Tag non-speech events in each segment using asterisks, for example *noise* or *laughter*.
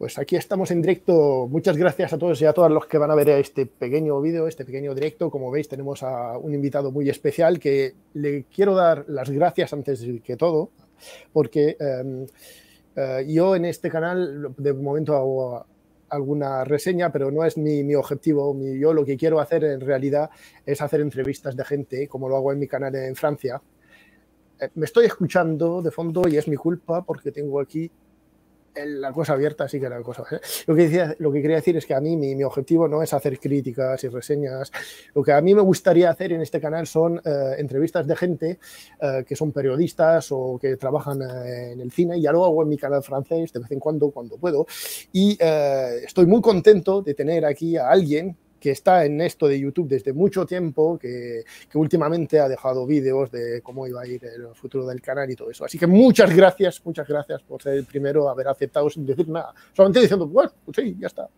Pues aquí estamos en directo. Muchas gracias a todos y a todas los que van a ver este pequeño vídeo, este pequeño directo. Como veis, tenemos a un invitado muy especial que le quiero dar las gracias antes que todo, porque em, eh, yo en este canal de momento hago alguna reseña, pero no es mi, objetivo. yo lo que quiero hacer en realidad es hacer entrevistas de gente, como lo hago en mi canal en Francia. Eh, me estoy escuchando de fondo y es mi culpa porque tengo aquí la cosa abierta sí que era cosa. ¿eh? Lo que, decía, lo que quería decir es que a mí mi, mi, objetivo no es hacer críticas y reseñas. Lo que a mí me gustaría hacer en este canal son eh, entrevistas de gente eh, que son periodistas o que trabajan en el cine. Ya lo hago en mi canal francés de vez en cuando, cuando puedo. Y estoy muy contento de tener aquí a alguien que está en esto de YouTube desde mucho tiempo, que, últimamente ha dejado vídeos de cómo iba a ir el futuro del canal y todo eso. Así que muchas gracias, muchas gracias por ser el primero a haber aceptado sin decir nada. Solamente diciendo, bueno, pues sí, ya está.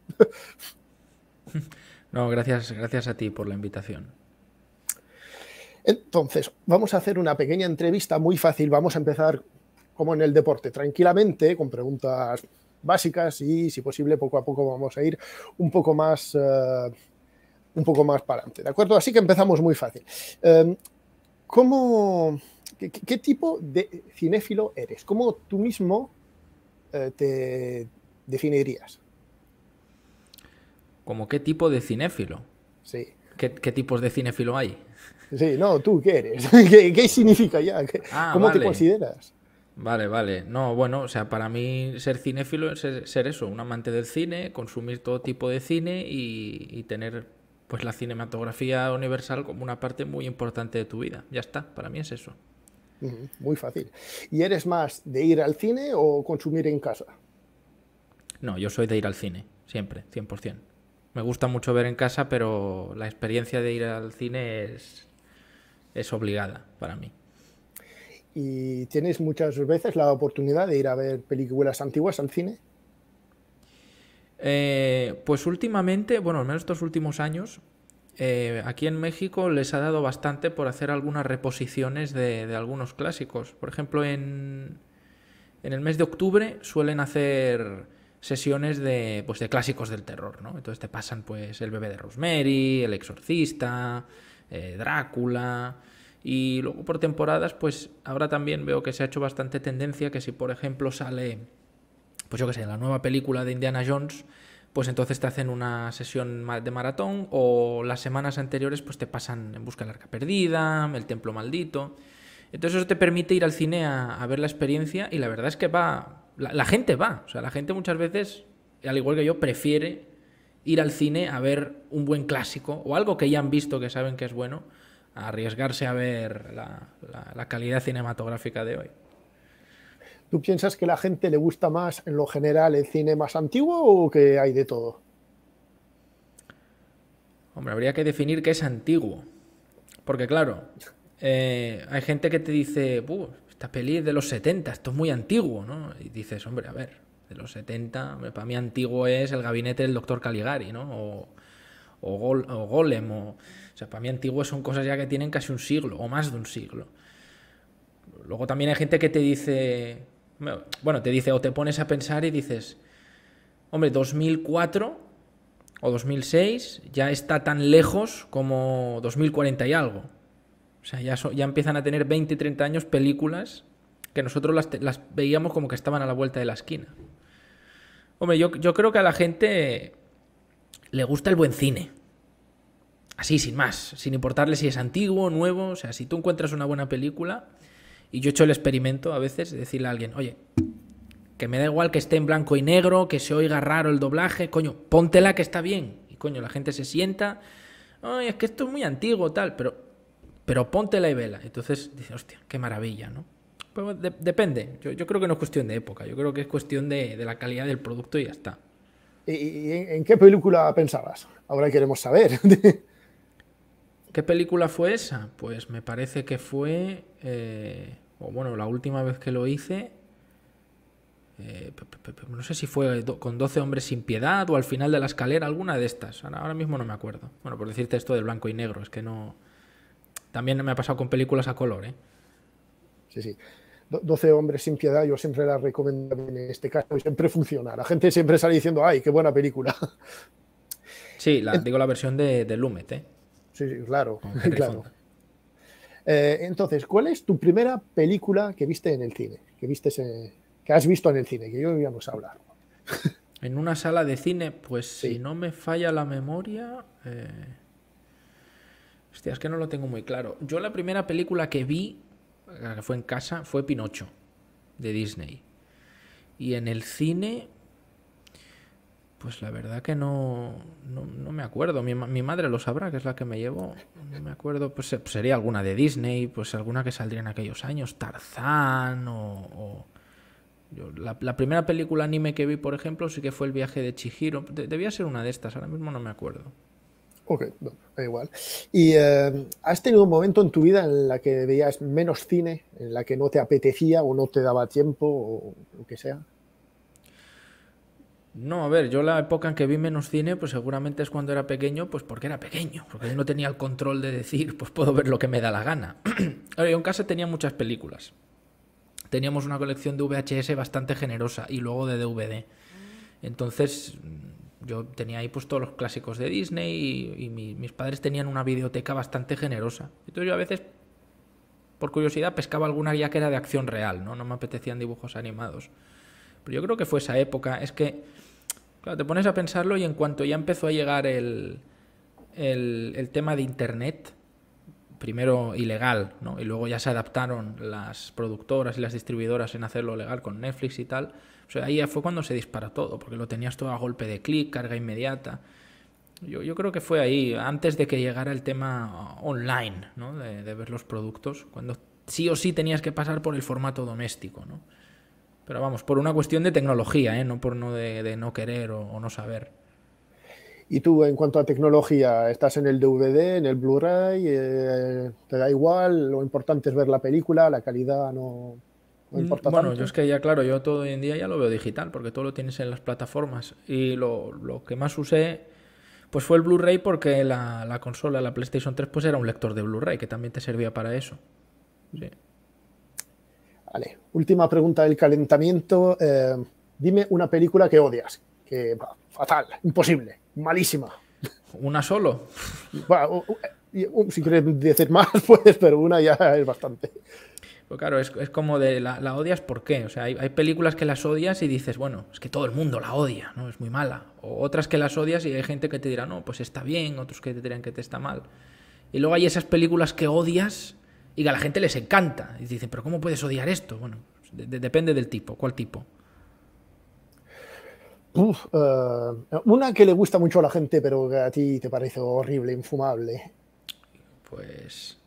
*laughs* No, gracias, gracias a ti por la invitación. Entonces, vamos a hacer una pequeña entrevista muy fácil. Vamos a empezar como en el deporte, tranquilamente, con preguntas básicas y, si posible, poco a poco vamos a ir un poco más... Eh, un poco más para adelante, ¿de acuerdo? Así que empezamos muy fácil. Em, ¿Cómo, qué, tipo de cinéfilo eres? ¿Cómo tú mismo eh, te definirías? cómo qué tipo de cinéfilo? Sí. ¿Qué, tipos de cinéfilo hay? Sí, no, tú qué eres. *laughs* ¿Qué, significa ya? Ah, ¿Cómo te consideras? Vale, vale. No, bueno, o sea, para mí ser cinéfilo es ser, eso, un amante del cine, consumir todo tipo de cine y tener pues la cinematografía universal como una parte muy importante de tu vida. Ya está, para mí es eso. Muy fácil. ¿Y eres más de ir al cine o consumir en casa? No, yo soy de ir al cine, siempre, 100%. Me gusta mucho ver en casa, pero la experiencia de ir al cine es, es obligada para mí. ¿Y tienes muchas veces la oportunidad de ir a ver películas antiguas al cine? Eh, pues últimamente, bueno, al menos estos últimos años, eh, aquí en México les ha dado bastante por hacer algunas reposiciones de, algunos clásicos. Por ejemplo, en, en, el mes de octubre suelen hacer sesiones de, pues, clásicos del terror, ¿no? Entonces te pasan pues El bebé de Rosemary, El exorcista, eh, Drácula... Y luego por temporadas, pues ahora también veo que se ha hecho bastante tendencia que si por ejemplo sale pues yo qué sé, la nueva película de Indiana Jones, pues entonces te hacen una sesión de maratón o las semanas anteriores pues te pasan en busca de la arca perdida, el templo maldito. Entonces eso te permite ir al cine a, ver la experiencia y la verdad es que va, la, gente va, o sea, la gente muchas veces, al igual que yo, prefiere ir al cine a ver un buen clásico o algo que ya han visto que saben que es bueno, a arriesgarse a ver la calidad cinematográfica de hoy. ¿Tú piensas que la gente le gusta más en lo general el cine más antiguo o que hay de todo? Hombre, habría que definir qué es antiguo. Porque claro, eh, hay gente que te dice, esta peli es de los 70, esto es muy antiguo, ¿no? Y dices, hombre, a ver, de los 70, para mí antiguo es el gabinete del doctor Caligari, ¿no? O, Golem, o, o sea, para mí antiguo son cosas ya que tienen casi un siglo, o más de un siglo. Luego también hay gente que te dice, bueno, te dice o te pones a pensar y dices, hombre, 2004 o 2006 ya está tan lejos como 2040 y algo. O sea, ya, ya empiezan a tener 20, 30 años películas que nosotros las, veíamos como que estaban a la vuelta de la esquina. Hombre, yo, yo creo que a la gente le gusta el buen cine. Así, sin más, sin importarle si es antiguo, nuevo, o sea, si tú encuentras una buena película, y yo he hecho el experimento a veces de decirle a alguien, oye, que me da igual que esté en blanco y negro, que se oiga raro el doblaje, coño, póntela que está bien. Y coño, la gente se sienta, ay, es que esto es muy antiguo, tal, pero, pero póntela y vela. Entonces dice, hostia, qué maravilla, ¿no? Pues, depende, yo, creo que no es cuestión de época, yo creo que es cuestión de, la calidad del producto y ya está. ¿Y en qué película pensabas? Ahora queremos saber. *laughs* ¿Qué película fue esa? Pues me parece que fue... Eh, bueno, la última vez que lo hice, eh, no sé si fue con 12 hombres sin piedad o al final de la escalera, alguna de estas. Ahora, mismo no me acuerdo. Bueno, por decirte esto de blanco y negro, es que no. También me ha pasado con películas a color, ¿eh? Sí, sí. 12 hombres sin piedad, yo siempre la recomiendo en este caso, siempre funciona. La gente siempre sale diciendo, ¡ay, qué buena película! Sí, la, digo la versión de, Lumet, ¿eh? Sí, sí claro, *laughs* claro. Eh, entonces, ¿cuál es tu primera película que viste en el cine? Que, viste que has visto en el cine, que yo íbamos a hablar. *laughs* En una sala de cine, pues si no me falla la memoria... Eh, hostia, es que no lo tengo muy claro. Yo la primera película que vi, eh, que fue en casa, fue Pinocho, de Disney. Y en el cine, pues la verdad que no, no, me acuerdo. Mi, madre lo sabrá, que es la que me llevo, No me acuerdo. Pues sería alguna de Disney, pues alguna que saldría en aquellos años. Tarzán o... la, primera película anime que vi, por ejemplo, sí que fue El viaje de Chihiro. debía ser una de estas, ahora mismo no me acuerdo. Ok, da igual. ¿Y eh, has tenido un momento en tu vida en la que veías menos cine, en la que no te apetecía o no te daba tiempo o lo que sea? No, a ver, yo la época en que vi menos cine, pues seguramente es cuando era pequeño, pues porque era pequeño, porque yo no tenía el control de decir, pues puedo ver lo que me da la gana. *clears throat* Ahora, yo en casa tenía muchas películas. Teníamos una colección de VHS bastante generosa y luego de DVD. Entonces, mm, yo tenía ahí pues todos los clásicos de Disney y, mis padres tenían una videoteca bastante generosa. Entonces yo a veces, por curiosidad, pescaba alguna ya que era de acción real, ¿no? No me apetecían dibujos animados. Pero yo creo que fue esa época. Es que Claro, te pones a pensarlo y en cuanto ya empezó a llegar el, tema de Internet, primero ilegal, ¿no? Y luego ya se adaptaron las productoras y las distribuidoras en hacerlo legal con Netflix y tal. O sea, ahí fue cuando se dispara todo, porque lo tenías todo a golpe de clic, carga inmediata. Yo, yo creo que fue ahí, antes de que llegara el tema online, ¿no? De, de ver los productos, cuando sí o sí tenías que pasar por el formato doméstico, ¿no? Pero vamos, por una cuestión de tecnología, ¿eh? no por no de, no querer o, no saber. ¿Y tú en cuanto a tecnología? ¿Estás en el DVD, en el Blu-ray? Eh, ¿Te da igual? Lo importante es ver la película, la calidad no, mm, importa Bueno, yo es que ya, claro, yo todo hoy en día ya lo veo digital, porque todo lo tienes en las plataformas. Y lo, lo que más usé pues fue el Blu-ray porque la, la, consola, la PlayStation 3, pues era un lector de Blu-ray, que también te servía para eso. Sí. Vale, última pregunta del calentamiento. Eh, dime una película que odias. fatal, imposible, malísima. ¿Una solo? si quieres decir más, *laughs* pues pero una ya es bastante. Pues claro, es, como de la, odias por qué. O sea, hay, hay, películas que las odias y dices, bueno, es que todo el mundo la odia, ¿no? Es muy mala. O otras que las odias y hay gente que te dirá, no, pues está bien, otros que te dirán que te está mal. Y luego hay esas películas que odias y que a la gente les encanta. Y dicen, pero ¿cómo puedes odiar esto? Bueno, depende del tipo, ¿cuál tipo? Eh, una que le gusta mucho a la gente, pero que a ti te parece horrible, infumable. Pues...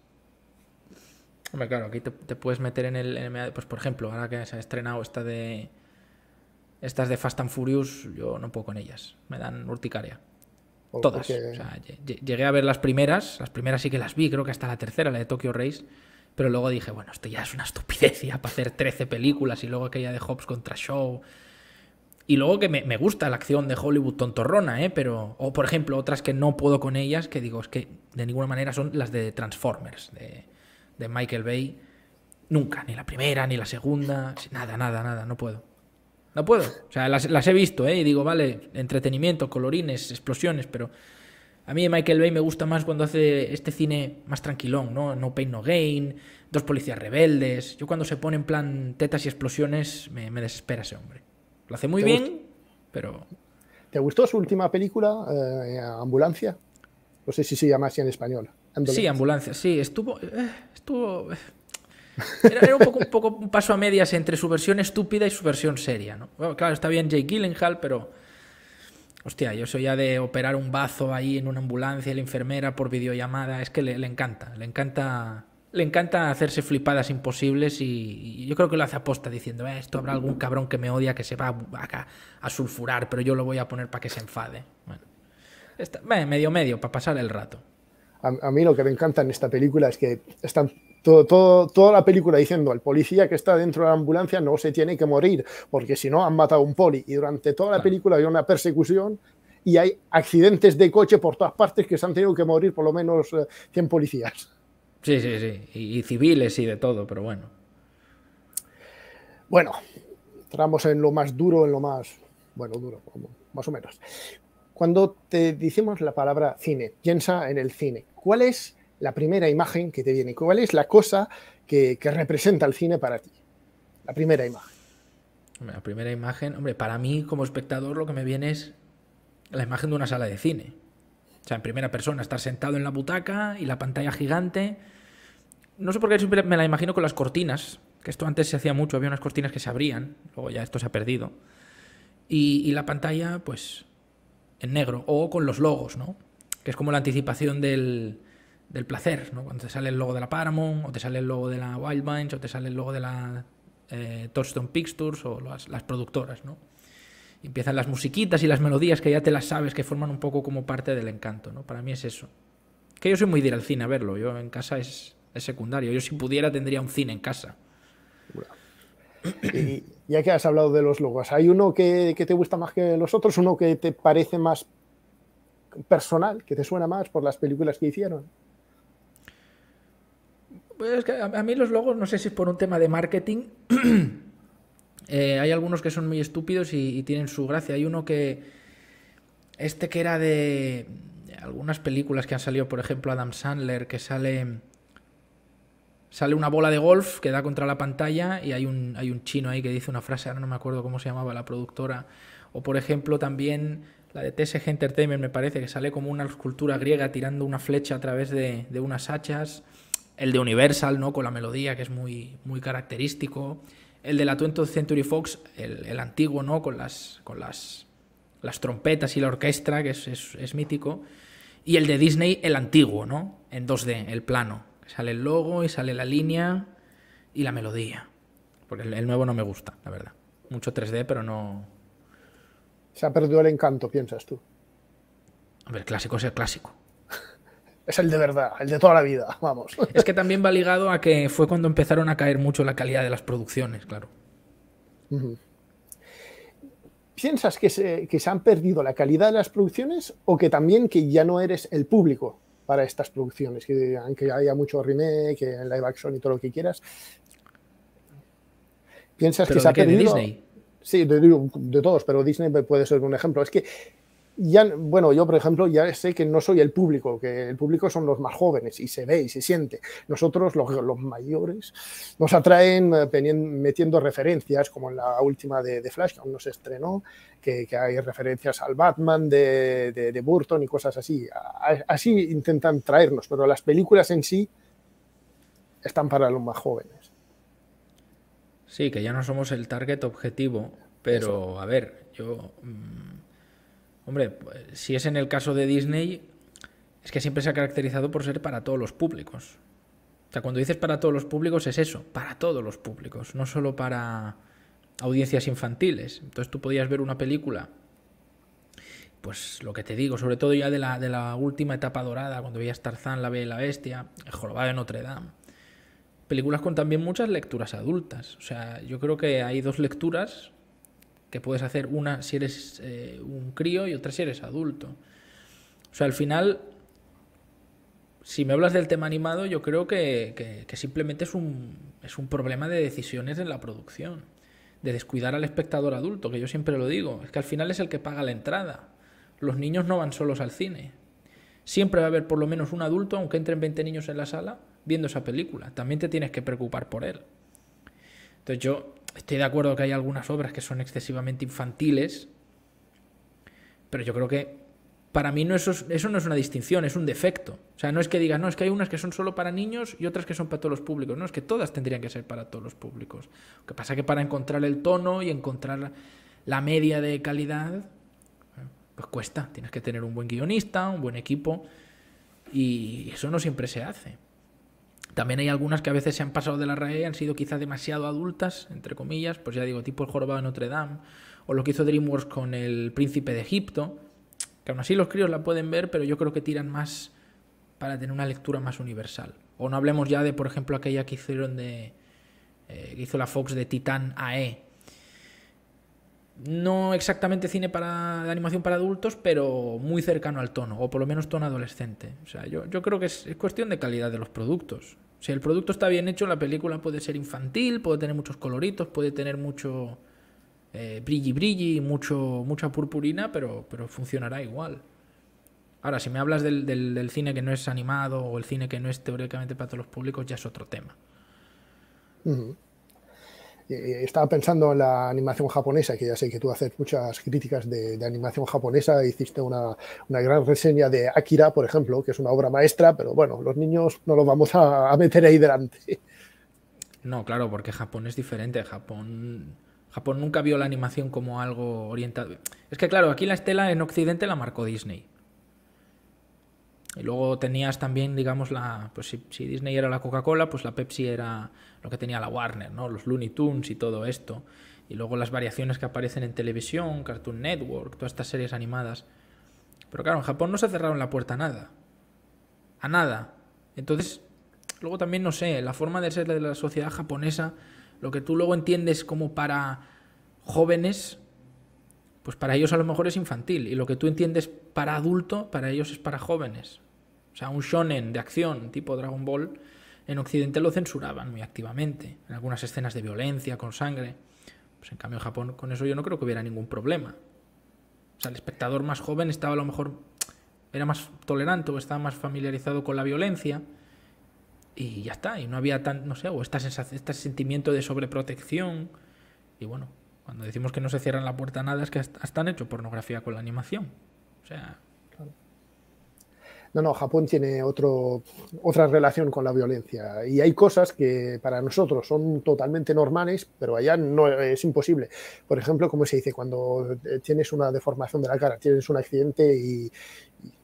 Hombre, claro, aquí te, puedes meter en el, en Pues por ejemplo, ahora que se ha estrenado esta de... Estas de Fast and Furious, yo no puedo con ellas. Me dan urticaria. Todas. llegué a ver las primeras, las primeras sí que las vi, creo que hasta la tercera, la de Tokyo Race. Pero luego dije, bueno, esto ya es una estupidez para hacer 13 películas y luego aquella de Hobbs contra Show. Y luego que me, gusta la acción de Hollywood tontorrona, ¿eh? Pero, o por ejemplo, otras que no puedo con ellas, que digo, es que de ninguna manera son las de Transformers, de, de Michael Bay. Nunca, ni la primera, ni la segunda, nada, nada, nada, no puedo. No puedo. O sea, las, he visto, ¿eh? Y digo, vale, entretenimiento, colorines, explosiones, pero a mí Michael Bay me gusta más cuando hace este cine más tranquilón, ¿no? No Pain No Gain, Dos Policías Rebeldes. Yo cuando se pone en plan tetas y explosiones me, desespera ese hombre. Lo hace muy bien, pero... ¿Te gustó su última película, eh, Ambulancia? No sé si se llama así en español. Ambulancia. Sí, Ambulancia, sí. Estuvo... Eh, estuvo... Eh, era, un, poco, un, paso a medias entre su versión estúpida y su versión seria, ¿no? claro, está bien Jake Gyllenhaal, pero... Hostia, yo soy ya de operar un bazo ahí en una ambulancia, la enfermera por videollamada, es que le, encanta, le encanta... Le encanta hacerse flipadas imposibles y, yo creo que lo hace aposta diciendo, eh, esto habrá algún cabrón que me odia que se va a sulfurar, pero yo lo voy a poner para que se enfade. Bueno, medio medio, para pasar el rato. a, mí lo que me encanta en esta película es que están toda la película diciendo al policía que está dentro de la ambulancia no se tiene que morir, porque si no han matado a un poli. Y durante toda la película había una persecución y hay accidentes de coche por todas partes que se han tenido que morir por lo menos 100 eh, policías. Sí, sí, sí. Y, civiles y de todo, pero bueno. Bueno, entramos en lo más duro, en lo más. Bueno, duro, más o menos. Cuando te decimos la palabra cine, piensa en el cine. ¿Cuál es la primera imagen que te viene? ¿Cuál es la cosa que, representa el cine para ti? La primera imagen. La primera imagen, hombre, para mí como espectador lo que me viene es la imagen de una sala de cine. O sea, en primera persona, estar sentado en la butaca y la pantalla gigante. No sé por qué siempre me la imagino con las cortinas, que esto antes se hacía mucho, había unas cortinas que se abrían, luego ya esto se ha perdido. y la pantalla, pues, en negro, o con los logos, ¿no? Que es como la anticipación del, del placer, ¿no? Cuando te sale el logo de la Paramount, o te sale el logo de la Wild Bunch o te sale el logo de la eh, Touchstone Pictures, o las, productoras, ¿no? empiezan las musiquitas y las melodías que ya te las sabes, que forman un poco como parte del encanto, ¿no? Para mí es eso. Que yo soy muy de ir al cine a verlo, yo en casa es, secundario. Yo si pudiera tendría un cine en casa. Y ya que has hablado de los logos, ¿hay uno que, que, te gusta más que los otros? ¿Uno que te parece más personal, que te suena más por las películas que hicieron? Pues a mí los logos, no sé si es por un tema de marketing. *clears throat* Eh, hay algunos que son muy estúpidos y, tienen su gracia. Hay uno que. Este que era de. Algunas películas que han salido, por ejemplo, Adam Sandler, que sale. Sale una bola de golf que da contra la pantalla y hay un, hay un chino ahí que dice una frase, ahora no me acuerdo cómo se llamaba la productora. O por ejemplo también la de TSG Entertainment me parece que sale como una escultura griega tirando una flecha a través de, de unas hachas el de Universal, ¿no? Con la melodía que es muy, muy característico. El de la 20th Century Fox, el, antiguo, ¿no? Con las, con las, las trompetas y la orquesta, que es, mítico. Y el de Disney, el antiguo, ¿no? En 2D, el plano. Sale el logo y sale la línea y la melodía. Porque el, nuevo no me gusta, la verdad. Mucho 3D, pero no... Se ha perdido el encanto, piensas tú. ver, el clásico es el clásico es el de verdad, el de toda la vida, vamos. Es que también va ligado a que fue cuando empezaron a caer mucho la calidad de las producciones, claro. ¿Piensas que se, han perdido la calidad de las producciones o que también que ya no eres el público para estas producciones? Que aunque haya mucho remake, live action y todo lo que quieras. ¿Piensas que se ha perdido? Disney? Sí, de, de todos, pero Disney puede ser un ejemplo. Es que bueno, yo por ejemplo ya sé que no soy el público, que el público son los más jóvenes y se ve y se siente. Nosotros, los, los mayores, nos atraen eh, metiendo referencias, como en la última de, de Flash, que aún no se estrenó, que, que hay referencias al Batman de, de, Burton y cosas así. Así intentan traernos, pero las películas en sí están para los más jóvenes. Sí, que ya no somos el target objetivo, pero a ver, yo... Mm, Hombre, pues, si es en el caso de Disney, es que siempre se ha caracterizado por ser para todos los públicos. O sea, cuando dices para todos los públicos es eso, para todos los públicos, no solo para audiencias infantiles. Entonces tú podías ver una película, pues lo que te digo, sobre todo ya de la, de la última etapa dorada, cuando veías Tarzán, La Bella y la Bestia, El Jorobado de Notre Dame. Películas con también muchas lecturas adultas. O sea, yo creo que hay dos lecturas que puedes hacer una si eres eh, un crío y otra si eres adulto. O sea, al final, si me hablas del tema animado, yo creo que, simplemente es un, es un problema de decisiones en la producción, de descuidar al espectador adulto, que yo siempre lo digo, es que al final es el que paga la entrada. Los niños no van solos al cine. Siempre va a haber por lo menos un adulto, aunque entren 20 niños en la sala, viendo esa película. También te tienes que preocupar por él. Entonces yo estoy de acuerdo que hay algunas obras que son excesivamente infantiles, pero yo creo que para mí no eso no es una distinción, es un defecto. O sea, no es que digas, no, es que hay unas que son solo para niños y otras que son para todos los públicos. No, es que todas tendrían que ser para todos los públicos. Lo que pasa es que para encontrar el tono y encontrar la media de calidad, eh, pues cuesta. Tienes que tener un buen guionista, un buen equipo, y eso no siempre se hace. También hay algunas que a veces se han pasado de la raya han sido quizás demasiado adultas, entre comillas, pues ya digo, tipo el jorobado de Notre Dame, o lo que hizo DreamWorks con el príncipe de Egipto, que aún así los críos la pueden ver, pero yo creo que tiran más para tener una lectura más universal. O no hablemos ya de, por ejemplo, aquella que hicieron de... Eh, hizo la Fox de Titán AE. No exactamente cine para, de animación para adultos, pero muy cercano al tono, o por lo menos tono adolescente. O sea, yo, creo que es cuestión de calidad de los productos. Si el producto está bien hecho, la película puede ser infantil, puede tener muchos coloritos, puede tener mucho eh, brilli brilli, mucho, mucha purpurina, pero, pero funcionará igual. Ahora, si me hablas del, cine que no es animado o el cine que no es teóricamente para todos los públicos, ya es otro tema. Eh, eh, estaba pensando en la animación japonesa, que ya sé que tú haces muchas críticas de, animación japonesa, hiciste una, gran reseña de Akira, por ejemplo, que es una obra maestra, pero bueno, los niños no los vamos a, a meter ahí delante. No, claro, porque Japón es diferente. Japón Japón nunca vio la animación como algo orientado. Es que claro, aquí la estela en Occidente la marcó Disney. Y luego tenías también, digamos, la, pues si, si Disney era la Coca-Cola, pues la Pepsi era lo que tenía la Warner, ¿no? Los Looney Tunes y todo esto. Y luego las variaciones que aparecen en televisión, Cartoon Network, todas estas series animadas. Pero claro, en Japón no se cerraron la puerta a nada. A nada. Entonces, luego también, no sé, la forma de ser de la sociedad japonesa, lo que tú luego entiendes como para jóvenes, pues para ellos a lo mejor es infantil. Y lo que tú entiendes para adulto, para ellos es para jóvenes. O sea, un shonen de acción tipo Dragon Ball en Occidente lo censuraban muy activamente, en algunas escenas de violencia, con sangre. Pues en cambio en Japón con eso yo no creo que hubiera ningún problema. O sea, el espectador más joven estaba a lo mejor, era más tolerante o estaba más familiarizado con la violencia y ya está, y no había tan, no sé, o esta este sentimiento de sobreprotección. Y bueno, cuando decimos que no se cierran la puerta a nada es que hasta han hecho pornografía con la animación. O sea, no, no, Japón tiene otro, otra relación con la violencia y hay cosas que para nosotros son totalmente normales, pero allá no es imposible. Por ejemplo, como se dice, cuando eh, tienes una deformación de la cara, tienes un accidente y,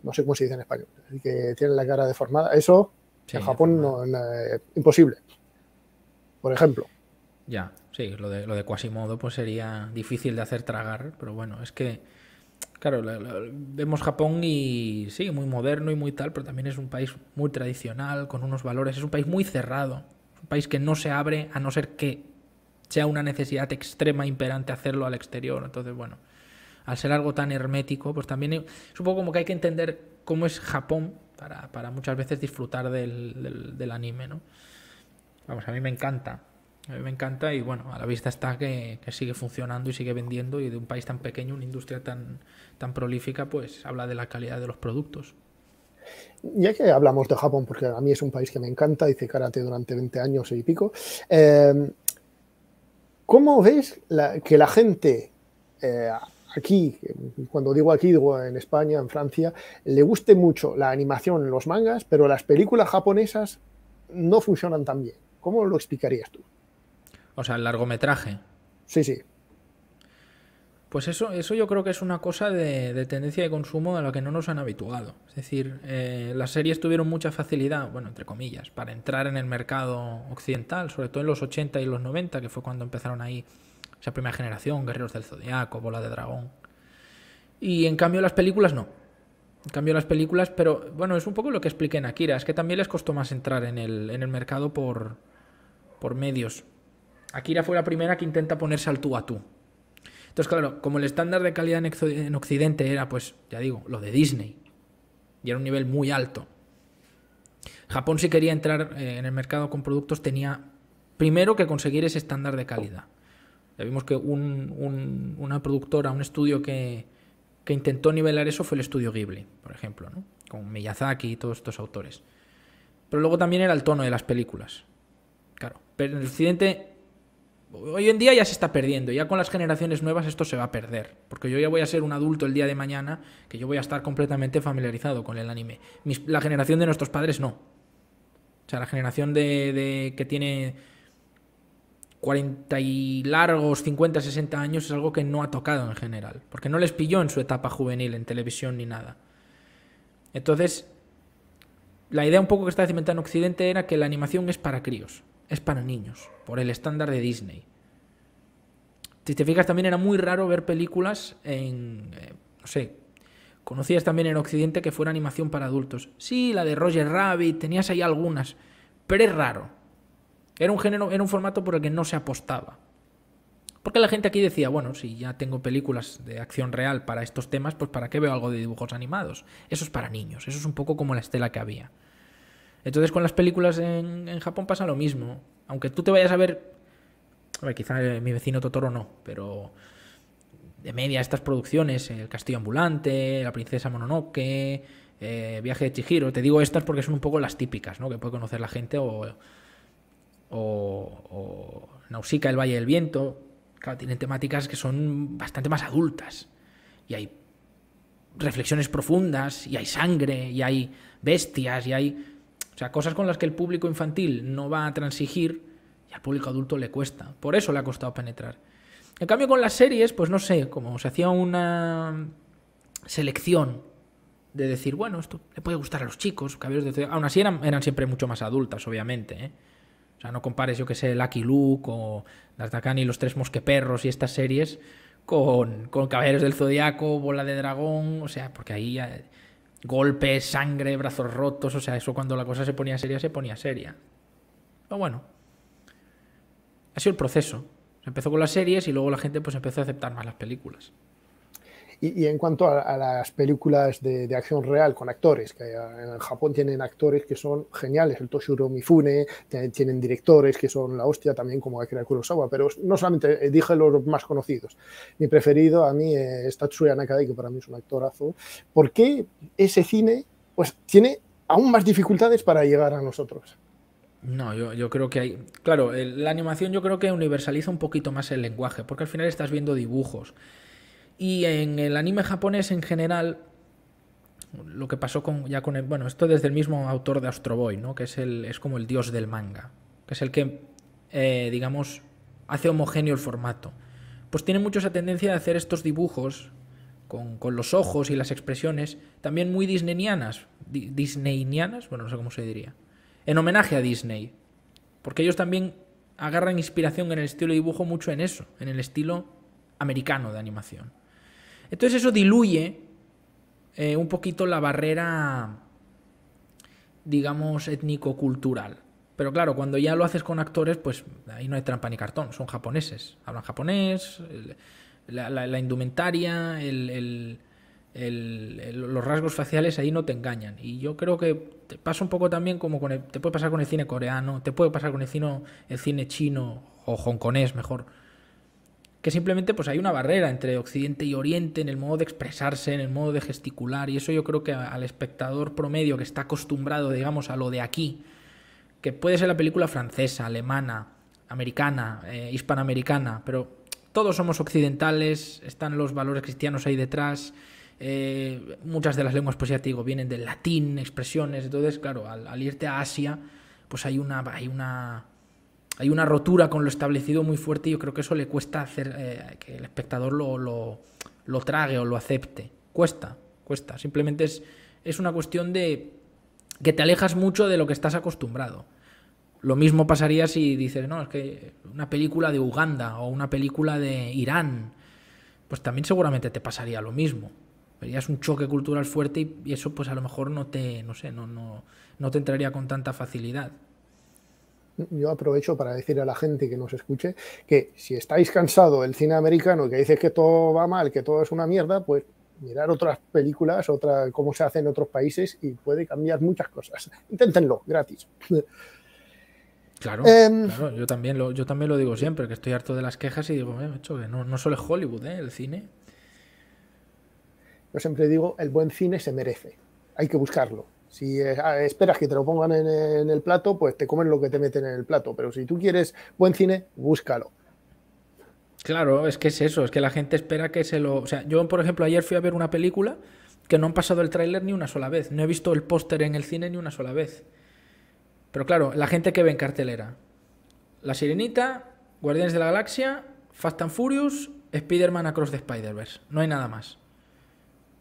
no sé cómo se dice en español, que tienes la cara deformada, eso en Japón no, es eh, imposible. Por ejemplo. Ya, sí, lo de, lo de Quasimodo pues sería difícil de hacer tragar, pero bueno, es que Claro, vemos Japón y sí, muy moderno y muy tal, pero también es un país muy tradicional, con unos valores, es un país muy cerrado, un país que no se abre a no ser que sea una necesidad extrema imperante hacerlo al exterior. Entonces, bueno, al ser algo tan hermético, pues también es un poco como que hay que entender cómo es Japón para, para muchas veces disfrutar del, del anime, ¿no? Vamos, a mí me encanta a me encanta y bueno, a la vista está que, sigue funcionando y sigue vendiendo y de un país tan pequeño, una industria tan, tan prolífica, pues habla de la calidad de los productos. Ya que hablamos de Japón, porque a mí es un país que me encanta, hice karate durante 20 años y pico, eh, ¿cómo ves que la gente eh, aquí, cuando digo aquí, digo en España, en Francia, le guste mucho la animación, los mangas, pero las películas japonesas no funcionan tan bien? ¿Cómo lo explicarías tú? O sea, el largometraje. Sí, sí. Pues eso, eso yo creo que es una cosa de, tendencia de consumo a la que no nos han habituado. Es decir, eh, las series tuvieron mucha facilidad, bueno, entre comillas, para entrar en el mercado occidental, sobre todo en los 80 y los 90, que fue cuando empezaron ahí esa primera generación, Guerreros del Zodiaco, Bola de Dragón. Y en cambio las películas no. En cambio las películas, pero bueno, es un poco lo que expliqué en Akira, es que también les costó más entrar en el, en el mercado por, por medios Akira fue la primera que intenta ponerse al tú a tú. Entonces, claro, como el estándar de calidad en Occidente era, pues, ya digo, lo de Disney, y era un nivel muy alto, Japón si quería entrar eh, en el mercado con productos tenía primero que conseguir ese estándar de calidad. Ya vimos que una productora, un estudio que, intentó nivelar eso fue el estudio Ghibli, por ejemplo, ¿no? con Miyazaki y todos estos autores. Pero luego también era el tono de las películas. Claro, pero en el occidente hoy en día ya se está perdiendo, ya con las generaciones nuevas esto se va a perder, porque yo ya voy a ser un adulto el día de mañana, que yo voy a estar completamente familiarizado con el anime. la generación de nuestros padres no. O sea, la generación de, que tiene 40 y largos, 50, 60 años es algo que no ha tocado en general, porque no les pilló en su etapa juvenil en televisión ni nada. Entonces, la idea un poco que estaba cimentada en Occidente era que la animación es para críos es para niños, por el estándar de Disney. Si te fijas, también era muy raro ver películas en, eh, no sé, conocías también en Occidente que fuera animación para adultos. Sí, la de Roger Rabbit, tenías ahí algunas, pero es raro. Era un género, era un formato por el que no se apostaba. Porque la gente aquí decía, bueno, si ya tengo películas de acción real para estos temas, pues ¿para qué veo algo de dibujos animados? Eso es para niños, eso es un poco como la estela que había. Entonces con las películas en, Japón pasa lo mismo. Aunque tú te vayas a ver... A ver, quizá eh, mi vecino Totoro no, pero de media estas producciones, El Castillo Ambulante, La Princesa Mononoke, eh, Viaje de Chihiro, te digo estas porque son un poco las típicas, ¿no? Que puede conocer la gente o, o, o Nausicaa, El Valle del Viento, claro, tienen temáticas que son bastante más adultas y hay reflexiones profundas y hay sangre y hay bestias y hay... O sea, cosas con las que el público infantil no va a transigir y al público adulto le cuesta. Por eso le ha costado penetrar. En cambio, con las series, pues no sé, como se hacía una selección de decir, bueno, esto le puede gustar a los chicos, caballeros de... Aún así eran, eran siempre mucho más adultas, obviamente, ¿eh? O sea, no compares, yo que sé, Lucky Luke o D'Artagnan y los tres mosqueperros y estas series con, con Caballeros del Zodiaco, Bola de Dragón, o sea, porque ahí ya golpes, sangre, brazos rotos, o sea, eso cuando la cosa se ponía seria, se ponía seria. Pero bueno, ha sido el proceso. empezó con las series y luego la gente pues empezó a aceptar más las películas. Y, en cuanto a, las películas de, de, acción real con actores, que eh, en Japón tienen actores que son geniales, el Toshiro Mifune, tienen directores que son la hostia también como Akira Kurosawa, pero no solamente eh, dije los más conocidos. Mi preferido a mí eh, es Tatsuya Nakadai, que para mí es un actorazo. ¿Por qué ese cine pues tiene aún más dificultades para llegar a nosotros? No, yo, yo, creo que hay. Claro, la animación yo creo que universaliza un poquito más el lenguaje, porque al final estás viendo dibujos. Y en el anime japonés en general, lo que pasó con, ya con bueno, esto desde el mismo autor de Astro Boy, ¿no? Que es, el, es como el dios del manga, que es el que, eh, digamos, hace homogéneo el formato. Pues tiene mucho esa tendencia de hacer estos dibujos con, los ojos y las expresiones, también muy disneyianas, disneyinianas, bueno, no sé cómo se diría, en homenaje a Disney, porque ellos también agarran inspiración en el estilo de dibujo mucho en eso, en el estilo americano de animación. Entonces eso diluye eh, un poquito la barrera, digamos, étnico-cultural. Pero claro, cuando ya lo haces con actores, pues ahí no hay trampa ni cartón, son japoneses, hablan japonés, la, indumentaria, los rasgos faciales ahí no te engañan. Y yo creo que te pasa un poco también como con el, te puede pasar con el cine coreano, te puede pasar con el cine, el cine chino o hongkonés, mejor que simplemente pues hay una barrera entre Occidente y Oriente en el modo de expresarse, en el modo de gesticular, y eso yo creo que al espectador promedio que está acostumbrado, digamos, a lo de aquí, que puede ser la película francesa, alemana, americana, eh, hispanoamericana, pero todos somos occidentales, están los valores cristianos ahí detrás, eh, muchas de las lenguas, pues ya te digo, vienen del latín, expresiones, entonces, claro, al, al irte a Asia, pues hay una... Hay una hay una rotura con lo establecido muy fuerte y yo creo que eso le cuesta hacer eh, que el espectador lo, lo, trague o lo acepte. Cuesta, cuesta. Simplemente es, es una cuestión de que te alejas mucho de lo que estás acostumbrado. Lo mismo pasaría si dices, no, es que una película de Uganda o una película de Irán, pues también seguramente te pasaría lo mismo. Verías un choque cultural fuerte y, y eso pues a lo mejor no te, no sé, no, no, no te entraría con tanta facilidad yo aprovecho para decir a la gente que nos escuche que si estáis cansado del cine americano y que dices que todo va mal, que todo es una mierda, pues mirar otras películas, otra, cómo se hace en otros países y puede cambiar muchas cosas. *laughs* Inténtenlo, gratis. Claro, em, claro yo, también lo, yo también lo digo siempre, que estoy harto de las quejas y digo, eh, que no, no solo es Hollywood, ¿eh? el cine. Yo siempre digo, el buen cine se merece, hay que buscarlo. Si ah, esperas que te lo pongan en el plato, pues te comen lo que te meten en el plato. Pero si tú quieres buen cine, búscalo. Claro, es que es eso, es que la gente espera que se lo... O sea, yo, por ejemplo, ayer fui a ver una película que no han pasado el tráiler ni una sola vez. No he visto el póster en el cine ni una sola vez. Pero claro, la gente que ve en cartelera. La Sirenita, Guardianes de la Galaxia, Fast and Furious, Spider-Man Across the Spider-Verse. No hay nada más.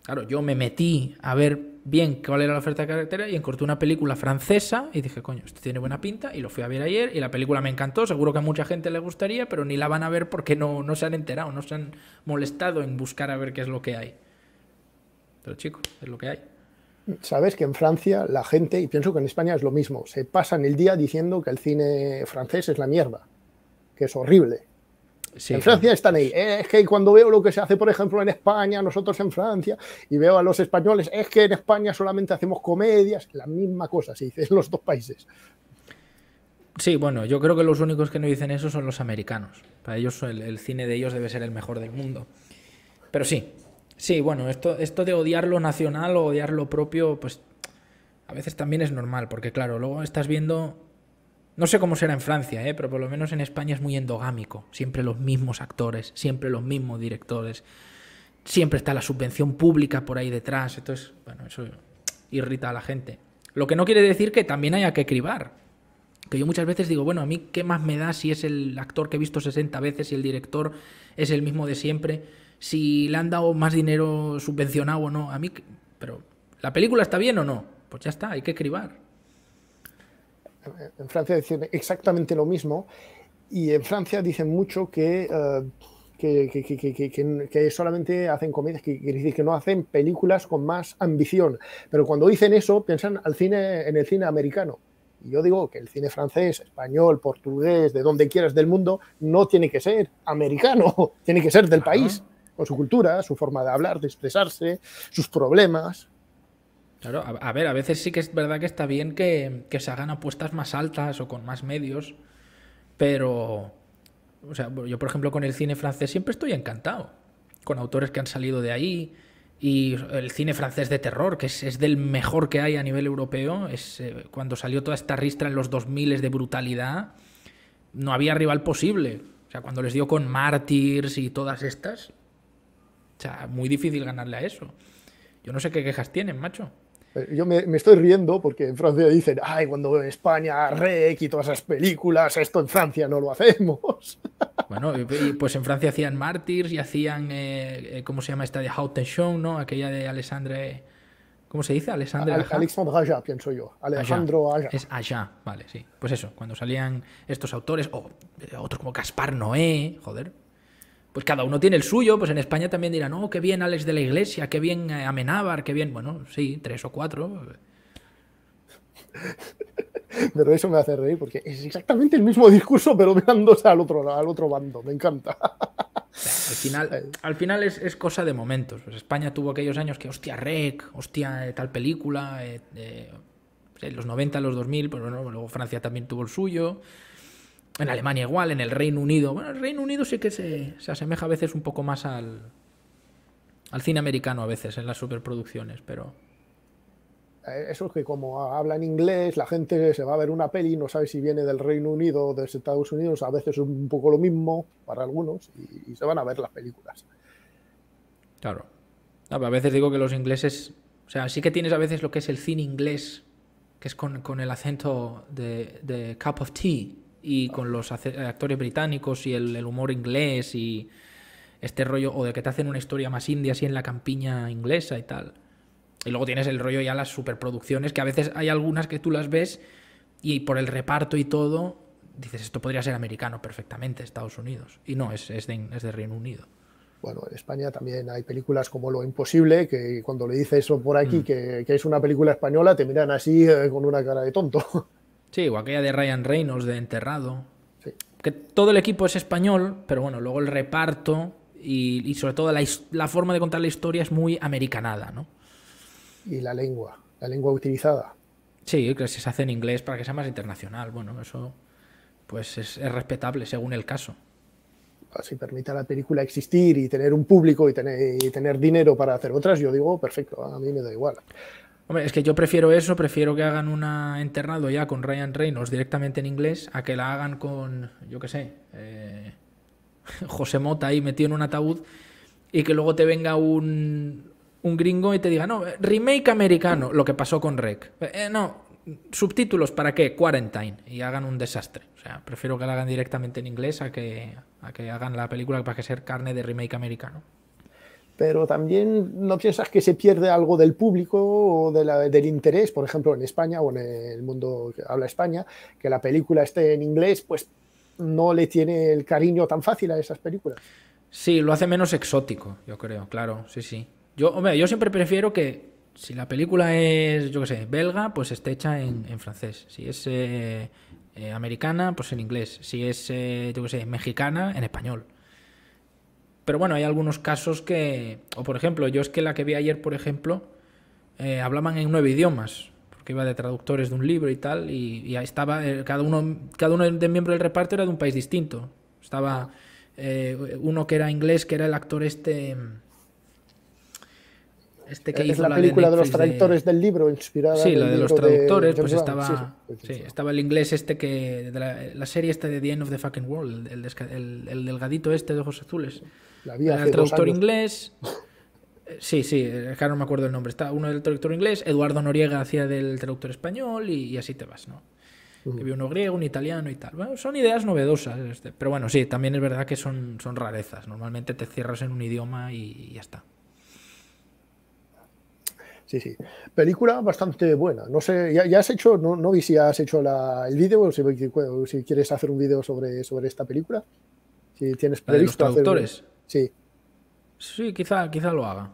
Claro, yo me metí a ver bien cuál era la oferta de carretera y encontré una película francesa y dije, coño, esto tiene buena pinta y lo fui a ver ayer y la película me encantó, seguro que a mucha gente le gustaría, pero ni la van a ver porque no, no se han enterado, no se han molestado en buscar a ver qué es lo que hay. Pero chicos, es lo que hay. Sabes que en Francia la gente, y pienso que en España es lo mismo, se pasan el día diciendo que el cine francés es la mierda, que es horrible, en Francia están ahí. Eh, es que cuando veo lo que se hace, por ejemplo, en España, nosotros en Francia, y veo a los españoles, es que en España solamente hacemos comedias, la misma cosa se dice en los dos países. Sí, bueno, yo creo que los únicos que no dicen eso son los americanos. Para ellos el, cine de ellos debe ser el mejor del mundo. Pero sí, sí, bueno, esto, esto de odiar lo nacional o odiar lo propio, pues a veces también es normal, porque claro, luego estás viendo no sé cómo será en Francia, ¿eh? pero por lo menos en España es muy endogámico. Siempre los mismos actores, siempre los mismos directores. Siempre está la subvención pública por ahí detrás. Entonces, bueno, eso irrita a la gente. Lo que no quiere decir que también haya que cribar. Que yo muchas veces digo, bueno, a mí qué más me da si es el actor que he visto 60 veces y el director es el mismo de siempre, si le han dado más dinero subvencionado o no. A mí, pero, ¿la película está bien o no? Pues ya está, hay que cribar en Francia dicen exactamente lo mismo y en Francia dicen mucho que, eh, que, solamente hacen comedias, que, que no hacen películas con más ambición. Pero cuando dicen eso, piensan al cine, en el cine americano. Y yo digo que el cine francés, español, portugués, de donde quieras del mundo, no tiene que ser americano, *laughs* tiene que ser del país, con su cultura, su forma de hablar, de expresarse, sus problemas. Claro, a, ver, a veces sí que es verdad que está bien que, se hagan apuestas más altas o con más medios, pero. sea, yo, por ejemplo, con el cine francés siempre estoy encantado. Con autores que han salido de ahí. Y el cine francés de terror, que es, del mejor que hay a nivel europeo, es eh, cuando salió toda esta ristra en los 2000 de brutalidad, no había rival posible. O sea, cuando les dio con Mártires y todas estas, o sea, muy difícil ganarle a eso. Yo no sé qué quejas tienen, macho. Eh, yo me, estoy riendo porque en Francia dicen, ay, cuando en España, Rec y todas esas películas, esto en Francia no lo hacemos. *laughs* Bueno, pues en Francia hacían Mártires y hacían, eh, eh, ¿cómo se llama esta de Haute Show, ¿no? Aquella de Alessandre. ¿Cómo se dice? Alessandre Alexandre Aja, pienso yo. Alejandro Aja. Es Aja, vale, sí. Pues eso, cuando salían estos autores, o otros como Caspar Noé, joder, pues cada uno tiene el suyo, pues en España también dirán, no, oh, qué bien Alex de la Iglesia, qué bien eh, Amenábar, qué bien, bueno, sí, tres o cuatro. *laughs* Pero eso me hace reír porque es exactamente el mismo discurso, pero mirándose al otro, al otro bando, me encanta. Al final, al final es, es, cosa de momentos. Pues España tuvo aquellos años que, hostia, rec, hostia, eh, tal película, eh, eh pues los 90, los 2000, pues bueno, luego Francia también tuvo el suyo. En Alemania igual, en el Reino Unido. Bueno, el Reino Unido sí que se, asemeja a veces un poco más al, al cine americano a veces en las superproducciones, pero... Eso es que como habla en inglés, la gente se va a ver una peli, no sabe si viene del Reino Unido o de Estados Unidos, a veces es un poco lo mismo para algunos y, se van a ver las películas. Claro. a veces digo que los ingleses, o sea, sí que tienes a veces lo que es el cine inglés, que es con, el acento de, de cup of tea, y con los actores británicos y el, humor inglés y este rollo, o de que te hacen una historia más india así en la campiña inglesa y tal. Y luego tienes el rollo ya las superproducciones, que a veces hay algunas que tú las ves y por el reparto y todo, dices, esto podría ser americano perfectamente, Estados Unidos. Y no, es, es de, es Reino Unido bueno, en España también hay películas como Lo Imposible, que cuando le dices por aquí mm. que, es una película española, te miran así eh, con una cara de tonto. *laughs* Sí, o aquella de Ryan Reynolds de Enterrado. Que todo el equipo es español, pero bueno, luego el reparto y, sobre todo la, forma de contar la historia es muy americanada, ¿no? Y la lengua, la lengua utilizada. Sí, que se hace en inglés para que sea más internacional. Bueno, eso pues es, respetable según el caso. Si permite a la película existir y tener un público y tener, y tener dinero para hacer otras, yo digo, perfecto, a mí me da igual. Hombre, es que yo prefiero eso, prefiero que hagan una internado ya con Ryan Reynolds directamente en inglés a que la hagan con, yo qué sé, eh, *laughs* José Mota ahí metido en un ataúd y que luego te venga un, un gringo y te diga, no, remake americano, lo que pasó con Rec. Eh, no, subtítulos para qué? Quarantine y hagan un desastre. O sea, prefiero que la hagan directamente en inglés a que, a que hagan la película para que sea carne de remake americano pero también no piensas que se pierde algo del público o del interés, por ejemplo, en España o en el mundo que habla España, que la película esté en inglés, pues no le tiene el cariño tan fácil a esas películas. Sí, lo hace menos exótico, yo creo, claro, sí, sí. Yo, yo siempre prefiero que si la película es, yo qué sé, belga, pues esté hecha en, francés. Si es eh, eh, americana, pues en inglés. Si es, eh, yo qué sé, mexicana, en español. Pero bueno, hay algunos casos que, o por ejemplo, yo es que la que vi ayer, por ejemplo, eh, hablaban en nueve idiomas, porque iba de traductores de un libro y tal, y, estaba, eh, cada uno, cada uno de miembro del reparto era de un país distinto. Estaba eh, uno que era inglés, que era el actor este... Este es la, película de, los traductores del libro, inspirada. Sí, la de los traductores, pues estaba, sí, estaba el inglés este que. la, serie esta de The End of the Fucking World, el, delgadito este de ojos azules. La el traductor inglés. *laughs* Sí, sí, acá no me acuerdo el nombre. Está uno del traductor inglés, Eduardo Noriega hacía del traductor español y, así te vas, ¿no? que uno griego, un italiano y tal. son ideas novedosas. Este, pero bueno, sí, también es verdad que son, son rarezas. Normalmente te cierras en un idioma y ya está. Sí, sí. Película bastante buena. No sé, ya, has hecho, no, vi si has hecho el vídeo o si, quieres hacer un vídeo sobre, sobre esta película. Si tienes previsto. ¿La los Sí. Sí, quizá, quizá lo haga.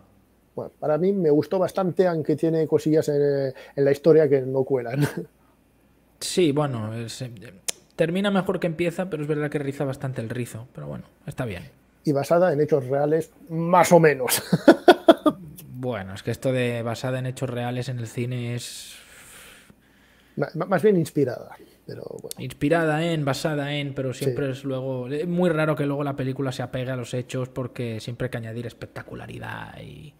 Bueno, para mí me gustó bastante, aunque tiene cosillas en, la historia que no cuelan. *laughs* Sí, bueno, eh, termina mejor que empieza, pero es verdad que riza bastante el rizo. Pero bueno, está bien. Y basada en hechos reales, más o menos. *laughs* Bueno, es que esto de basada en hechos reales en el cine es. Más bien inspirada. Pero bueno. Inspirada en, basada en, pero siempre es luego. Es muy raro que luego la película se apegue a los hechos porque siempre hay que añadir espectacularidad y.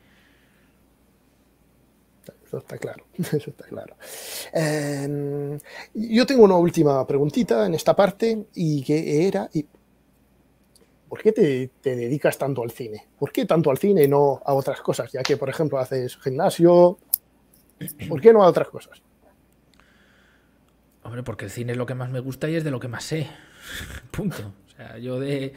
Eso está claro, *laughs* eso está claro. Em, yo tengo una última preguntita en esta parte y que era, ¿por qué te, dedicas tanto al cine? ¿Por qué tanto al cine y no a otras cosas? Ya que, por ejemplo, haces gimnasio, ¿por qué no a otras cosas? Hombre, porque el cine es lo que más me gusta y es de lo que más sé. *laughs* Punto. O sea, yo de...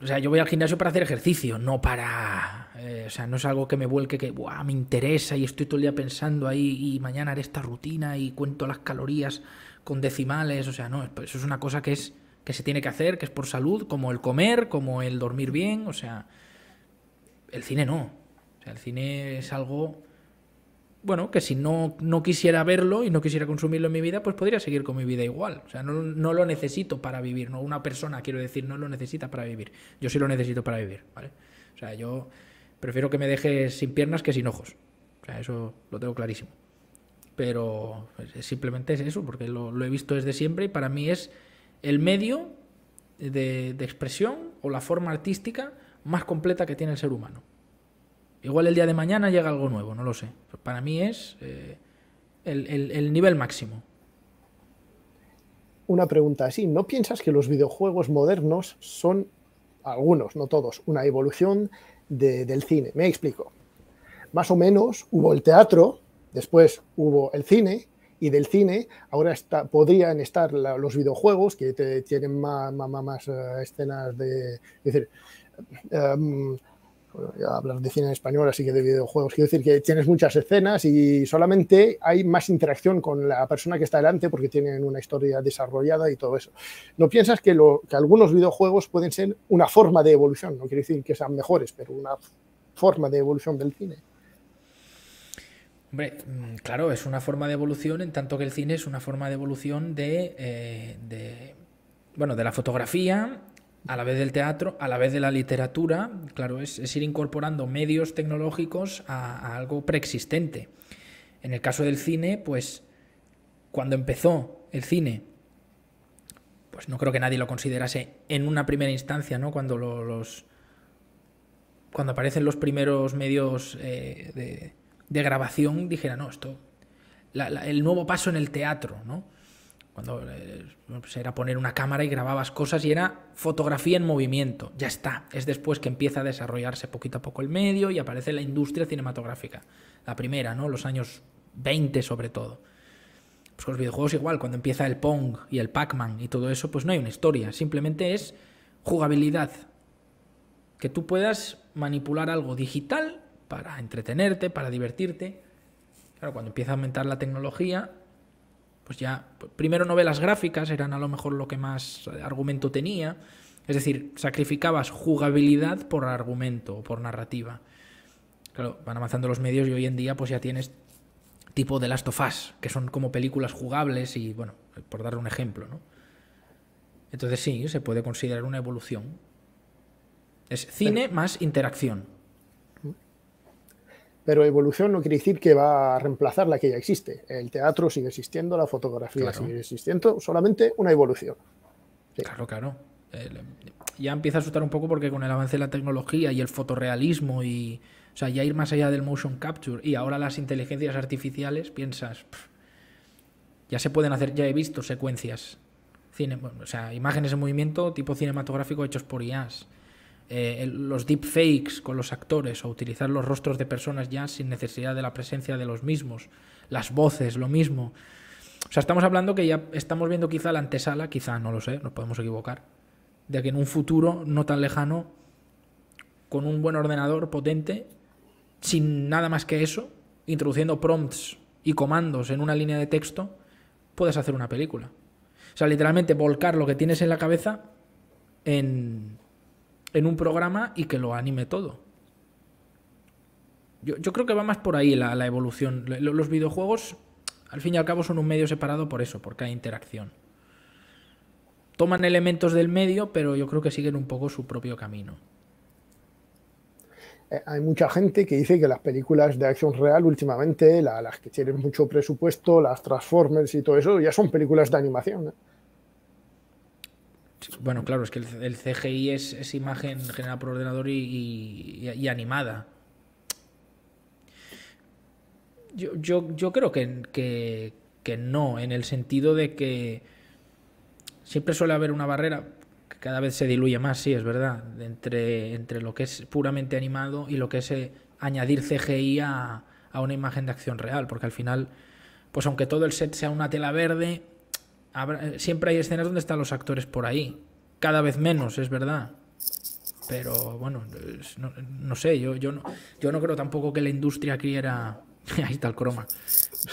O sea, yo voy al gimnasio para hacer ejercicio, no para... Eh, o sea, no es algo que me vuelque que, me interesa y estoy todo el día pensando ahí y mañana haré esta rutina y cuento las calorías con decimales. O sea, no, pues, eso es una cosa que es que se tiene que hacer, que es por salud, como el comer, como el dormir bien, o sea, el cine no. O sea, el cine es algo, bueno, que si no, no quisiera verlo y no quisiera consumirlo en mi vida, pues podría seguir con mi vida igual. O sea, no, lo necesito para vivir, no una persona, quiero decir, no lo necesita para vivir. Yo sí lo necesito para vivir, ¿vale? O sea, yo prefiero que me deje sin piernas que sin ojos. O sea, eso lo tengo clarísimo. Pero pues, simplemente es eso, porque lo he visto desde siempre y para mí es el medio de, expresión o la forma artística más completa que tiene el ser humano. Igual el día de mañana llega algo nuevo, no lo sé. Para mí es eh, el, nivel máximo una pregunta así. ¿No piensas que los videojuegos modernos son, algunos, no todos, una evolución del cine? Me explico. Más o menos hubo el teatro, después hubo el cine y del cine, ahora está, podrían estar los videojuegos que tienen más, eh, escenas de... Em, hablar de cine en español, así que de videojuegos. Quiero decir que tienes muchas escenas y solamente hay más interacción con la persona que está delante porque tienen una historia desarrollada y todo eso. No piensas que, lo, que algunos videojuegos pueden ser una forma de evolución, no quiero decir que sean mejores, pero una forma de evolución del cine. Hombre, mm, claro, es una forma de evolución, en tanto que el cine es una forma de evolución eh, de, bueno, de la fotografía a la vez del teatro, a la vez de la literatura, claro, es, ir incorporando medios tecnológicos a, algo preexistente. En el caso del cine, pues cuando empezó el cine, pues no creo que nadie lo considerase en una primera instancia, ¿no? Cuando los cuando aparecen los primeros medios eh, de, de grabación dijera, no, esto, el nuevo paso en el teatro, ¿no? Cuando eh, pues era poner una cámara y grababas cosas y era fotografía en movimiento, ya está. Es después que empieza a desarrollarse poquito a poco el medio y aparece la industria cinematográfica, la primera, ¿no? Los años 20 sobre todo. Pues con los videojuegos igual, cuando empieza el Pong y el Pac-Man y todo eso, pues no hay una historia, simplemente es jugabilidad. Que tú puedas manipular algo digital para entretenerte, para divertirte. Claro, cuando empieza a aumentar la tecnología, pues ya, pues primero novelas gráficas eran a lo mejor lo que más eh, argumento tenía, es decir, sacrificabas jugabilidad por argumento o por narrativa. Claro, van avanzando los medios y hoy en día pues ya tienes tipo de Last of Us, que son como películas jugables y bueno, por dar un ejemplo, ¿no? Entonces sí, se puede considerar una evolución. Es cine más interacción. Pero evolución no quiere decir que va a reemplazar la que ya existe. El teatro sigue existiendo, la fotografía sigue existiendo, solamente una evolución. Claro, claro. ya empieza a asustar un poco porque con el avance de la tecnología y el fotorrealismo y... O sea, ya ir más allá del motion capture y ahora las inteligencias artificiales, piensas, ya se pueden hacer, ya he visto secuencias, o sea, imágenes en movimiento tipo cinematográfico hechos por IAS. Eh, los deepfakes con los actores o utilizar los rostros de personas ya sin necesidad de la presencia de los mismos, las voces, lo mismo. O sea, estamos hablando que ya estamos viendo quizá la antesala, quizá no lo sé, nos podemos equivocar, de que en un futuro no tan lejano, con un buen ordenador potente, sin nada más que eso, introduciendo prompts y comandos en una línea de texto, puedes hacer una película. O sea, literalmente volcar lo que tienes en la cabeza en, en un programa y que lo anime todo. Yo, creo que va más por ahí la, evolución. Los videojuegos, al fin y al cabo, son un medio separado por eso, porque hay interacción. Toman elementos del medio, pero yo creo que siguen un poco su propio camino eh, hay mucha gente que dice que las películas de acción real últimamente, las que tienen mucho presupuesto, las Transformers y todo eso, ya son películas de animación. ¿eh? Bueno, claro, es que el, CGI es, imagen generada por ordenador y, animada. Yo, creo que, no, en el sentido de que siempre suele haber una barrera que cada vez se diluye más, sí, es verdad, entre, lo que es puramente animado y lo que es eh, añadir CGI a, a una imagen de acción real, porque al final, pues aunque todo el set sea una tela verde, eh, siempre hay escenas donde están los actores por ahí. Cada vez menos, es verdad. Pero bueno, no, sé, yo, yo, no, yo no creo tampoco que la industria quiera... *laughs* ahí está el croma.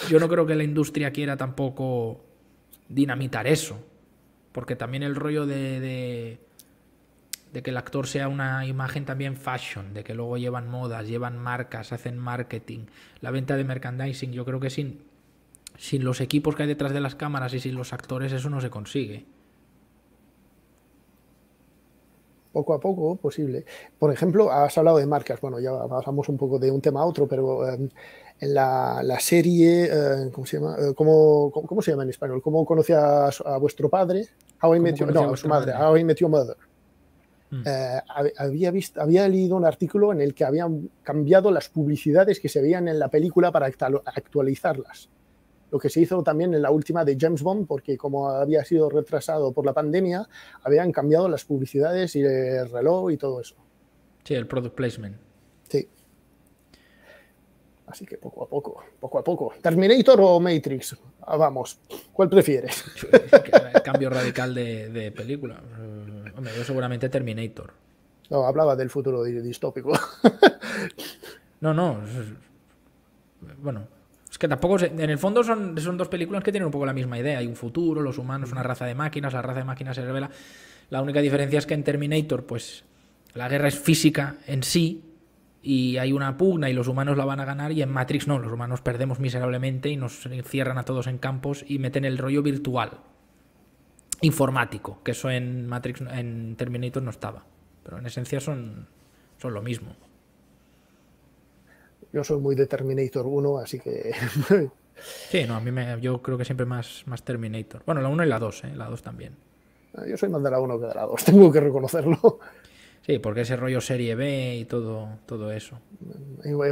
Yo no creo que la industria quiera tampoco dinamitar eso. Porque también el rollo de, de, que el actor sea una imagen también fashion, de que luego llevan modas, llevan marcas, hacen marketing, la venta de merchandising, yo creo que sin sin los equipos que hay detrás de las cámaras y sin los actores eso no se consigue. Poco a poco, posible. Por ejemplo, has hablado de marcas. Bueno, ya pasamos un poco de un tema a otro, pero em, en la, serie, em, ¿cómo se llama? Eh, ¿cómo, se llama en español? ¿Cómo conoce a, vuestro padre? How met no, a su madre. How I met your mother. Mm. Eh, había, visto, había leído un artículo en el que habían cambiado las publicidades que se veían en la película para actualizarlas lo que se hizo también en la última de James Bond, porque como había sido retrasado por la pandemia, habían cambiado las publicidades y el reloj y todo eso. Sí, el product placement. Sí. Así que poco a poco, poco a poco. ¿Terminator o Matrix? Ah, vamos, ¿cuál prefieres? *laughs* Cambio radical de, película. Eh, hombre, yo seguramente Terminator. No, hablaba del futuro distópico. *laughs* no, no. Bueno, que tampoco en el fondo son, dos películas que tienen un poco la misma idea. Hay un futuro, los humanos, una raza de máquinas, la raza de máquinas se revela. La única diferencia es que en Terminator, pues la guerra es física en sí y hay una pugna y los humanos la van a ganar y en Matrix no, los humanos perdemos miserablemente y nos encierran a todos en campos y meten el rollo virtual, informático, que eso en Matrix, en Terminator no estaba. Pero en esencia son, son lo mismo. Yo soy muy de Terminator 1, así que. *laughs* sí, no, a mí me, yo creo que siempre más, más Terminator. Bueno, la 1 y la 2, eh, la 2 también. Ah, yo soy más de la 1 que de la 2, *laughs* tengo que reconocerlo. Sí, porque ese rollo serie B y todo, todo eso.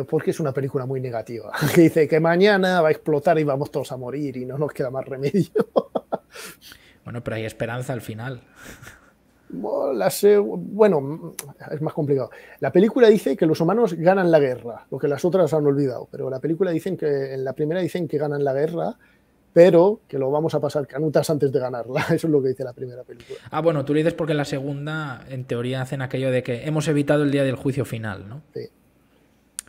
Porque es una película muy negativa, *laughs* que dice que mañana va a explotar y vamos todos a morir y no nos queda más remedio. Bueno, pero hay esperanza al final bueno, es más complicado. La película dice que los humanos ganan la guerra, lo que las otras han olvidado, pero la película dicen que en la primera dicen que ganan la guerra, pero que lo vamos a pasar canutas antes de ganarla. *laughs* Eso es lo que dice la primera película. Ah, bueno, tú le dices porque en la segunda, en teoría, hacen aquello de que hemos evitado el día del juicio final, ¿no?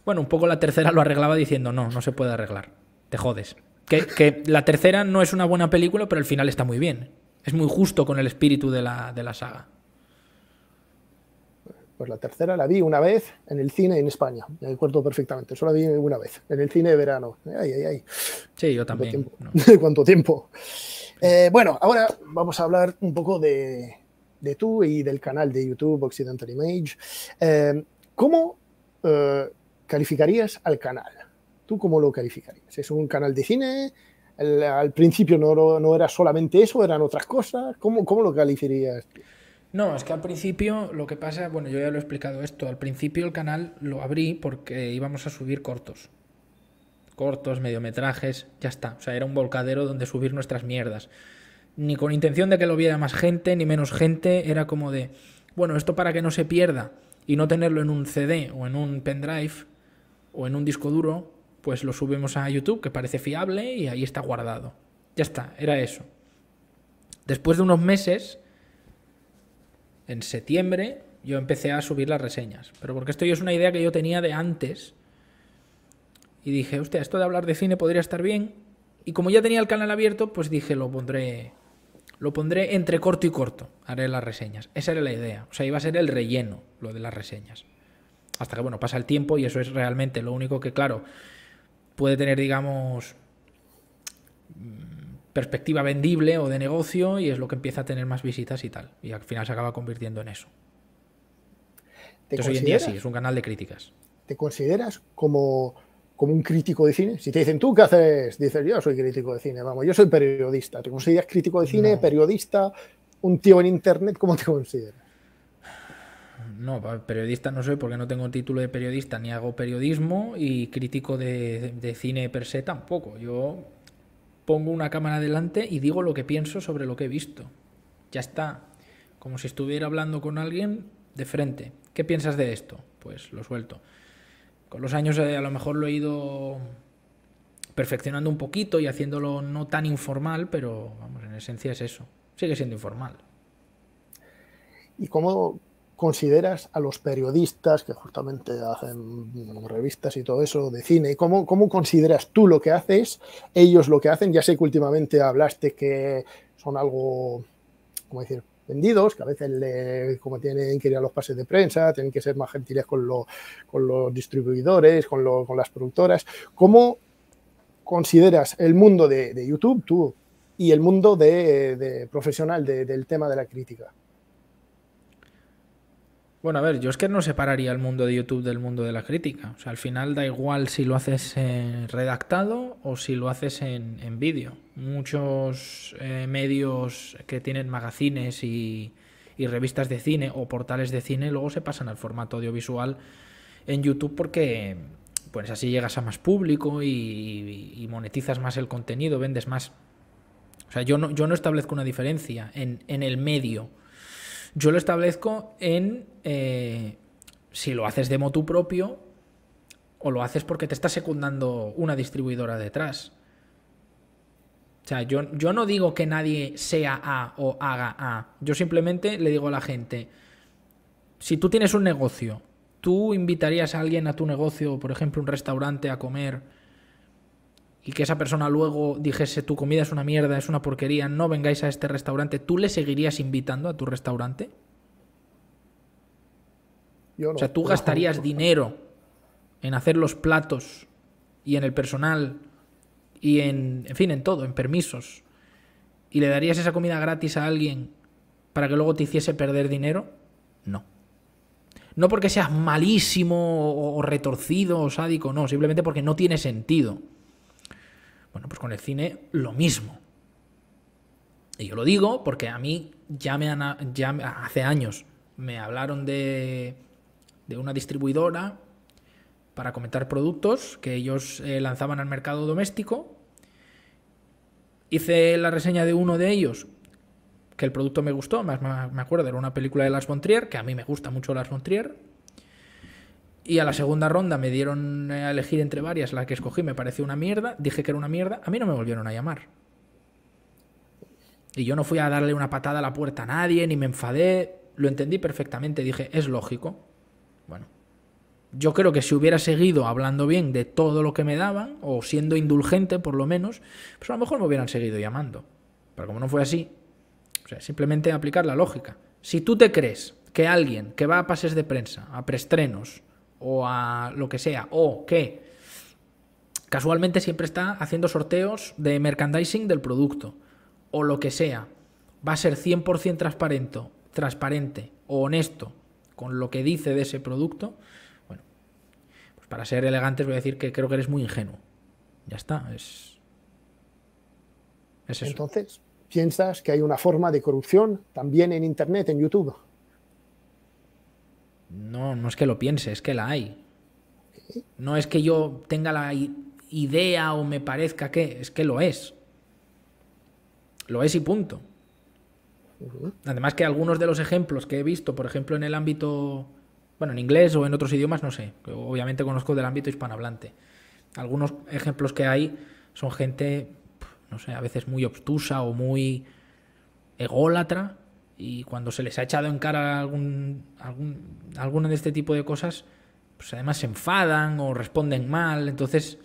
Bueno, un poco la tercera lo arreglaba diciendo, no, no se puede arreglar, te jodes. Que, que la tercera no es una buena película, pero el final está muy bien. Es muy justo con el espíritu de la, saga. Pues la tercera la vi una vez en el cine en España, me acuerdo perfectamente, solo la vi una vez, en el cine de verano. Ay, ay, ay. Sí, yo también. *laughs* ¿Cuánto tiempo? ¿Cuánto eh, tiempo? bueno, ahora vamos a hablar un poco de, de tú y del canal de YouTube Occidental Image. Eh, ¿Cómo eh, calificarías al canal? ¿Tú cómo lo calificarías? ¿Es un canal de cine? al principio no, era solamente eso, eran otras cosas. ¿Cómo, cómo lo calificarías? No, es que al principio lo que pasa, bueno, yo ya lo he explicado esto, al principio el canal lo abrí porque íbamos a subir cortos. Cortos, mediometrajes, ya está. O sea, era un volcadero donde subir nuestras mierdas. Ni con intención de que lo viera más gente, ni menos gente, era como de, bueno, esto para que no se pierda y no tenerlo en un CD o en un pendrive o en un disco duro, pues lo subimos a YouTube, que parece fiable, y ahí está guardado. Ya está, era eso. Después de unos meses, en septiembre, yo empecé a subir las reseñas. Pero porque esto es una idea que yo tenía de antes. Y dije, hostia, esto de hablar de cine podría estar bien. Y como ya tenía el canal abierto, pues dije, lo pondré. Lo pondré entre corto y corto. Haré las reseñas. Esa era la idea. O sea, iba a ser el relleno, lo de las reseñas. Hasta que, bueno, pasa el tiempo y eso es realmente lo único que, claro, puede tener, digamos, mm, perspectiva vendible o de negocio y es lo que empieza a tener más visitas y tal. Y al final se acaba convirtiendo en eso. Entonces hoy en día sí, es un canal de críticas. ¿Te consideras como, como un crítico de cine? Si te dicen, ¿tú qué haces? Dices, yo soy crítico de cine, vamos, yo soy periodista. ¿Te consideras crítico de cine, periodista, un tío en internet? ¿Cómo te consideras? No, periodista no soy porque no tengo título de periodista ni hago periodismo y crítico de, cine per se tampoco. Yo pongo una cámara delante y digo lo que pienso sobre lo que he visto. Ya está. Como si estuviera hablando con alguien de frente. ¿Qué piensas de esto? Pues lo suelto. Con los años eh, a lo mejor lo he ido perfeccionando un poquito y haciéndolo no tan informal, pero vamos, en esencia es eso. Sigue siendo informal. ¿Y cómo, consideras a los periodistas que justamente hacen revistas y todo eso de cine? ¿Cómo, cómo consideras tú lo que haces, ellos lo que hacen? Ya sé que últimamente hablaste que son algo, ¿cómo decir? vendidos, que a veces le, como tienen que ir a los pases de prensa, tienen que ser más gentiles con, con los distribuidores, con, las productoras. ¿Cómo consideras el mundo de, YouTube, tú, y el mundo de, profesional del tema de la crítica? Bueno, a ver, yo es que no separaría el mundo de YouTube del mundo de la crítica. O sea, al final da igual si lo haces en eh, redactado o si lo haces en, en vídeo. Muchos eh, medios que tienen magazines y, revistas de cine o portales de cine luego se pasan al formato audiovisual en YouTube porque pues así llegas a más público y, y monetizas más el contenido, vendes más. O sea, yo no, yo no establezco una diferencia en, en el medio yo lo establezco en eh, si lo haces demo tu propio o lo haces porque te está secundando una distribuidora detrás. O sea, yo, yo no digo que nadie sea A o haga A. Yo simplemente le digo a la gente, si tú tienes un negocio, tú invitarías a alguien a tu negocio, por ejemplo, un restaurante a comer y que esa persona luego dijese tu comida es una mierda, es una porquería, no vengáis a este restaurante, ¿tú le seguirías invitando a tu restaurante? O sea, tú gastarías dinero en hacer los platos y en el personal y en, en fin, en todo, en permisos. ¿Y le darías esa comida gratis a alguien para que luego te hiciese perder dinero? No. No porque seas malísimo o retorcido o sádico, no, simplemente porque no tiene sentido. Bueno, pues con el cine lo mismo. Y yo lo digo porque a mí ya me han, hace años me hablaron de, una distribuidora para comentar productos que ellos eh, lanzaban al mercado doméstico. Hice la reseña de uno de ellos, que el producto me gustó, más me acuerdo, era una película de Lars von Trier, que a mí me gusta mucho Lars von Trier, y a la segunda ronda me dieron eh, a elegir entre varias, la que escogí me pareció una mierda, dije que era una mierda, a mí no me volvieron a llamar. Y yo no fui a darle una patada a la puerta a nadie, ni me enfadé, lo entendí perfectamente, dije, es lógico. Bueno, yo creo que si hubiera seguido hablando bien de todo lo que me daban, o siendo indulgente por lo menos, pues a lo mejor me hubieran seguido llamando. Pero como no fue así, simplemente aplicar la lógica. Si tú te crees que alguien que va a pases de prensa, a preestrenos, o a lo que sea, o que casualmente siempre está haciendo sorteos de merchandising del producto, o lo que sea, va a ser 100% transparente, transparente o honesto con lo que dice de ese producto, bueno, pues para ser elegantes voy a decir que creo que eres muy ingenuo. Ya está, es eso. Entonces, ¿piensas que hay una forma de corrupción también en Internet, en YouTube? No, no es que lo piense, es que la hay. No es que yo tenga la idea o me parezca que, es que lo es. Lo es y punto. Además que algunos de los ejemplos que he visto, por ejemplo, en el ámbito, bueno, en inglés o en otros idiomas, no sé, obviamente conozco del ámbito hispanohablante. Algunos ejemplos que hay son gente, no sé, a veces muy obtusa o muy ególatra, y cuando se les ha echado en cara algún, algún, alguna de este tipo de cosas, pues además se enfadan o responden mal, entonces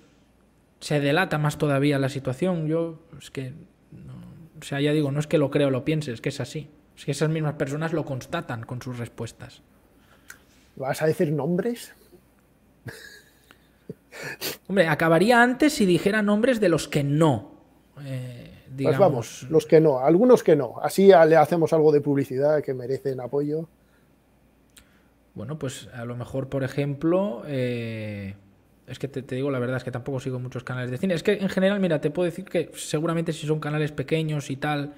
se delata más todavía la situación. Yo es que, o sea, ya digo, no es que lo creo, lo piense, es que es así. Es que esas mismas personas lo constatan con sus respuestas. ¿Vas a decir nombres? Hombre, acabaría antes si dijera nombres de los que no. Eh, pues vamos, los que no, algunos que no. Así le hacemos algo de publicidad que merecen apoyo. Bueno, pues a lo mejor, por ejemplo, eh, es que te, digo la verdad, es que tampoco sigo muchos canales de cine. Es que en general, mira, te puedo decir que seguramente si son canales pequeños y tal,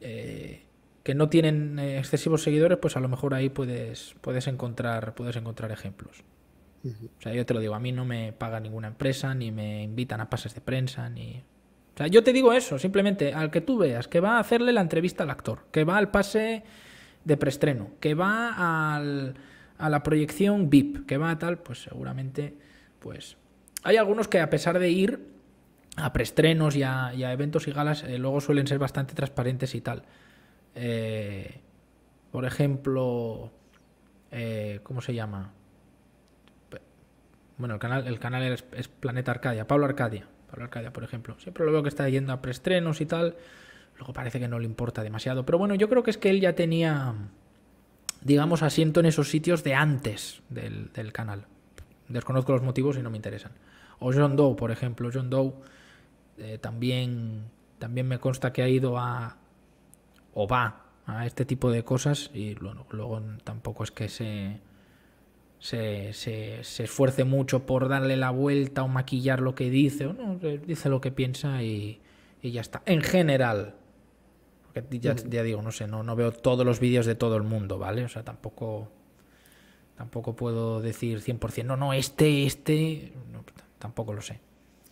eh, que no tienen eh, excesivos seguidores, pues a lo mejor ahí puedes, puedes, encontrar, puedes encontrar ejemplos. O sea, yo te lo digo, a mí no me paga ninguna empresa, ni me invitan a pases de prensa, ni yo te digo eso, simplemente al que tú veas que va a hacerle la entrevista al actor, que va al pase de preestreno, que va a la proyección VIP, que va a tal, pues seguramente, pues... Hay algunos que a pesar de ir a preestrenos y a, eventos y galas, eh, luego suelen ser bastante transparentes y tal. Eh, por ejemplo, eh, ¿cómo se llama? Bueno, el canal, el canal es Planeta Arcadia, Pablo Arcadia, Pablo Arcadia, por ejemplo. Siempre lo veo que está yendo a preestrenos y tal. Luego parece que no le importa demasiado. Pero bueno, yo creo que es que él ya tenía, digamos, asiento en esos sitios de antes del, canal. Desconozco los motivos y no me interesan. O John Doe, por ejemplo. John Doe eh, también, también me consta que ha ido a... o va a este tipo de cosas y bueno luego tampoco es que se se, se, esfuerce mucho por darle la vuelta o maquillar lo que dice, o no, eh, dice lo que piensa y, y ya está. En general, ya, digo, no sé, no, no veo todos los vídeos de todo el mundo, ¿vale? O sea, tampoco, tampoco puedo decir 100%, no, no, este, este, tampoco lo sé.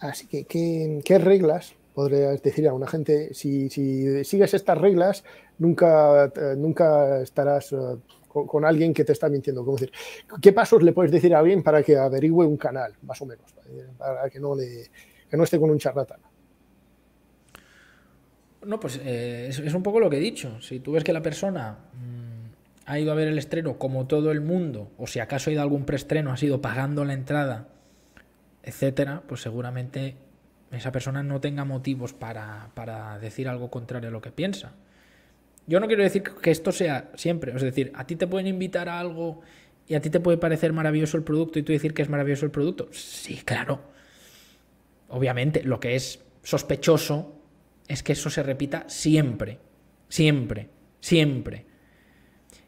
Así que, ¿qué, qué reglas podrías decir a una gente? Si, sigues estas reglas, nunca, eh, nunca estarás eh, con, alguien que te está mintiendo. decir? ¿Qué pasos le puedes decir a alguien para que averigüe un canal, más o menos, para que no, le, no esté con un charlatán? No, pues eh, es, un poco lo que he dicho. Si tú ves que la persona mm, ha ido a ver el estreno como todo el mundo, o si acaso ha ido a algún preestreno, ha sido pagando la entrada, etcétera, pues seguramente esa persona no tenga motivos para decir algo contrario a lo que piensa. Yo no quiero decir que esto sea siempre, es decir, a ti te pueden invitar a algo y a ti te puede parecer maravilloso el producto y tú decir que es maravilloso el producto. Sí, claro. Obviamente, lo que es sospechoso es que eso se repita siempre, siempre, siempre.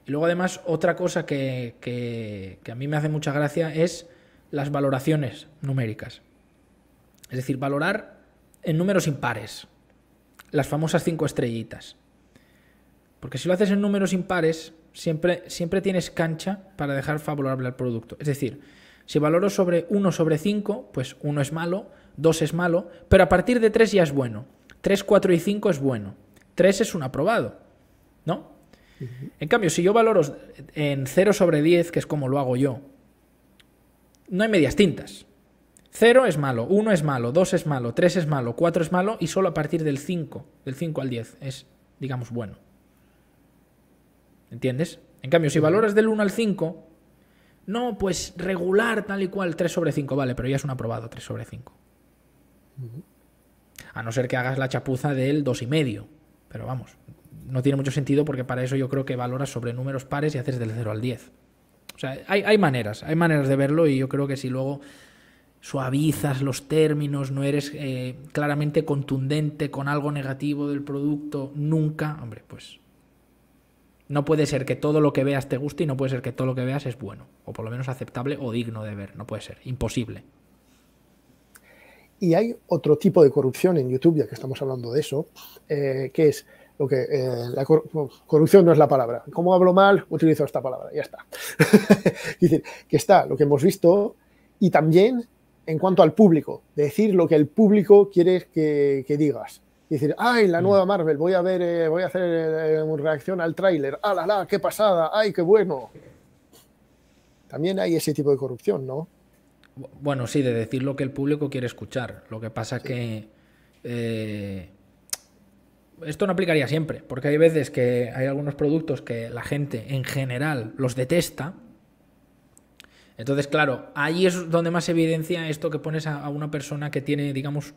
Y luego además otra cosa que, a mí me hace mucha gracia es las valoraciones numéricas. Es decir, valorar en números impares, las famosas cinco estrellitas. Porque si lo haces en números impares, siempre, siempre tienes cancha para dejar favorable al producto. Es decir, si valoro sobre 1 sobre 5, pues 1 es malo, 2 es malo, pero a partir de 3 ya es bueno. 3, 4 y 5 es bueno. 3 es un aprobado, ¿no? En cambio, si yo valoro en 0 sobre 10, que es como lo hago yo, no hay medias tintas. 0 es malo, 1 es malo, 2 es malo, 3 es malo, 4 es malo y solo a partir del 5, del 5 al 10 es, digamos, bueno. ¿Entiendes? En cambio, si valoras del 1 al 5, no, pues regular tal y cual, 3 sobre 5, vale, pero ya es un aprobado 3 sobre 5. A no ser que hagas la chapuza del y medio, pero vamos, no tiene mucho sentido porque para eso yo creo que valoras sobre números pares y haces del 0 al 10. O sea, hay, maneras, hay maneras de verlo y yo creo que si luego suavizas los términos, no eres eh, claramente contundente con algo negativo del producto nunca, hombre, pues no puede ser que todo lo que veas te guste y no puede ser que todo lo que veas es bueno, o por lo menos aceptable o digno de ver. No puede ser, imposible. Y hay otro tipo de corrupción en YouTube, ya que estamos hablando de eso, eh, que es lo que eh, la oh, corrupción no es la palabra. ¿Cómo hablo mal, utilizo esta palabra, ya está. *laughs* que está lo que hemos visto y también en cuanto al público, decir lo que el público quiere que digas y decir, ay, la mm. nueva Marvel, voy a ver, eh, voy a hacer eh, una reacción al tráiler, ah, la, la, qué pasada, ay, qué bueno. También hay ese tipo de corrupción, ¿no? Bueno, sí, de decir lo que el público quiere escuchar. Lo que pasa es que eh, esto no aplicaría siempre, porque hay veces que hay algunos productos que la gente en general los detesta. Entonces, claro, ahí es donde más evidencia esto que pones a una persona que tiene, digamos,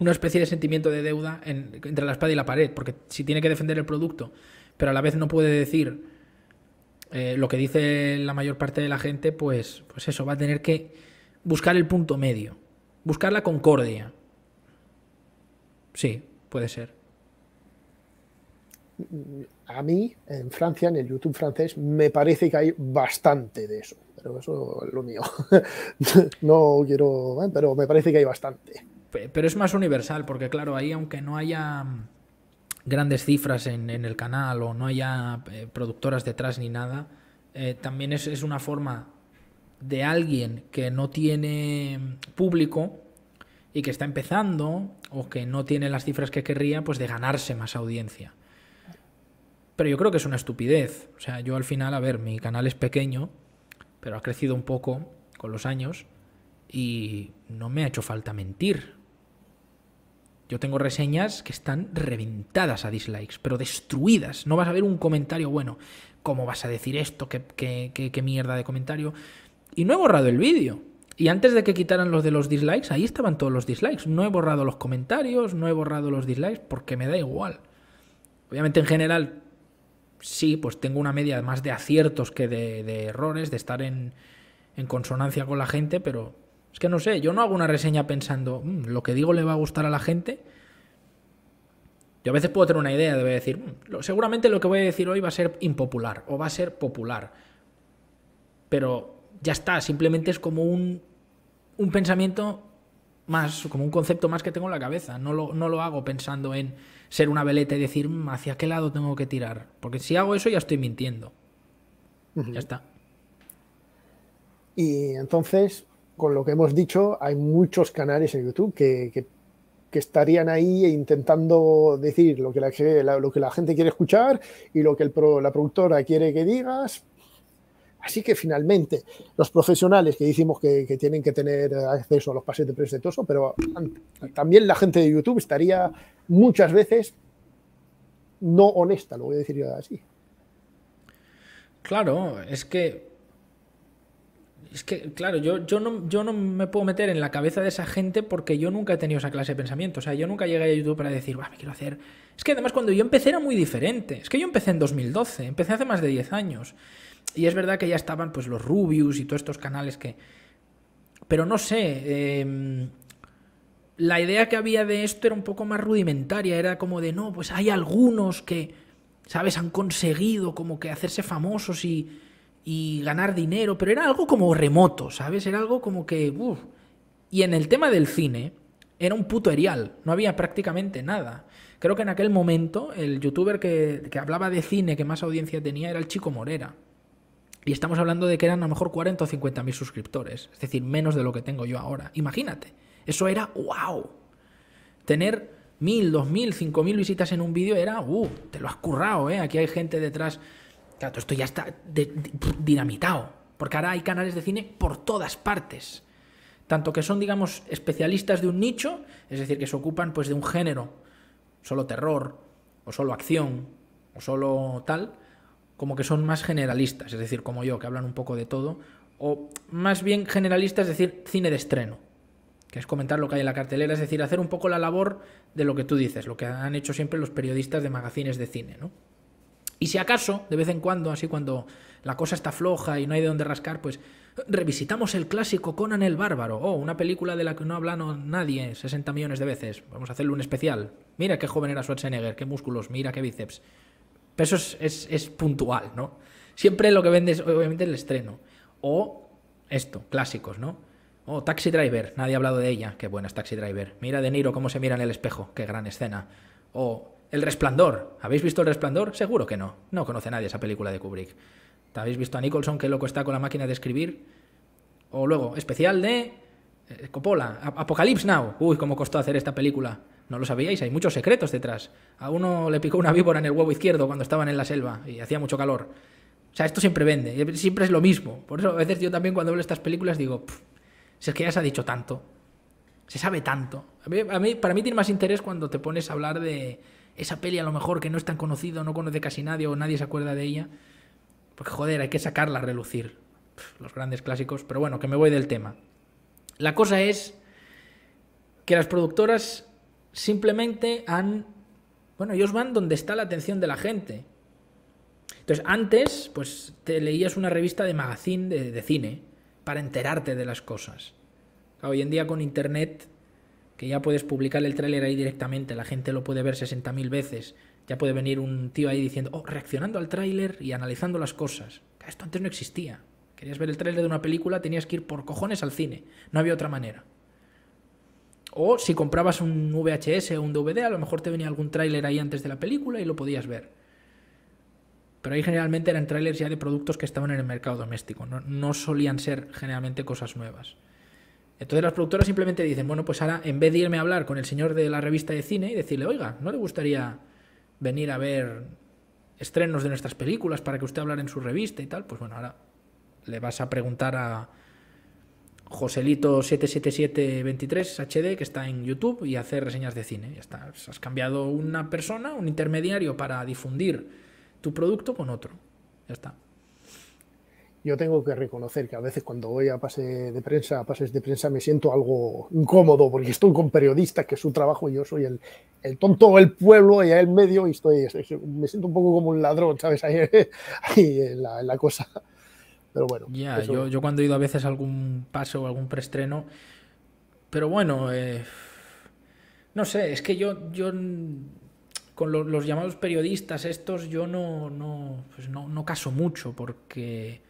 una especie de sentimiento de deuda entre la espada y la pared, porque si tiene que defender el producto, pero a la vez no puede decir eh, lo que dice la mayor parte de la gente, pues, pues eso, va a tener que buscar el punto medio, buscar la concordia. Sí, puede ser. A mí, en Francia, en el YouTube francés, me parece que hay bastante de eso, pero eso es lo mío. *laughs* no quiero, pero me parece que hay bastante. Pero es más universal, porque claro, ahí aunque no haya mm, grandes cifras en, el canal o no haya eh, productoras detrás ni nada, eh, también es, es una forma de alguien que no tiene mm, público y que está empezando o que no tiene las cifras que querría, pues de ganarse más audiencia. Pero yo creo que es una estupidez. O sea, yo al final, a ver, mi canal es pequeño, pero ha crecido un poco con los años y no me ha hecho falta mentir. Yo tengo reseñas que están reventadas a dislikes, pero destruidas. No vas a ver un comentario bueno. ¿Cómo vas a decir esto? ¿Qué, mierda de comentario? Y no he borrado el vídeo. Y antes de que quitaran los de los dislikes, ahí estaban todos los dislikes. No he borrado los comentarios, no he borrado los dislikes, porque me da igual. Obviamente en general, sí, pues tengo una media más de aciertos que de, errores, de estar en consonancia con la gente, pero es que no sé, yo no hago una reseña pensando, mm, lo que digo le va a gustar a la gente. Yo a veces puedo tener una idea de decir, mm, seguramente lo que voy a decir hoy va a ser impopular o va a ser popular. Pero ya está, simplemente es como un, pensamiento más, como un concepto más que tengo en la cabeza. No lo, no lo hago pensando en ser una veleta y decir mm, hacia qué lado tengo que tirar. Porque si hago eso ya estoy mintiendo. Ya está. Y entonces, con lo que hemos dicho, hay muchos canales en YouTube que, estarían ahí intentando decir lo que la, que la gente quiere escuchar y lo que la productora quiere que digas. Así que finalmente, los profesionales que decimos que, tienen que tener acceso a los pases de prensa pero también la gente de YouTube estaría muchas veces no honesta, lo voy a decir yo así. Claro, es que es que, claro, yo, yo, no, yo no me puedo meter en la cabeza de esa gente porque yo nunca he tenido esa clase de pensamiento. O sea, yo nunca llegué a YouTube para decir, va, me quiero hacer. Es que además cuando yo empecé era muy diferente. Es que yo empecé en 2012, empecé hace más de 10 años. Y es verdad que ya estaban pues los Rubius y todos estos canales que. Pero no sé. Em, la idea que había de esto era un poco más rudimentaria, era como de, no, pues hay algunos que, ¿sabes?, han conseguido como que hacerse famosos y y ganar dinero, pero era algo como remoto, ¿sabes? Era algo como que... Y en el tema del cine, era un puto erial, no había prácticamente nada. Creo que en aquel momento el youtuber que, hablaba de cine que más audiencia tenía era el Chico Morera. Y estamos hablando de que eran a lo mejor 40 o 50 mil suscriptores, es decir, menos de lo que tengo yo ahora. Imagínate, eso era wow. Tener mil, dos mil, cinco mil visitas en un vídeo era, uh, te lo has currado, ¿eh? Aquí hay gente detrás Claro, todo esto ya está dinamitado, porque ahora hay canales de cine por todas partes. Tanto que son, digamos, especialistas de un nicho, es decir, que se ocupan pues de un género, solo terror, o solo acción, o solo tal, como que son más generalistas, es decir, como yo, que hablan un poco de todo, o más bien generalistas, es decir, cine de estreno, que es comentar lo que hay en la cartelera, es decir, hacer un poco la labor de lo que tú dices, lo que han hecho siempre los periodistas de magazines de cine, ¿no? Y si acaso, de vez en cuando, así cuando la cosa está floja y no hay de dónde rascar, pues revisitamos el clásico Conan el Bárbaro, o oh, una película de la que no hablado nadie 60 millones de veces. Vamos a hacerle un especial. Mira qué joven era Schwarzenegger, qué músculos, mira qué bíceps. Pero eso es, puntual, ¿no? Siempre lo que vendes, obviamente, el estreno. O esto, clásicos, ¿no? O Taxi Driver, nadie ha hablado de ella. Qué buena es Taxi Driver. Mira De Niro cómo se mira en el espejo, qué gran escena. O el Resplandor. ¿Habéis visto El Resplandor? Seguro que no. No conoce nadie esa película de Kubrick. ¿Habéis visto a Nicholson que loco está con la máquina de escribir? O luego, especial de eh, Coppola, Apocalypse Now. Uy, cómo costó hacer esta película. No lo sabíais, hay muchos secretos detrás. A uno le picó una víbora en el huevo izquierdo cuando estaban en la selva y hacía mucho calor. O sea, esto siempre vende, siempre es lo mismo. Por eso a veces yo también cuando veo estas películas digo, si es que ya se ha dicho tanto, se sabe tanto. a mí, para mí tiene más interés cuando te pones a hablar de, esa peli a lo mejor que no es tan conocida, no conoce casi nadie o nadie se acuerda de ella. Porque joder, hay que sacarla a relucir. los grandes clásicos, pero bueno, que me voy del tema. La cosa es que las productoras simplemente han... Bueno, ellos van donde está la atención de la gente. Entonces, antes, pues te leías una revista de magazine de cine para enterarte de las cosas. Hoy en día con internet que ya puedes publicar el tráiler ahí directamente, la gente lo puede ver 60.000 veces, ya puede venir un tío ahí diciendo, oh, reaccionando al tráiler y analizando las cosas. Esto antes no existía. Querías ver el tráiler de una película, tenías que ir por cojones al cine, no había otra manera. O si comprabas un VHS o un DVD, a lo mejor te venía algún tráiler ahí antes de la película y lo podías ver. Pero ahí generalmente eran tráilers ya de productos que estaban en el mercado doméstico, no solían ser generalmente cosas nuevas. Entonces las productoras simplemente dicen, bueno, pues ahora en vez de irme a hablar con el señor de la revista de cine y decirle, oiga, ¿no le gustaría venir a ver estrenos de nuestras películas para que usted hablara en su revista y tal? Pues bueno, ahora le vas a preguntar a Joselito77723HD que está en YouTube y hacer reseñas de cine. Ya está, pues has cambiado una persona, un intermediario para difundir tu producto con otro. Ya está yo tengo que reconocer que a veces cuando voy a pase de prensa, pases de prensa, me siento algo incómodo porque estoy con periodistas que es su trabajo y yo soy el, el tonto del pueblo y el medio y estoy, me siento un poco como un ladrón, ¿sabes? *laughs* Ahí, en, la, cosa. Pero bueno. Ya, yo, yo, cuando he ido a veces a algún paso o algún preestreno, pero bueno, eh, no sé, es que yo, yo con los, llamados periodistas estos, yo no, no, pues no, no caso mucho porque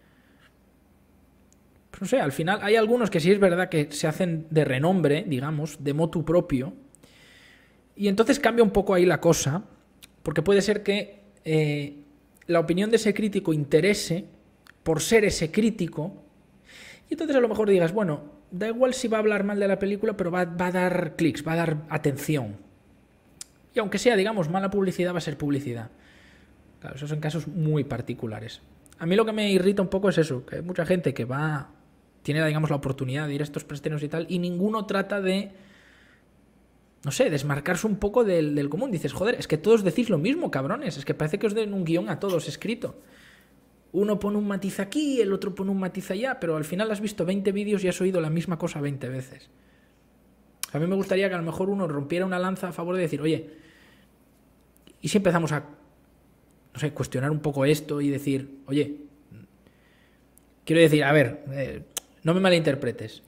no sé, al final hay algunos que sí es verdad que se hacen de renombre, digamos, de motu propio. Y entonces cambia un poco ahí la cosa, porque puede ser que eh, la opinión de ese crítico interese por ser ese crítico. Y entonces a lo mejor digas, bueno, da igual si va a hablar mal de la película, pero va, va a dar clics, va a dar atención. Y aunque sea, digamos, mala publicidad, va a ser publicidad. Claro, esos son casos muy particulares. A mí lo que me irrita un poco es eso, que hay mucha gente que va tiene, digamos, la oportunidad de ir a estos prestenos y tal, y ninguno trata de, no sé, desmarcarse un poco del, común. Dices, joder, es que todos decís lo mismo, cabrones, es que parece que os den un guión a todos escrito. Uno pone un matiz aquí, el otro pone un matiz allá, pero al final has visto 20 vídeos y has oído la misma cosa 20 veces. A mí me gustaría que a lo mejor uno rompiera una lanza a favor de decir, oye, y si empezamos a, no sé, cuestionar un poco esto y decir, oye, quiero decir, a ver, eh, no me malinterpretes.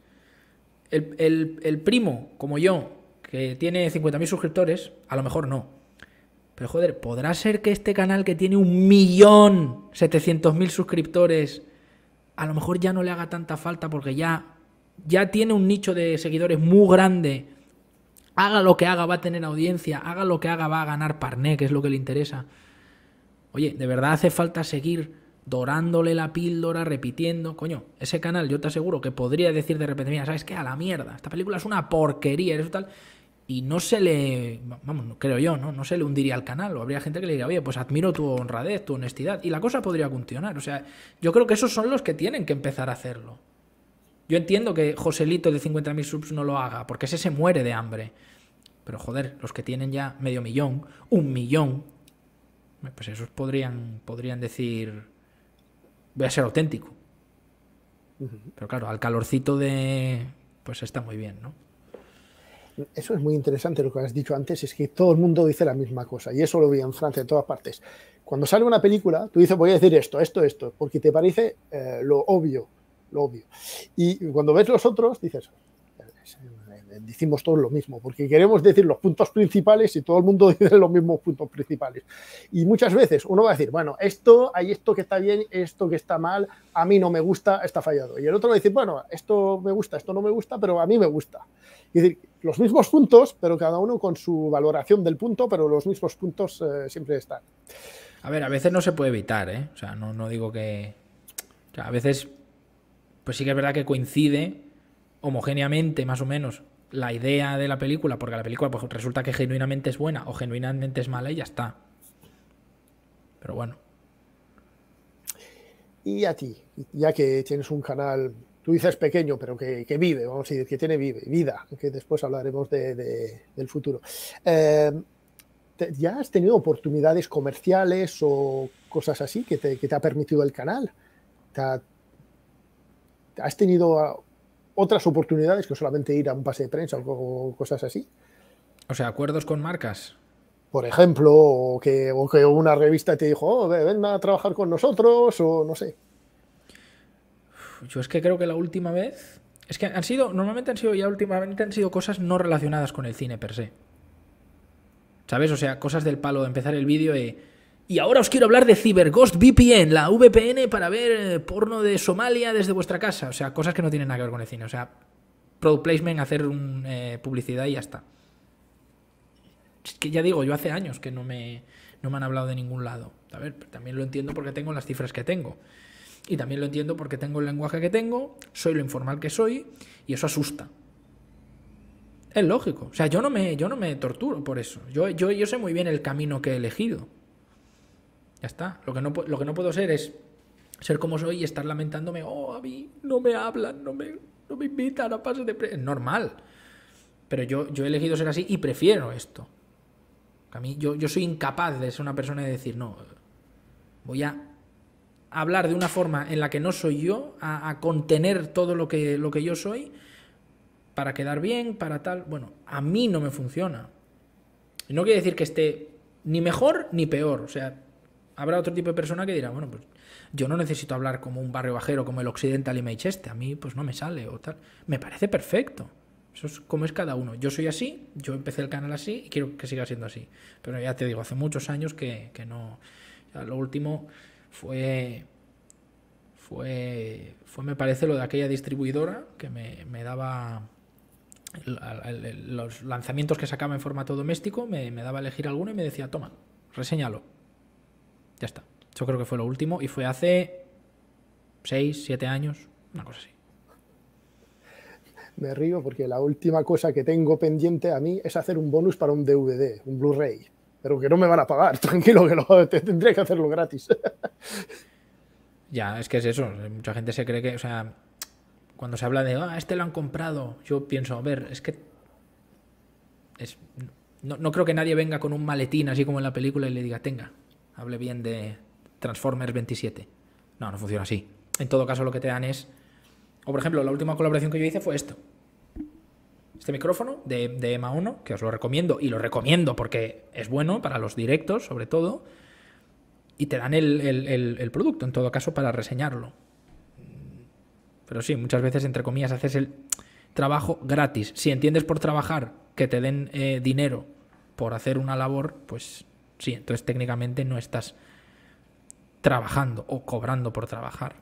El, el, primo, como yo, que tiene 50.000 suscriptores, a lo mejor no. Pero joder, ¿podrá ser que este canal que tiene un millón mil suscriptores, a lo mejor ya no le haga tanta falta porque ya, ya tiene un nicho de seguidores muy grande? Haga lo que haga, va a tener audiencia, haga lo que haga, va a ganar parné, que es lo que le interesa. Oye, ¿de verdad hace falta seguir dorándole la píldora, repitiendo. Coño, ese canal yo te aseguro que podría decir de repente, mira, ¿sabes qué? A la mierda, esta película es una porquería, eso tal. Y no se le, vamos, creo yo, ¿no? No se le hundiría al canal. O habría gente que le diría, oye, pues admiro tu honradez, tu honestidad. Y la cosa podría funcionar. O sea, yo creo que esos son los que tienen que empezar a hacerlo. Yo entiendo que Joselito de 50.000 subs no lo haga, porque ese se muere de hambre. Pero joder, los que tienen ya medio millón, un millón, pues esos podrían, podrían decir, voy a ser auténtico. Pero claro, al calorcito de... pues está muy bien, ¿no? Eso es muy interesante lo que has dicho antes, es que todo el mundo dice la misma cosa, y eso lo vi en Francia, en todas partes. Cuando sale una película, tú dices, voy a decir esto, esto, esto, porque te parece eh, lo obvio, lo obvio. Y cuando ves los otros, dices, decimos todos lo mismo, porque queremos decir los puntos principales y todo el mundo *laughs* dice los mismos puntos principales. Y muchas veces uno va a decir, bueno, esto, hay esto que está bien, esto que está mal, a mí no me gusta, está fallado. Y el otro va a decir, bueno, esto me gusta, esto no me gusta, pero a mí me gusta. Es decir, los mismos puntos, pero cada uno con su valoración del punto, pero los mismos puntos eh, siempre están. A ver, a veces no se puede evitar, ¿eh? O sea, no, no digo que... a veces, pues sí que es verdad que coincide homogéneamente, más o menos, la idea de la película, porque la película pues, resulta que genuinamente es buena o genuinamente es mala y ya está. Pero bueno. Y a ti, ya que tienes un canal, tú dices pequeño, pero que, vive, vamos a decir, que tiene vida, que después hablaremos de, del futuro. Em, ¿Ya has tenido oportunidades comerciales o cosas así que te, ha permitido el canal? ¿Has tenido otras oportunidades que solamente ir a un pase de prensa o, cosas así. O sea, acuerdos con marcas. Por ejemplo, o que, una revista te dijo, oh, ven a trabajar con nosotros, o no sé. Yo es que creo que la última vez. Es que han sido, normalmente han sido, ya últimamente han sido cosas no relacionadas con el cine per se. ¿Sabes? O sea, cosas del palo, empezar el vídeo y. Y ahora os quiero hablar de CyberGhost VPN, la VPN para ver eh, porno de Somalia desde vuestra casa. O sea, cosas que no tienen nada que ver con el cine. O sea, product placement, hacer un, eh, publicidad y ya está. Es que ya digo, yo hace años que no me, me han hablado de ningún lado. A ver, también lo entiendo porque tengo las cifras que tengo. Y también lo entiendo porque tengo el lenguaje que tengo, soy lo informal que soy, y eso asusta. Es lógico. O sea, yo no me, yo no me torturo por eso. yo sé muy bien el camino que he elegido. Ya está. Lo que no, lo que no puedo ser es ser como soy y estar lamentándome, oh, a mí no me hablan, no me, no me invitan a paso de prensa. Es normal. Pero yo, yo he elegido ser así y prefiero esto. A mí, yo, yo soy incapaz de ser una persona y decir, no, voy a hablar de una forma en la que no soy yo, a, contener todo lo que, lo que yo soy, para quedar bien, para tal. Bueno, a mí no me funciona. Y no quiere decir que esté ni mejor ni peor. O sea, Habrá otro tipo de persona que dirá, bueno, pues yo no necesito hablar como un barrio bajero, como el Occidental Image este, a mí pues no me sale o tal. Me parece perfecto. Eso es como es cada uno. Yo soy así, yo empecé el canal así y quiero que siga siendo así. Pero ya te digo, hace muchos años que, no. Ya lo último fue, fue. Fue, me parece, lo de aquella distribuidora que me, daba. los lanzamientos que sacaba en formato doméstico, me, daba a elegir alguno y me decía, toma, reseñalo. Ya está. Yo creo que fue lo último y fue hace 6, 7 años, una cosa así. Me río porque la última cosa que tengo pendiente a mí es hacer un bonus para un DVD, un Blu-ray. Pero que no me van a pagar, *laughs* tranquilo, que lo, tendré que hacerlo gratis. *laughs* ya, es que es eso. Mucha gente se cree que, o sea, cuando se habla de, ah, este lo han comprado, yo pienso, a ver, es que. no creo que nadie venga con un maletín así como en la película y le diga, tenga, hable bien de Transformers 27. No, no funciona así. En todo caso, lo que te dan es. O por ejemplo, la última colaboración que yo hice fue esto. Este micrófono de, EMA 1, que os lo recomiendo, y lo recomiendo porque es bueno para los directos, sobre todo. Y te dan el, producto, en todo caso, para reseñarlo. Pero sí, muchas veces, entre comillas, haces el trabajo gratis. Si entiendes por trabajar que te den eh, dinero por hacer una labor, pues Sí, entonces técnicamente no estás trabajando o cobrando por trabajar.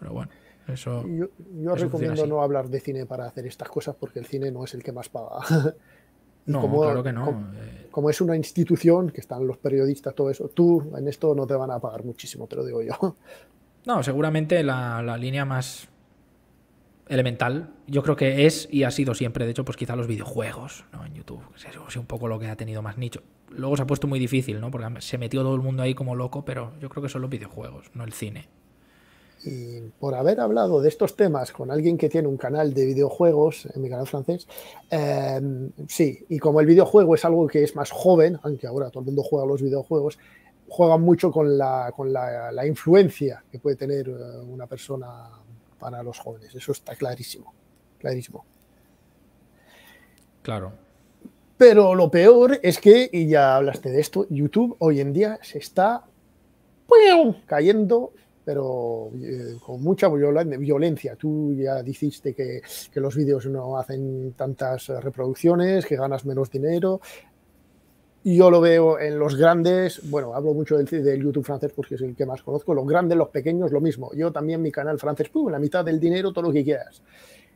Pero bueno, eso. Yo, recomiendo no hablar de cine para hacer estas cosas porque el cine no es el que más paga. *laughs* no, claro que no. Eh, como, es una institución que están los periodistas, todo eso, tú en esto no te van a pagar muchísimo, te lo digo yo. *laughs* No, seguramente la, la línea más elemental, yo creo que es y ha sido siempre, de hecho, pues quizá los videojuegos, ¿no? En YouTube, es un poco lo que ha tenido más nicho. Luego se ha puesto muy difícil, ¿no? Porque se metió todo el mundo ahí como loco, pero yo creo que son los videojuegos, no el cine. Y por haber hablado de estos temas con alguien que tiene un canal de videojuegos, en eh, mi canal francés, em, sí, y como el videojuego es algo que es más joven, aunque ahora todo el mundo juega los videojuegos, juega mucho con la, con la, la influencia que puede tener eh, una persona para los jóvenes. Eso está clarísimo, clarísimo. Claro. Pero lo peor es que, y ya hablaste de esto, YouTube hoy en día se está cayendo, pero eh, con mucha violencia. Tú ya dijiste que, que, los vídeos no hacen tantas reproducciones, que ganas menos dinero. Yo lo veo en los grandes, bueno, hablo mucho del, YouTube francés porque es el que más conozco, los grandes, los pequeños, lo mismo. Yo también mi canal francés, pum, la mitad del dinero, todo lo que quieras.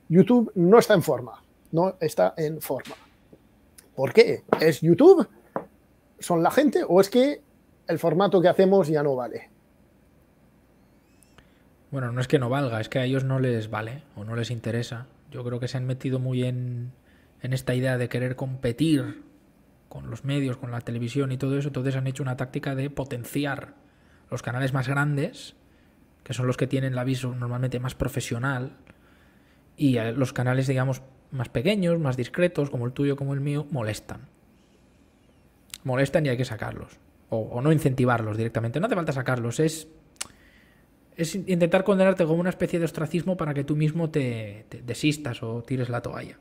YouTube no está en forma, no está en forma. ¿Por qué? ¿Es YouTube? ¿Son la gente o es que el formato que hacemos ya no vale? Bueno, no es que no valga, es que a ellos no les vale o no les interesa. Yo creo que se han metido muy en, en esta idea de querer competir con los medios, con la televisión y todo eso, entonces han hecho una táctica de potenciar los canales más grandes, que son los que tienen la visión normalmente más profesional, y los canales, digamos, más pequeños, más discretos, como el tuyo, como el mío, molestan. Molestan y hay que sacarlos. O, no incentivarlos directamente. No hace falta sacarlos, es, es intentar condenarte como una especie de ostracismo para que tú mismo te, desistas o tires la toalla.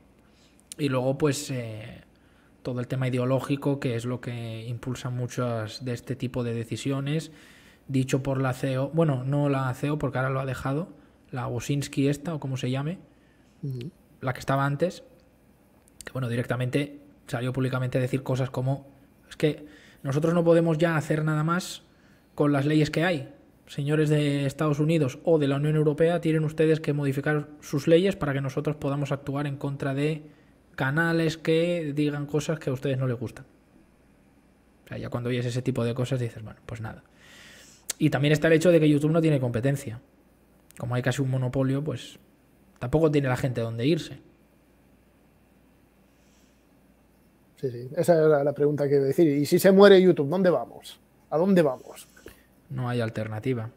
Y luego, pues... Eh, todo el tema ideológico, que es lo que impulsa muchas de este tipo de decisiones, dicho por la CEO, bueno, no la CEO porque ahora lo ha dejado, la Wosinski esta o como se llame, la que estaba antes, que bueno, directamente salió públicamente a decir cosas como, es que nosotros no podemos ya hacer nada más con las leyes que hay. Señores de Estados Unidos o de la Unión Europea, tienen ustedes que modificar sus leyes para que nosotros podamos actuar en contra de canales que digan cosas que a ustedes no les gustan. O sea, ya cuando oyes ese tipo de cosas dices, bueno, pues nada. Y también está el hecho de que YouTube no tiene competencia. Como hay casi un monopolio, pues tampoco tiene la gente donde irse. Sí, sí. Esa era la pregunta que iba decir. ¿Y si se muere YouTube, dónde vamos? ¿A dónde vamos? No hay alternativa.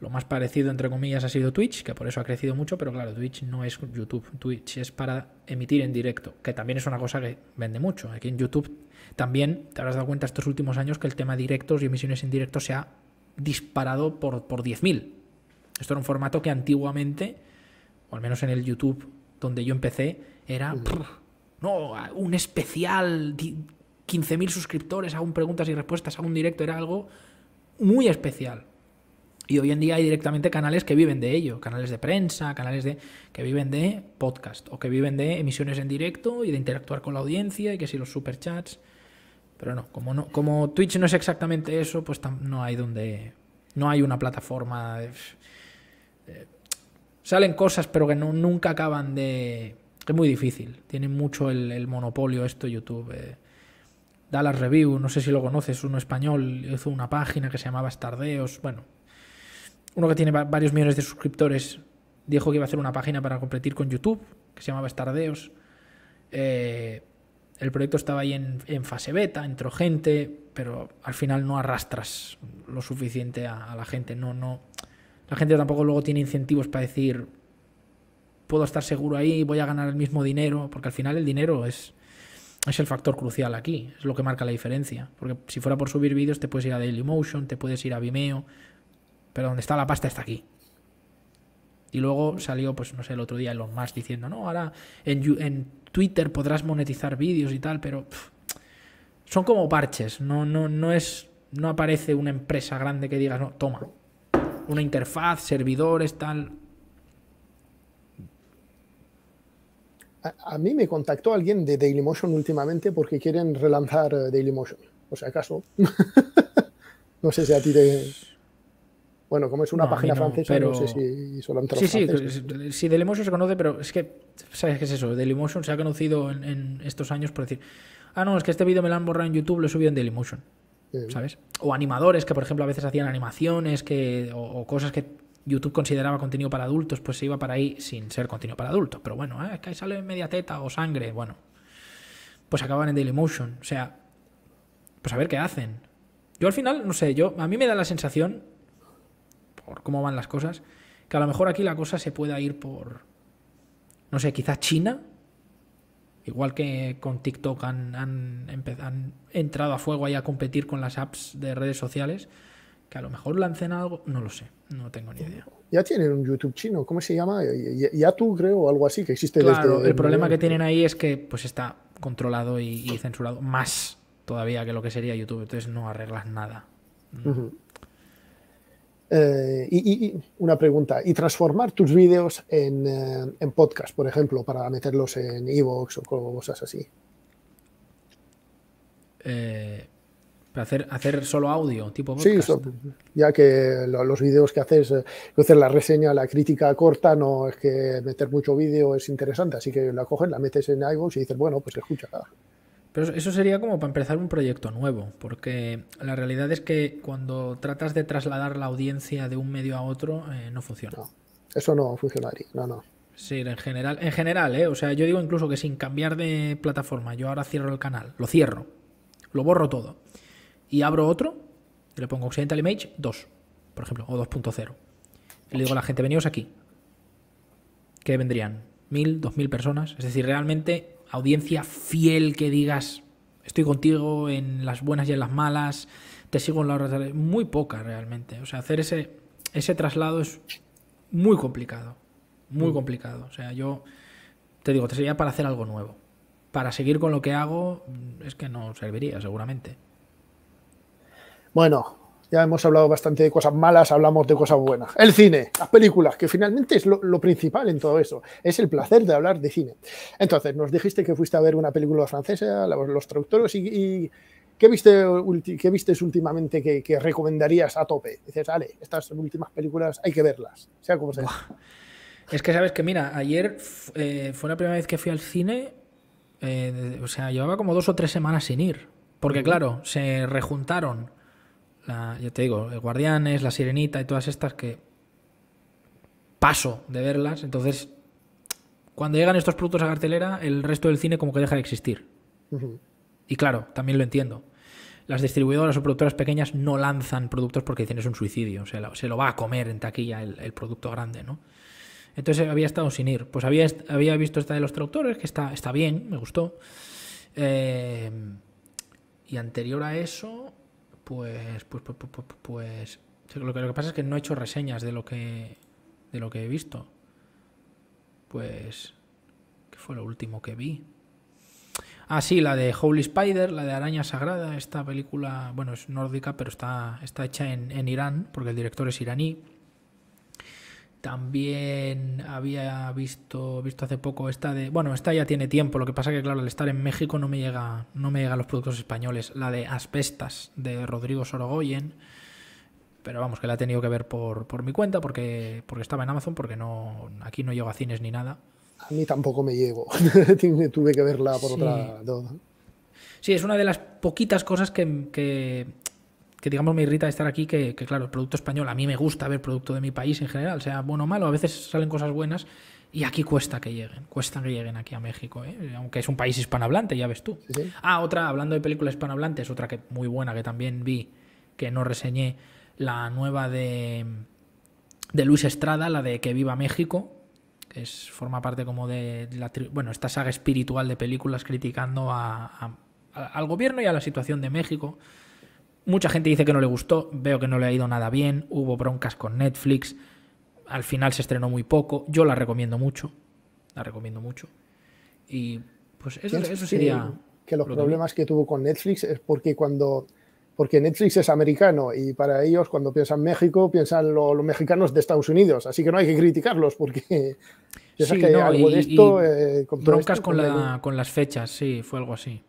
Lo más parecido, entre comillas, ha sido Twitch, que por eso ha crecido mucho, pero claro, Twitch no es YouTube. Twitch es para emitir en directo, que también es una cosa que vende mucho. Aquí en YouTube también te habrás dado cuenta estos últimos años que el tema directos y emisiones en directo se ha disparado por, por 10.000. Esto era un formato que antiguamente, o al menos en el YouTube donde yo empecé, era no, un especial, 15.000 suscriptores, aún preguntas y respuestas, a un directo, era algo muy especial. Y hoy en día hay directamente canales que viven de ello, canales de prensa, canales de que viven de podcast o que viven de emisiones en directo y de interactuar con la audiencia y que si los superchats. Pero no, como no como Twitch no es exactamente eso, pues no hay donde no hay una plataforma eh, eh, salen cosas pero que nunca acaban de es muy difícil, tienen mucho el, monopolio esto YouTube. da eh. Dallas Review, no sé si lo conoces, uno español, hizo una página que se llamaba Estardeos, bueno, uno que tiene varios millones de suscriptores dijo que iba a hacer una página para competir con YouTube, que se llamaba Stardeos. Eh, el proyecto estaba ahí en, fase beta, entró gente, pero al final no arrastras lo suficiente a, la gente. No, no. La gente tampoco luego tiene incentivos para decir puedo estar seguro ahí, voy a ganar el mismo dinero, porque al final el dinero es, es el factor crucial aquí, es lo que marca la diferencia. Porque si fuera por subir vídeos, te puedes ir a Dailymotion, te puedes ir a Vimeo, pero donde está la pasta está aquí. Y luego salió, pues no sé, el otro día Elon Musk diciendo, no, ahora en, Twitter podrás monetizar vídeos y tal, pero son como parches, no, no, no es, no aparece una empresa grande que digas, no, toma, una interfaz, servidores, tal. A, a mí me contactó alguien de Dailymotion últimamente porque quieren relanzar eh, Dailymotion, o sea, acaso. *laughs* no sé si a ti te... Bueno, como es una página francesa, pero... no sé si solo Sí, sí, sí, Dailymotion se conoce, pero es que, ¿sabes qué es eso? Dailymotion se ha conocido en, estos años por decir, ah, no, es que este vídeo me lo han borrado en YouTube, lo he subido en Dailymotion. ¿Sabes? O animadores que, por ejemplo, a veces hacían animaciones que, o, cosas que YouTube consideraba contenido para adultos, pues se iba para ahí sin ser contenido para adultos. Pero bueno, ah, es que ahí sale media teta o sangre, bueno. Pues acaban en Dailymotion. O sea, pues a ver qué hacen. Yo al final, no sé, yo a mí me da la sensación por cómo van las cosas, que a lo mejor aquí la cosa se pueda ir por, no sé, quizás China, igual que con TikTok han, han, han entrado a fuego ahí a competir con las apps de redes sociales, que a lo mejor lancen algo, no lo sé, no tengo ni idea. Ya tienen un YouTube chino, ¿cómo se llama? Ya tú creo, o algo así, que existe claro, El problema que tienen ahí es que pues está controlado y, censurado más todavía que lo que sería YouTube, entonces no arreglas nada. Eh, y, una pregunta, y transformar tus vídeos eh, en, podcast, por ejemplo, para meterlos en Evox o cosas así. Eh, para hacer, hacer solo audio, tipo podcast. Sí, ya que los vídeos que haces, hacer la reseña, la crítica corta, no es que meter mucho vídeo es interesante, así que la coges, la metes en iVoox y dices, bueno, pues escucha. Pero eso sería como para empezar un proyecto nuevo, porque la realidad es que cuando tratas de trasladar la audiencia de un medio a otro, eh, no funciona. eso no funcionaría, no, no. Sí, en general, en general, ¿eh? O sea, yo digo incluso que sin cambiar de plataforma, yo ahora cierro el canal, lo cierro, lo borro todo, y abro otro, le pongo Occidental Image 2, por ejemplo, o 2.0. Y le digo a la gente, veníos aquí. ¿Qué vendrían? ¿Mil, dos mil personas? Es decir, realmente audiencia fiel que digas, estoy contigo en las buenas y en las malas, te sigo en la hora de... Muy poca realmente. O sea, hacer ese, ese traslado es muy complicado. Muy mm. complicado. O sea, yo te digo, te sería para hacer algo nuevo. Para seguir con lo que hago, es que no serviría, seguramente. Bueno, ya hemos hablado bastante de cosas malas, hablamos de cosas buenas. El cine, las películas, que finalmente es lo, principal en todo eso. Es el placer de hablar de cine. Entonces, nos dijiste que fuiste a ver una película francesa, Los Traductores, y, ¿qué, viste, qué viste últimamente que, recomendarías a tope? Dices, vale, estas últimas películas hay que verlas, sea como sea. Es que sabes que, mira, ayer eh, fue la primera vez que fui al cine, eh, o sea, llevaba como dos o tres semanas sin ir. Porque, claro, se rejuntaron ya te digo, Guardianes, La Sirenita y todas estas que paso de verlas. Entonces, cuando llegan estos productos a cartelera, el resto del cine como que deja de existir. Y claro, también lo entiendo. Las distribuidoras o productoras pequeñas no lanzan productos porque dicen es un suicidio, se lo, se lo va a comer en taquilla el, producto grande, ¿no? Entonces había estado sin ir. Pues había, había visto esta de los traductores, que está, está bien, me gustó. Eh, y anterior a eso, pues, pues, pues, pues, pues lo, que, lo que pasa es que no he hecho reseñas de lo que, de lo que he visto. Pues, ¿qué fue lo último que vi? Ah, sí, la de Holy Spider, la de Araña Sagrada, esta película, bueno, es nórdica, pero está, está hecha en, en Irán, porque el director es iraní. También había visto, visto hace poco esta de. Bueno, esta ya tiene tiempo. Lo que pasa que, claro, al estar en México no me llega. No me llegan los productos españoles. La de Aspestas, de Rodrigo Sorogoyen. Pero vamos, que la he tenido que ver por, mi cuenta, porque, porque estaba en Amazon, porque no. Aquí no llego a cines ni nada. A mí tampoco me llego. *laughs* Tuve que verla por otra. Sí, es una de las poquitas cosas que, que digamos me irrita estar aquí, que, claro, el producto español, a mí me gusta ver producto de mi país en general, sea bueno o malo, a veces salen cosas buenas y aquí cuesta que lleguen, cuesta que lleguen aquí a México, ¿eh? aunque es un país hispanohablante, ya ves tú. Ah, otra, hablando de películas hispanohablantes, otra que muy buena que también vi, que no reseñé, la nueva de, de Luis Estrada, la de Que viva México, que es, forma parte como de la, bueno, esta saga espiritual de películas criticando al gobierno y a la situación de México Mucha gente dice que no le gustó, veo que no le ha ido nada bien, hubo broncas con Netflix, al final se estrenó muy poco, yo la recomiendo mucho, la recomiendo mucho. Y pues eso, sería... Que, los problemas que... tuvo con Netflix es porque cuando porque Netflix es americano y para ellos cuando piensan México piensan los mexicanos de Estados Unidos, así que no hay que criticarlos porque sí, que algo de eh, esto, con broncas con las fechas, sí, fue algo así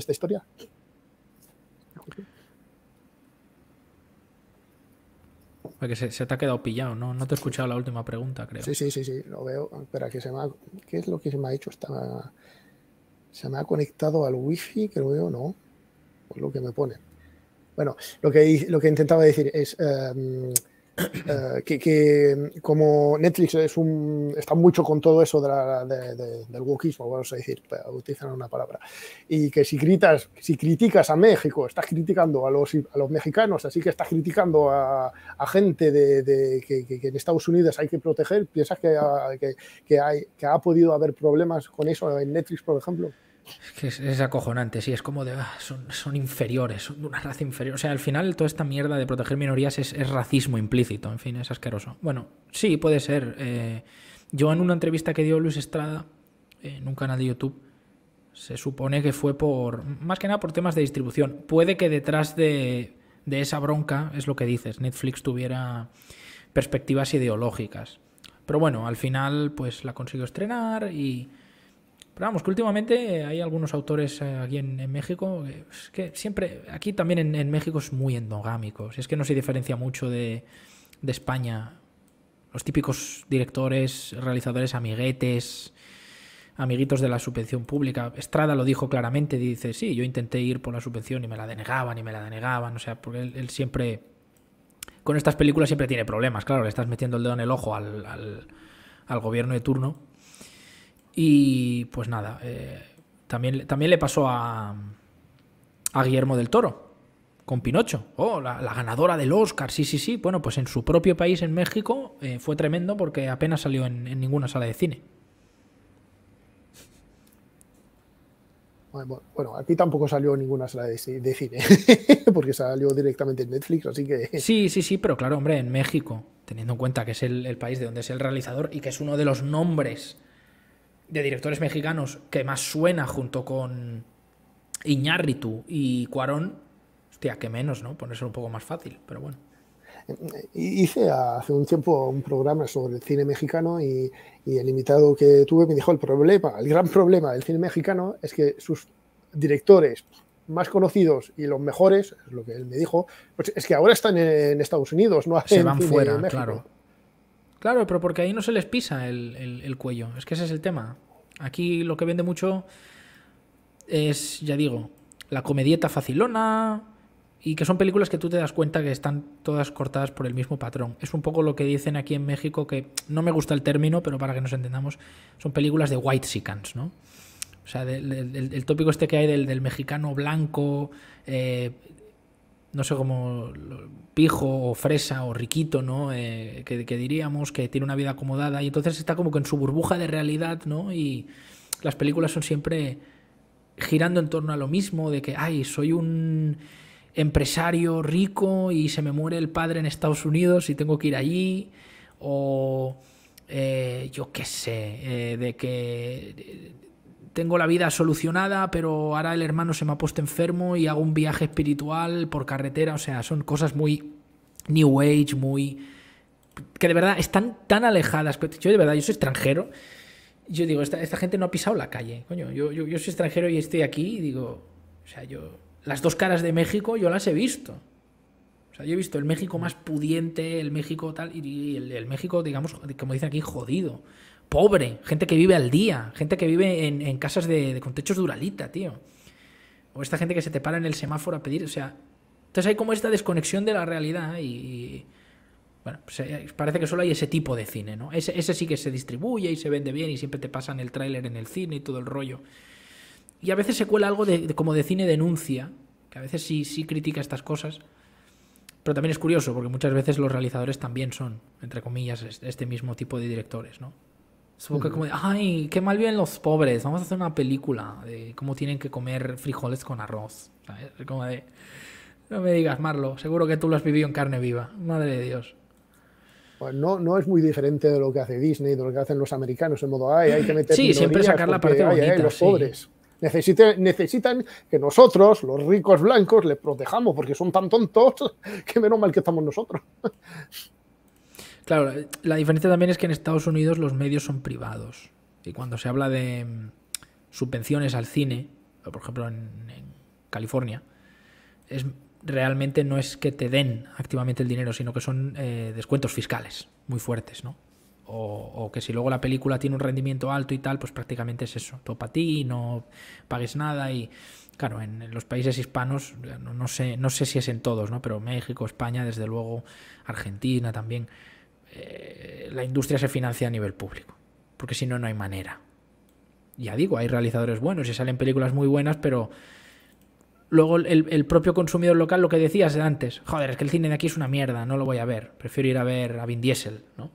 esta historia. Porque se, te ha quedado pillado, ¿no? te he escuchado la última pregunta, creo. Sí, sí, sí, sí, lo veo. Espera, que se me ha... ¿qué es lo que se me ha hecho? Está... ¿Se me ha conectado al wifi? Creo, no. Por pues lo que me pone. Bueno, lo que, lo que intentaba decir es... Em, eh, que, como Netflix es un, está mucho con todo eso de del wokismo, vamos a decir, utilizan una palabra, y que si, gritas, si criticas a México, estás criticando a los, a los mexicanos, así que estás criticando a, gente de, que, en Estados Unidos hay que proteger, ¿piensas ah, que, que, hay, que ha podido haber problemas con eso en Netflix, por ejemplo? Es que es, acojonante, sí, es como de. Ah, son, inferiores, son de una raza inferior. O sea, al final toda esta mierda de proteger minorías es, racismo implícito, en fin, es asqueroso. Bueno, sí, puede ser. Eh, yo en una entrevista que dio Luis Estrada eh, en un canal de YouTube, se supone que fue por. más que nada por temas de distribución. Puede que detrás de, de esa bronca, es lo que dices, Netflix tuviera perspectivas ideológicas. Pero bueno, al final, pues la consiguió estrenar y pero vamos, que últimamente eh, hay algunos autores eh, aquí en, México eh, que, siempre, aquí también en, México es muy endogámico, es que no se diferencia mucho de, de España. Los típicos directores, realizadores, amiguetes, amiguitos de la subvención pública. Estrada lo dijo claramente, dice, sí, yo intenté ir por la subvención y me la denegaban y me la denegaban, o sea, porque él, siempre, con estas películas siempre tiene problemas, claro, le estás metiendo el dedo en el ojo al, al gobierno de turno y pues nada, eh, también, también le pasó a, Guillermo del Toro con Pinocho. Oh, la, ganadora del Oscar, sí, sí, sí. Bueno, pues en su propio país, en México, eh, fue tremendo porque apenas salió en, ninguna sala de cine. Bueno, aquí tampoco salió ninguna sala de, cine, *laughs* porque salió directamente en Netflix, así que... *laughs* Sí, sí, sí, pero claro, hombre, en México, teniendo en cuenta que es el, el país de donde es el realizador y que es uno de los nombres de directores mexicanos que más suena junto con Iñárritu y Cuarón, hostia, que menos, ¿no? Ponerse un poco más fácil, pero bueno. Eh, eh, hice hace un tiempo un programa sobre el cine mexicano y, el invitado que tuve me dijo el problema, el gran problema del cine mexicano es que sus directores más conocidos y los mejores, es lo que él me dijo, pues es que ahora están en Estados Unidos, no hacen Se van fuera, claro. Claro, pero porque ahí no se les pisa el, cuello. Es que ese es el tema. Aquí lo que vende mucho es, ya digo, la comedieta facilona y que son películas que tú te das cuenta que están todas cortadas por el mismo patrón. Es un poco lo que dicen aquí en México, que no me gusta el término, pero para que nos entendamos, son películas de white sicans, ¿no? O sea, el tópico este que hay del, del mexicano blanco, eh, no sé cómo, pijo o fresa o riquito, ¿no? Eh, que, diríamos, que tiene una vida acomodada y entonces está como que en su burbuja de realidad, ¿no? Y las películas son siempre girando en torno a lo mismo, de que, ay, soy un empresario rico y se me muere el padre en Estados Unidos y tengo que ir allí, o eh, yo qué sé, eh, de que tengo la vida solucionada, pero ahora el hermano se me ha puesto enfermo y hago un viaje espiritual por carretera. O sea, son cosas muy New Age, muy... que de verdad están tan alejadas. Yo de verdad, yo soy extranjero. Yo digo, esta, esta gente no ha pisado la calle. Coño, yo, soy extranjero y estoy aquí y digo, o sea, yo... Las dos caras de México yo las he visto. O sea, yo he visto el México más pudiente, el México tal, y el, el México, digamos, como dicen aquí, jodido pobre, gente que vive al día, gente que vive en, casas de, con techos duralita, tío. O esta gente que se te para en el semáforo a pedir, o sea... Entonces hay como esta desconexión de la realidad y... bueno, pues, eh, parece que solo hay ese tipo de cine, ¿no? Ese, ese sí que se distribuye y se vende bien y siempre te pasan el tráiler en el cine y todo el rollo. Y a veces se cuela algo como de cine denuncia, que a veces sí, sí critica estas cosas. Pero también es curioso, porque muchas veces los realizadores también son, entre comillas, este mismo tipo de directores, ¿no? supongo que como de, ay, qué mal viven los pobres. Vamos a hacer una película de cómo tienen que comer frijoles con arroz. Como de, no me digas, Marlo, seguro que tú lo has vivido en carne viva. Madre de Dios. Pues no, no es muy diferente de lo que hace Disney, de lo que hacen los americanos, en modo, ay, hay que meter Sí, siempre sacar la parte porque, los pobres. necesitan que nosotros, los ricos blancos, les protejamos porque son tan tontos *laughs* que menos mal que estamos nosotros. Claro, la diferencia también es que en Estados Unidos los medios son privados. Y cuando se habla de mm, subvenciones al cine, por ejemplo en, California, es, realmente no es que te den activamente el dinero, sino que son eh, descuentos fiscales muy fuertes, ¿no? O, que si luego la película tiene un rendimiento alto y tal, pues prácticamente es eso, todo para ti, no pagues nada y claro, en, los países hispanos, no, no, sé, no sé si es en todos, ¿no? Pero México, España, desde luego, Argentina también, eh, la industria se financia a nivel público, porque si no, no hay manera. Ya digo, hay realizadores buenos y salen películas muy buenas, pero luego el, propio consumidor local, lo que decías antes, joder, es que el cine de aquí es una mierda, no lo voy a ver, prefiero ir a ver a Vin Diesel, ¿no?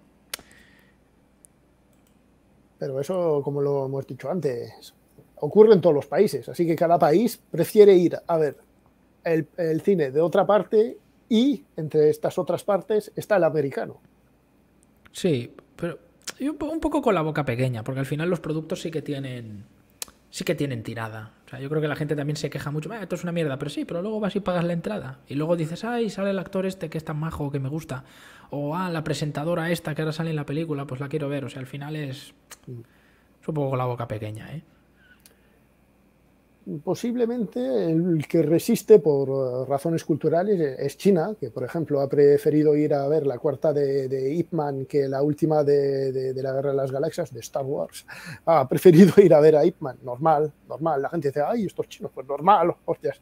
Pero eso, como lo hemos dicho antes, ocurre en todos los países, así que cada país prefiere ir a ver el cine de otra parte y entre estas otras partes está el americano. Sí, pero un poco con la boca pequeña, porque al final los productos sí que tienen sí que tienen tirada. O sea, yo creo que la gente también se queja mucho, Vaya, ah, esto es una mierda, pero sí, pero luego vas y pagas la entrada. Y luego dices, ay, sale el actor este que es tan majo, que me gusta. O, ah, la presentadora esta que ahora sale en la película, pues la quiero ver. O sea, al final es, es un poco con la boca pequeña, ¿eh? posiblemente el que resiste por eh, razones culturales es China, que por ejemplo ha preferido ir a ver la cuarta de, de Ip Man que la última de, la Guerra de las Galaxias, de Star Wars. *laughs* Ha preferido *laughs* ir a ver a Ip Man, normal, normal. La gente dice, ay, estos chinos, pues normal, *laughs* hostias.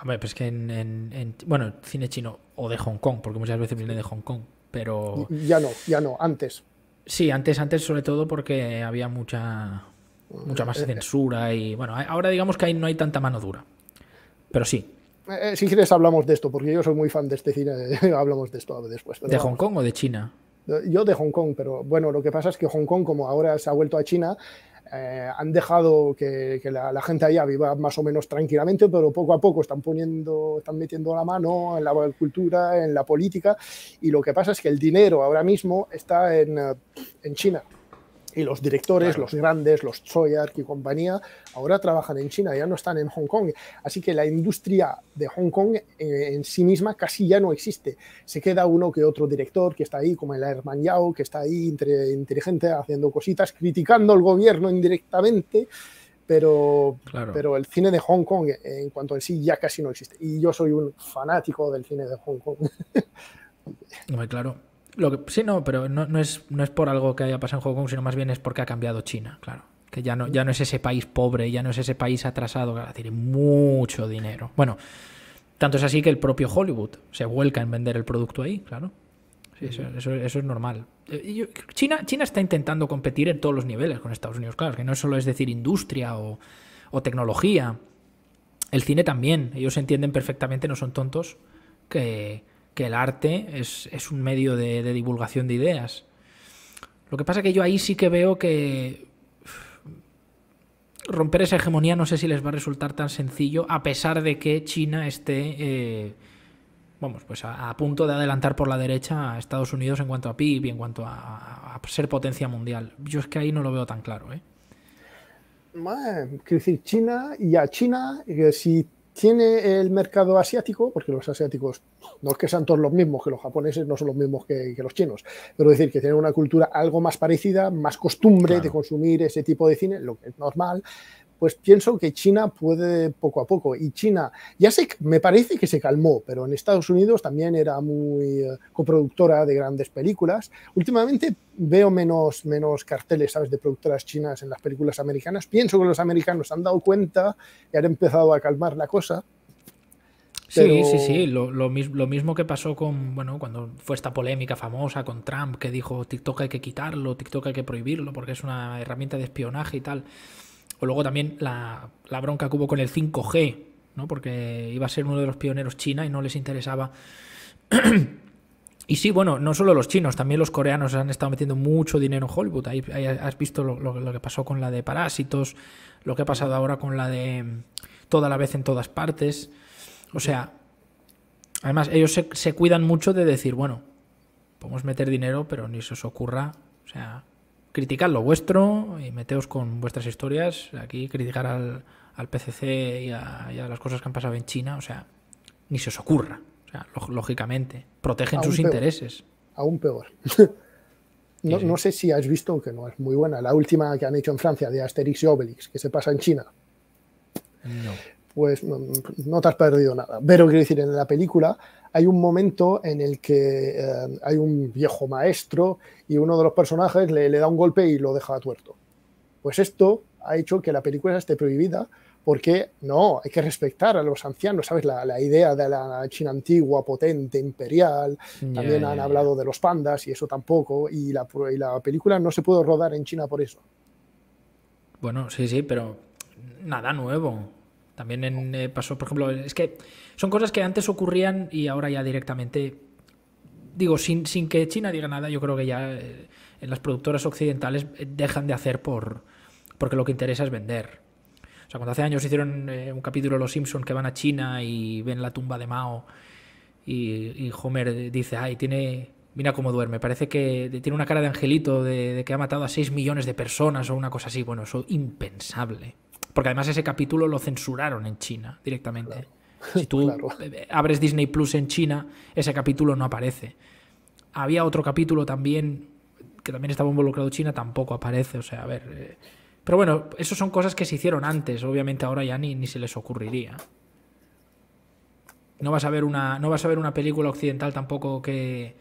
Hombre, pues que en, en bueno, cine chino o de Hong Kong, porque muchas veces viene de Hong Kong, pero... Ya no, ya no, antes. Sí, antes, antes sobre todo porque había mucha mucha más eh, eh. censura y bueno, ahora digamos que ahí no hay tanta mano dura, pero sí. Eh, si quieres hablamos de esto, porque yo soy muy fan de este cine, *laughs* hablamos de esto después. ¿De Hong Kong o de China? Yo de Hong Kong, pero bueno, lo que pasa es que Hong Kong, como ahora se ha vuelto a China, han dejado que, la, gente allá viva más o menos tranquilamente, pero poco a poco están poniendo, están metiendo la mano en la cultura, en la política, y lo que pasa es que el dinero ahora mismo está en, en China. Y los directores, los grandes, los Zoyark y compañía, ahora trabajan en China, ya no están en Hong Kong. Así que la industria de Hong Kong eh, en, sí misma casi ya no existe. Se queda uno que otro director que está ahí, como el Herman Yao, que está ahí inteligente haciendo cositas, criticando al gobierno indirectamente. Pero, pero el cine de Hong Kong en cuanto a sí ya casi no existe. Y yo soy un fanático del cine de Hong Kong. *laughs* Muy claro sí, no, pero no, es, no es por algo que haya pasado en Hong Kong, sino más bien es porque ha cambiado China, claro. Que ya no, ya no es ese país pobre, ya no es ese país atrasado, claro, tiene mucho dinero. Bueno, tanto es así que el propio Hollywood se vuelca en vender el producto ahí, claro. eso, eso, es normal. Eh, China, China está intentando competir en todos los niveles con Estados Unidos, claro, que no solo es decir industria o tecnología. El cine también, ellos entienden perfectamente, no son tontos, que, que el arte es, un medio de, divulgación de ideas. Lo que pasa que yo ahí sí que veo que romper esa hegemonía no sé si les va a resultar tan sencillo, a pesar de que China esté eh, vamos, pues a, punto de adelantar por la derecha a Estados Unidos en cuanto a PIB y en cuanto a, ser potencia mundial. Yo es que ahí no lo veo tan claro. ¿eh? decir, China y a China, si tiene el mercado asiático, porque los asiáticos no es que sean todos los mismos, que los japoneses no son los mismos que, los chinos, pero decir que tienen una cultura algo más parecida, más costumbre de consumir ese tipo de cine, lo que es normal, pues pienso que China puede poco a poco. Y China, ya sé, me parece que se calmó, pero en Estados Unidos también era muy eh, coproductora de grandes películas. Últimamente veo menos, menos carteles, ¿sabes?, de productoras chinas en las películas americanas. Pienso que los americanos han dado cuenta y han empezado a calmar la cosa. Sí, sí, sí. Lo, lo, mismo que pasó con, bueno, cuando fue esta polémica famosa con Trump que dijo TikTok hay que quitarlo, TikTok hay que prohibirlo porque es una herramienta de espionaje y tal. O pues luego también la, bronca que hubo con el 5G, ¿no? porque iba a ser uno de los pioneros China y no les interesaba. *clears throat* y sí, bueno, no solo los chinos, también los coreanos han estado metiendo mucho dinero en Hollywood. Ahí, has visto lo, que pasó con la de Parásitos, lo que ha pasado ahora con la de mm, Toda la vez en todas partes. O sea, además ellos se, se cuidan mucho de decir, bueno, podemos meter dinero, pero ni se os ocurra. O sea, criticad lo vuestro y meteos con vuestras historias. Aquí criticar al, al PCC y a, las cosas que han pasado en China, o sea, ni se os ocurra. O sea, lógicamente, protegen sus intereses. Aún peor. *laughs* no, no, sé si has visto, que no es muy buena, la última que han hecho en Francia de Asterix y Obelix, que se pasa en China. No. Pues no, mm, no te has perdido nada. Pero quiero decir, en la película hay un momento en el que eh, hay un viejo maestro y uno de los personajes le, da un golpe y lo deja tuerto. Pues esto ha hecho que la película esté prohibida porque no, hay que respetar a los ancianos, ¿sabes? La, idea de la China antigua, potente, imperial, también han hablado de los pandas y eso tampoco, y la, y la película no se pudo rodar en China por eso. Bueno, sí, sí, pero nada nuevo. También en, eh, pasó, por ejemplo, es que son cosas que antes ocurrían y ahora ya directamente, digo, sin, sin que China diga nada, yo creo que ya eh, en las productoras occidentales eh, dejan de hacer por porque lo que interesa es vender. O sea, cuando hace años hicieron un capítulo Los Simpson que van a China y ven la tumba de Mao y, Homer dice, ay, tiene, mira cómo duerme, parece que tiene una cara de angelito de, que ha matado a 6 millones de personas o una cosa así. Bueno, eso impensable. Porque además ese capítulo lo censuraron en China directamente. Si tú *laughs* *laughs* abres Disney Plus en China, ese capítulo no aparece. Había otro capítulo también, que también estaba involucrado China, tampoco aparece. O sea, a ver. Eh. Pero bueno, eso son cosas que se hicieron antes. Obviamente ahora ya ni, ni se les ocurriría. No vas a ver una, no vas a ver una película occidental tampoco que.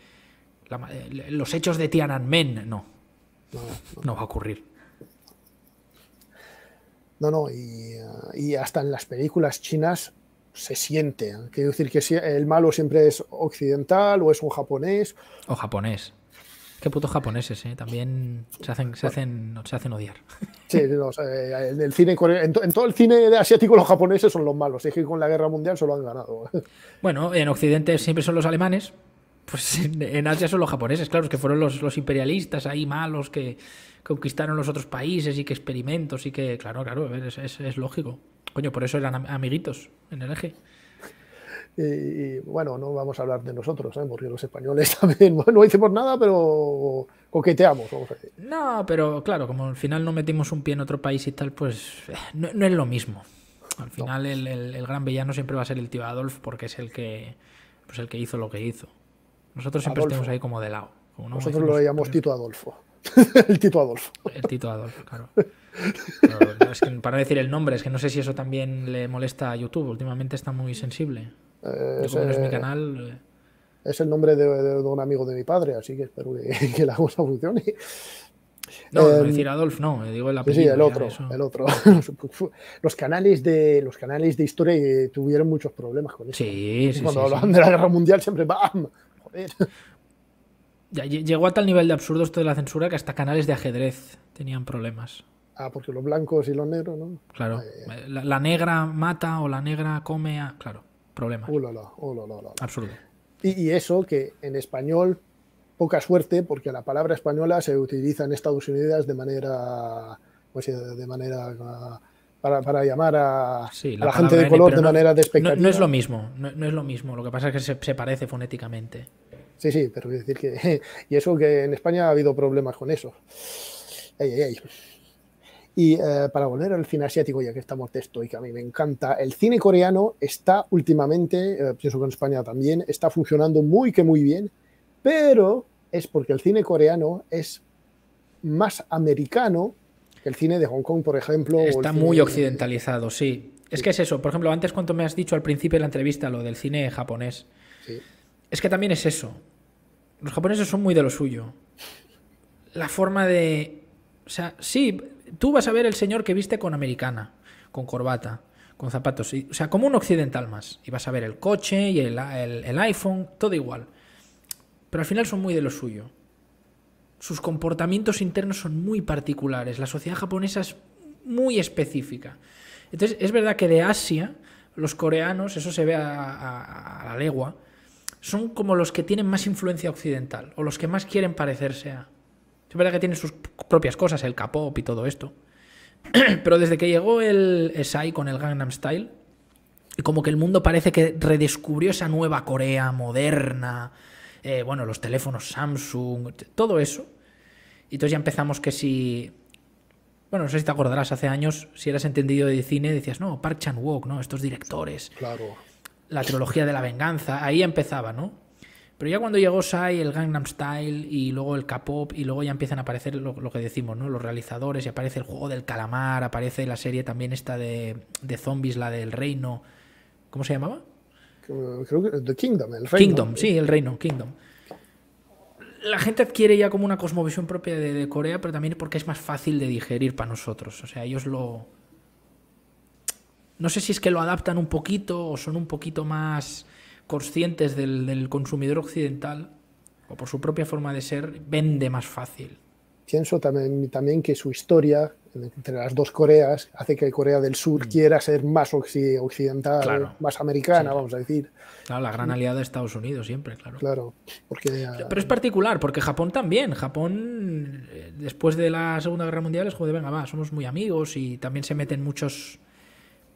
Eh, los hechos de Tiananmen, no. no va a ocurrir. No, no, ah, y, hasta en las películas chinas se siente. ¿eh? Quiero decir que el malo siempre es occidental o es un japonés. O japonés. Qué putos japoneses, ¿eh? También se hacen, se hacen, se hacen odiar. *laughs* Sí, eh, en, cine, todo el cine asiático los japoneses son los malos. Es que con la guerra mundial solo han ganado. *laughs* Bueno, en Occidente siempre son los alemanes, pues *laughs* en, Asia son los japoneses, claro, que fueron los, imperialistas ahí malos que conquistaron los otros países y que experimentos y que, claro, claro, es, lógico. Coño, por eso eran amiguitos en el eje. Y, bueno, no vamos a hablar de nosotros, ¿eh? porque los españoles *laughs* también no hicimos nada, pero coqueteamos, vamos No, pero claro, como al final no metimos un pie en otro país y tal, pues eh, no, es lo mismo. Al final el, el, gran villano siempre va a ser el tío Adolf porque es el que, pues el que hizo lo que hizo. Nosotros siempre Adolfo. estamos ahí como de lado. Nosotros lo llamamos Tito Adolfo. *laughs* el Tito Adolfo. El Tito Adolfo, claro. no, para decir el nombre, es que no sé si eso también le molesta a YouTube. Últimamente está muy sensible. Eh, es, no es mi canal. Es el nombre de, un amigo de mi padre, así que espero que, *laughs* que la cosa funcione. No, em, decir Adolf, no, eh, digo Sí, el otro, el otro. *laughs* los canales de los canales de historia eh, tuvieron muchos problemas con eso. Sí, sí, Cuando sí, hablaban de la guerra mundial siempre ¡bam! llegó a tal nivel de absurdo esto de la censura que hasta canales de ajedrez tenían problemas. Ah, porque los blancos y los negros, ¿no? Claro. La, negra mata o la negra come a... Ah, claro, problema. Uh, uh, absurdo. Y, eso que en español, poca suerte, porque la palabra española se utiliza en Estados Unidos de manera... Pues, eh, de manera... Para, para llamar a, la, gente de color de manera despectiva. No, es lo mismo, no, es lo mismo. Lo que pasa es que se parece fonéticamente. Sí, sí, pero es decir que. *laughs* Y eso que en España ha habido problemas con eso. Y eh, para volver al cine asiático, ya que estamos de y que a mí me encanta, el cine coreano está últimamente, eh, pienso que en España también, está funcionando muy que muy bien, pero es porque el cine coreano es más americano que el cine de Hong Kong, por ejemplo. Está muy occidentalizado, sí. Es que es eso. Por ejemplo, antes cuando me has dicho al principio de la entrevista lo del cine japonés. Es que también es eso. Los japoneses son muy de lo suyo. La forma de... O sea, sí, tú vas a ver el señor que viste con americana, con corbata, con zapatos. o sea, como un occidental más. Y vas a ver el coche y el, el iPhone, todo igual. Pero al final son muy de lo suyo. Sus comportamientos internos son muy particulares. La sociedad japonesa es muy específica. Entonces, es verdad que de Asia, los coreanos, eso se ve a, a la legua, son como los que tienen más influencia occidental o los que más quieren parecerse a. Es verdad que tienen sus propias cosas, el K-pop y todo esto. *clears throat* Pero desde que llegó el SAI con el Gangnam Style, y como que el mundo parece que redescubrió esa nueva Corea moderna, eh, bueno, los teléfonos Samsung, todo eso. Y entonces ya empezamos que si bueno, no sé si te acordarás, hace años, si eras entendido de cine, decías, no, Park Chan-wook, ¿no? Estos directores. Claro la trilogía de la venganza, ahí empezaba, ¿no? Pero ya cuando llegó Sai, el Gangnam Style y luego el K-pop y luego ya empiezan a aparecer lo, que decimos, ¿no? Los realizadores y aparece el juego del calamar, aparece la serie también esta de, de zombies, la del reino. ¿Cómo se llamaba? Creo que The Kingdom, el reino. Kingdom, sí, el reino, Kingdom. La gente adquiere ya como una cosmovisión propia de, de Corea, pero también porque es más fácil de digerir para nosotros. O sea, ellos lo, no sé si es que lo adaptan un poquito o son un poquito más conscientes del, consumidor occidental o por su propia forma de ser, vende más fácil. Pienso también, también que su historia entre las dos Coreas hace que Corea del Sur mm. quiera ser más occidental, más americana, vamos a decir. Claro, la gran aliada de Estados Unidos siempre, claro. Claro, Pero es particular, porque Japón también. Japón, eh, después de la Segunda Guerra Mundial, es como de, venga, va, somos muy amigos y también se meten muchos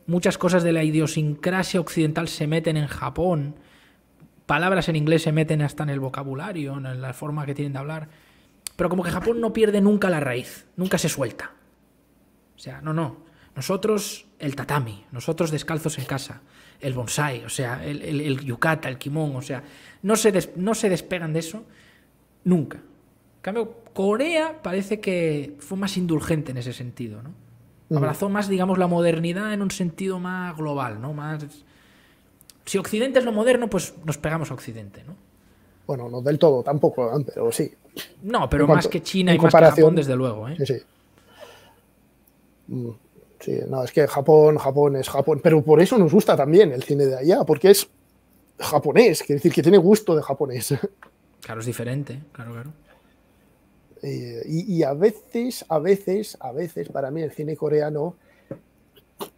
Muchas cosas de la idiosincrasia occidental se meten en Japón. Palabras en inglés se meten hasta en el vocabulario, en la forma que tienen de hablar. Pero como que Japón no pierde nunca la raíz, nunca se suelta. O sea, no, no. Nosotros el tatami, nosotros descalzos en casa, el bonsai, o sea, el, el yukata, el kimón, o sea, no se, no se despegan de eso nunca. En cambio, Corea parece que fue más indulgente en ese sentido, ¿no? Mm. Abrazó más, digamos, la modernidad en un sentido más global, ¿no? Más... Si Occidente es lo moderno, pues nos pegamos a Occidente, ¿no? Bueno, no del todo tampoco, ¿eh? pero sí. No, pero más que China y más que Japón, desde luego, ¿eh? Sí, sí. Mm, sí, no, es que Japón, Japón es Japón. Pero por eso nos gusta también el cine de allá, porque es japonés, quiere decir que tiene gusto de japonés. *laughs* Claro, es diferente, claro, claro. Eh, y, a veces, a veces, a veces, para mí el cine coreano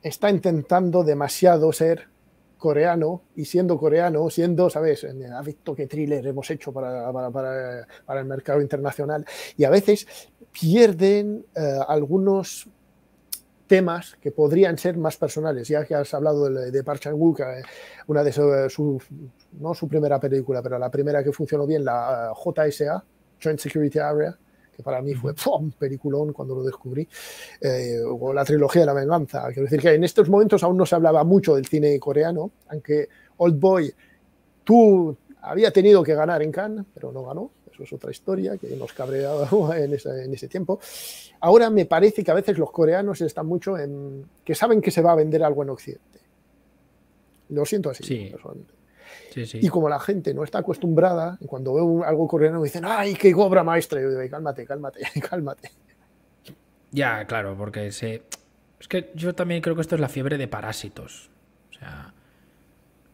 está intentando demasiado ser coreano y siendo coreano, siendo, ¿sabes? Eh, ha visto qué thriller hemos hecho para, el mercado internacional. Y a veces pierden eh, algunos temas que podrían ser más personales. Ya que has hablado de, de Park Chan-wook, una de su, no su primera película, pero la primera que funcionó bien, la JSA, Joint Security Area, que para mí fue un peliculón cuando lo descubrí, eh, o la trilogía de la venganza. Quiero decir que en estos momentos aún no se hablaba mucho del cine coreano, aunque Old Boy, tú había tenido que ganar en Cannes, pero no ganó. Eso es otra historia que nos cabreaba *laughs* en ese, tiempo. Ahora me parece que a veces los coreanos están mucho en que saben que se va a vender algo en Occidente. Lo siento así. Sí. Y como la gente no está acostumbrada, cuando veo algo coreano me dicen, ¡ay, qué cobra maestra! yo digo, cálmate, cálmate, *laughs* cálmate. Ya, claro, porque Es que yo también creo que esto es la fiebre de parásitos. O sea...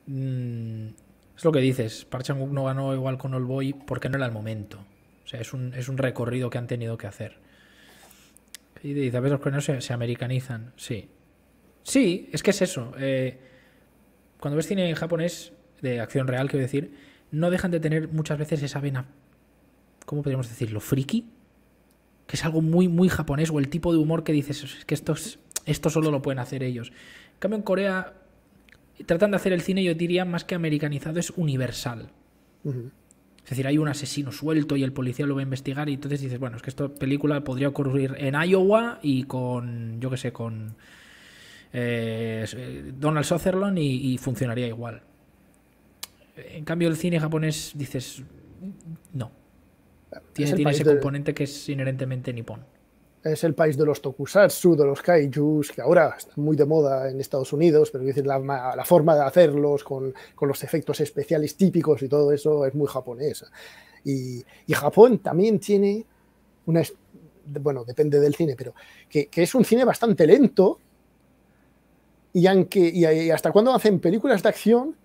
Mm, es lo que dices, Park no ganó igual con All Boy porque no era el momento. O sea, es un, recorrido que han tenido que hacer. Y dice, a veces los coreanos se, americanizan. Sí. Sí, es que es eso. Eh, cuando ves cine en japonés, de acción real, quiero decir, no dejan de tener muchas veces esa vena, ¿cómo podríamos decirlo? Friki, que es algo muy, muy japonés, o el tipo de humor que dices, es que esto, esto solo lo pueden hacer ellos. En cambio, en Corea tratan de hacer el cine, yo diría, más que americanizado, es universal. Es decir, hay un asesino suelto y el policía lo va a investigar y entonces dices, bueno, es que esta película podría ocurrir en Iowa y con, yo qué sé, con eh, eh, Donald Sutherland y funcionaría igual. En cambio, el cine japonés dices, no. Tiene, ese componente que es inherentemente nipón. Es el país de los tokusatsu, de los kaijus, que ahora están muy de moda en Estados Unidos, pero decir, la, forma de hacerlos con, los efectos especiales típicos y todo eso es muy japonesa. Y, Japón también tiene una, bueno, depende del cine, pero que, es un cine bastante lento. Y, y hasta cuando hacen películas de acción,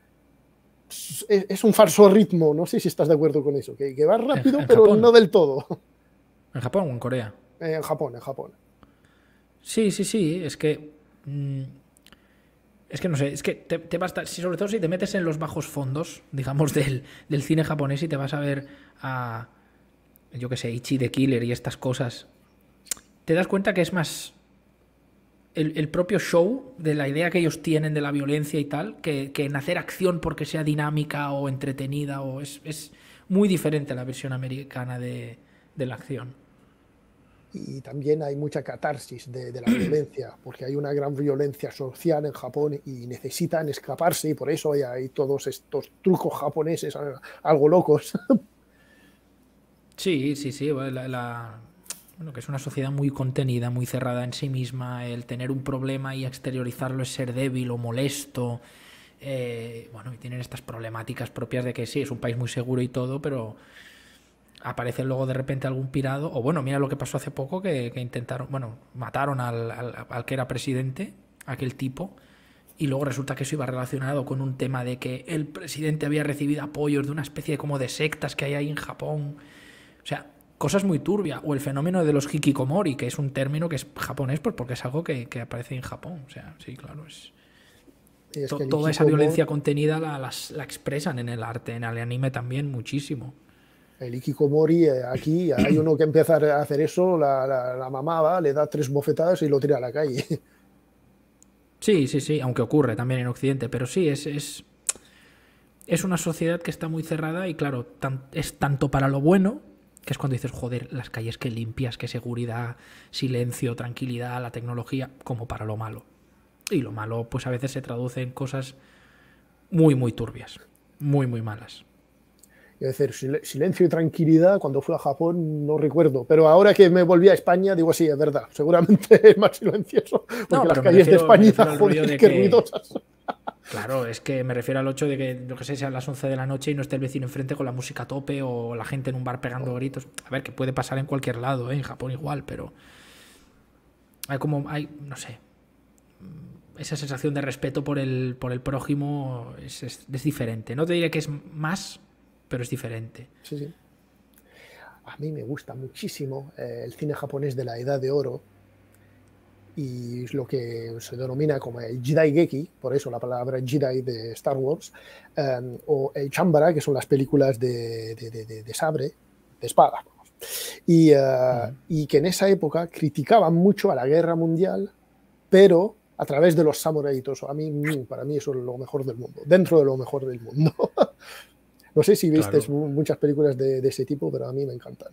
es un falso ritmo, no sé si estás de acuerdo con eso, que, que va rápido, pero no del todo. ¿En Japón o en Corea? Eh, en Japón, en Japón. Sí, sí, sí, es que... Mm, es que no sé, es que te, te basta, si, sobre todo si te metes en los bajos fondos, *laughs* digamos, del, del cine japonés y te vas a ver a, yo qué sé, Ichi de Killer y estas cosas, te das cuenta que es más el, propio show, de la idea que ellos tienen de la violencia y tal, que, en hacer acción porque sea dinámica o entretenida, o es, muy diferente a la versión americana de, la acción. Y también hay mucha catarsis de, la violencia, *clears throat* porque hay una gran violencia social en Japón y necesitan escaparse, y por eso hay, todos estos trucos japoneses algo locos. Sí, sí, sí. la, bueno, que es una sociedad muy contenida, muy cerrada en sí misma, el tener un problema y exteriorizarlo es ser débil o molesto. Eh, bueno, y tienen estas problemáticas propias de que sí, es un país muy seguro y todo, pero aparece luego de repente algún pirado, o bueno, mira lo que pasó hace poco, que, intentaron, bueno, mataron al, al, que era presidente, aquel tipo, y luego resulta que eso iba relacionado con un tema de que el presidente había recibido apoyos de una especie de, como de sectas que hay ahí en Japón. O sea, cosas muy turbias, o el fenómeno de los hikikomori, que es un término que es japonés pues porque es algo que, aparece en Japón. O sea, sí, claro, es... toda esa violencia contenida la, expresan en el arte, en el anime también muchísimo. El hikikomori, eh, aquí hay uno que empieza a hacer eso, la, la mamá va, le da tres bofetadas y lo tira a la calle. Sí, sí, sí, aunque ocurre también en Occidente, pero sí, es, es, una sociedad que está muy cerrada y claro, es tanto para lo bueno que es cuando dices, joder, las calles que limpias, qué seguridad, silencio, tranquilidad, la tecnología, como para lo malo. Y lo malo, pues a veces se traduce en cosas muy, muy turbias, muy, muy malas. Es decir, silencio y tranquilidad, cuando fui a Japón no recuerdo, pero ahora que me volví a España digo, sí, es verdad, seguramente *laughs* es más silencioso, porque las calles de España, *laughs* joder, que... ruidosas. Claro, es que me refiero al 8 de que, no que sé, sean las 11 de la noche y no esté el vecino enfrente con la música a tope o la gente en un bar pegando gritos. A ver, que puede pasar en cualquier lado, ¿eh? en Japón igual, pero. Hay como. Hay, no sé. Mm, esa sensación de respeto por el, por el prójimo es, diferente. No te diré que es más, pero es diferente. Sí, sí. A mí me gusta muchísimo eh, el cine japonés de la Edad de Oro y lo que se denomina como el Jedi Geki, por eso la palabra Jedi de Star Wars, em, o el Chambara, que son las películas de, de, de, de sabre, de espada. Y, eh, y que en esa época criticaban mucho a la guerra mundial, pero a través de los o A mí, mm, para mí, eso es lo mejor del mundo, dentro de lo mejor del mundo. *laughs* no sé si viste muchas películas de, de, ese tipo, pero a mí me encantan.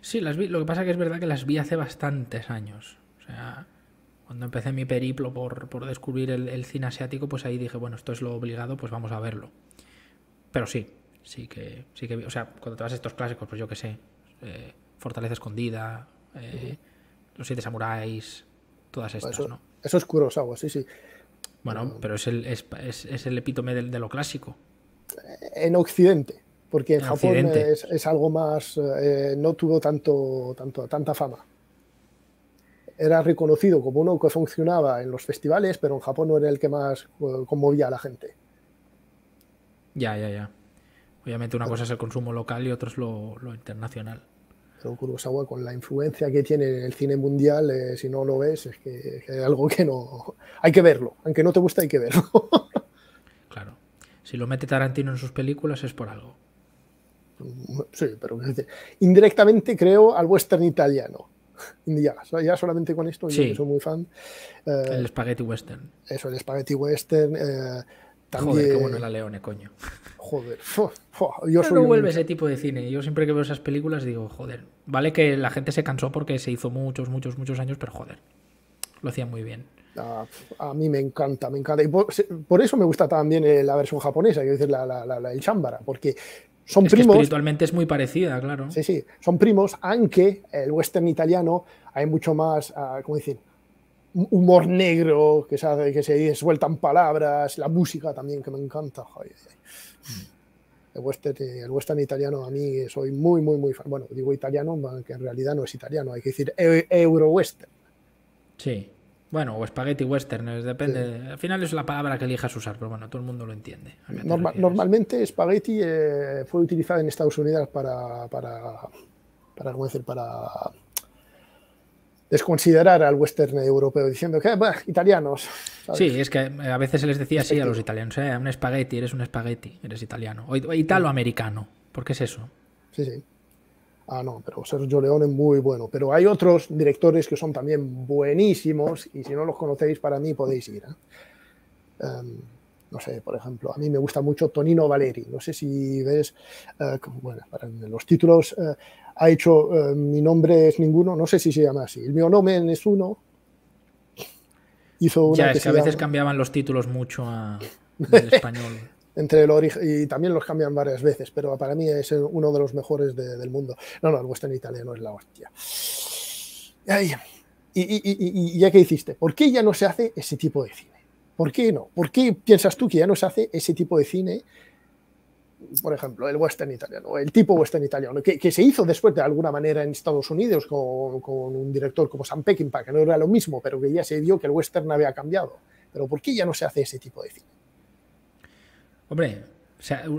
Sí, las vi. Lo que pasa que es verdad que las vi hace bastantes años. O sea, cuando empecé mi periplo por, descubrir el, cine asiático, pues ahí dije, bueno, esto es lo obligado, pues vamos a verlo. Pero sí, sí que, sí que o sea, cuando te vas a estos clásicos, pues yo qué sé, eh, Fortaleza Escondida, eh, Los Siete Samuráis, todas pues estas, ¿no? Eso es Kurosawa, sí, sí. Bueno, pero es el, es, es, el epítome de, lo clásico. Eh, en Occidente, porque en, Japón es, es, algo más, no tuvo tanto, tanto, tanta fama era reconocido como uno que funcionaba en los festivales, pero en Japón no era el que más eh, conmovía a la gente. Ya, ya, ya. Obviamente una cosa es el consumo local y otra es lo, internacional. Pero Kurosawa, con la influencia que tiene en el cine mundial, eh, si no lo ves, es que, es algo que no... Hay que verlo. Aunque no te guste, hay que verlo. *laughs* claro. Si lo mete Tarantino en sus películas es por algo. Sí, pero indirectamente creo al western italiano *laughs* Ya solamente con esto, yo soy muy fan. Eh, el Spaghetti Western. Eso, el Spaghetti Western. Eh, también... Joder, qué bueno la Leone, coño. *laughs* Joder, yo no vuelve ese tipo de cine. Yo siempre que veo esas películas digo, joder, vale que la gente se cansó porque se hizo muchos, muchos, muchos años, pero joder, lo hacían muy bien. Ah, a, mí me encanta, me encanta. Y por, eso me gusta también eh, la versión japonesa, quiero decir, la, el Shambara, porque son primos. Que espiritualmente es muy parecida, claro. Sí, sí. Son primos, aunque el western italiano hay mucho más, ah, ¿cómo decir? Humor negro, que se, que se sueltan palabras, la música también, que me encanta. El western, italiano a mí soy muy, muy, muy fan. Bueno, digo italiano, que en realidad no es italiano, hay que decir euro-western. Sí. Bueno, o espagueti western, depende. Al final es la palabra que elijas usar, pero bueno, todo el mundo lo entiende. normalmente espagueti eh, fue utilizado en Estados Unidos para, para, para, desconsiderar al western europeo, diciendo que, bueno, italianos. Sí, es que eh, a veces se les decía así a los italianos, eh, un espagueti, eres un espagueti, eres italiano. O italoamericano, porque es eso. Sí, sí. Ah, no, pero Sergio Leone es muy bueno. Pero hay otros directores que son también buenísimos y si no los conocéis, para mí podéis ir. ¿eh? Em, no sé, por ejemplo, a mí me gusta mucho Tonino Valeri. No sé si ves, eh, bueno, para los títulos eh, ha hecho Mi nombre es ninguno, no sé si se llama así. El mío nombre es uno. Hizo una ya, es que a veces cambiaban los títulos mucho a, *laughs* español entre el origen y también los cambian varias veces, pero para mí es uno de los mejores del mundo. No, no, el western italiano es la hostia. y, ya que hiciste, ¿por qué ya no se hace ese tipo de cine? ¿Por qué no? ¿Por qué piensas tú que ya no se hace ese tipo de cine? Por ejemplo, el western italiano, el tipo western italiano, que, se hizo después de alguna manera en Estados Unidos con, con un director como Sam Peckinpah, que no era lo mismo, pero que ya se vio que el western había cambiado. Pero ¿por qué ya no se hace ese tipo de cine? Hombre,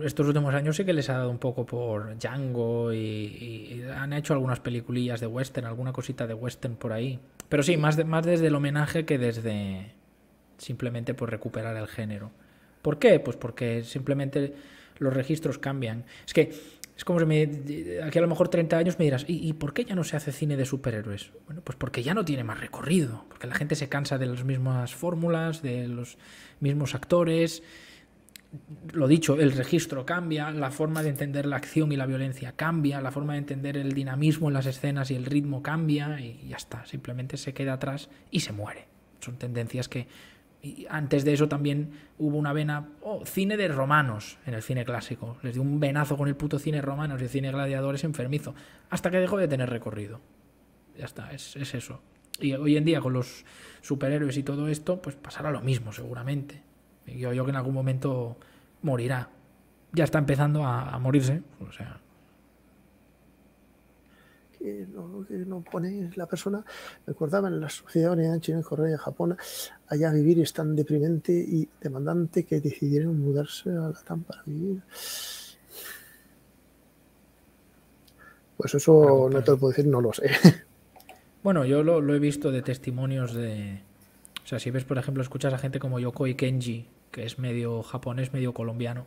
estos últimos años sí que les ha dado un poco por Django y, han hecho algunas peliculillas de western, alguna cosita de western por ahí. Pero sí, más, más desde el homenaje que desde simplemente por recuperar el género. ¿Por qué? Pues porque simplemente los registros cambian. Es que es como si aquí a lo mejor 30 años me dirás, ¿y, ¿y, por qué ya no se hace cine de superhéroes? Bueno, pues porque ya no tiene más recorrido, porque la gente se cansa de las mismas fórmulas, de los mismos actores lo dicho, el registro cambia, la forma de entender la acción y la violencia cambia, la forma de entender el dinamismo en las escenas y el ritmo cambia y ya está, simplemente se queda atrás y se muere. Son tendencias que antes de eso también hubo una vena, oh, cine de romanos en el cine clásico, desde un venazo con el puto cine romanos el cine gladiadores enfermizo, hasta que dejó de tener recorrido. Ya está, es, es eso. Y hoy en día con los superhéroes y todo esto, pues pasará lo mismo seguramente yo, yo que en algún momento morirá. Ya está empezando a, morirse. O sea. Que no, pone la persona. Me acordaba en la sociedad en China, en Corea, en Japón, allá vivir es tan deprimente y demandante que decidieron mudarse a la TAM para vivir. Pues eso pues no te lo puedo decir, no lo sé. *laughs* Bueno, yo lo, lo, he visto de testimonios de. O sea, si ves, por ejemplo, escuchas a gente como Yoko y Kenji, que es medio japonés, medio colombiano,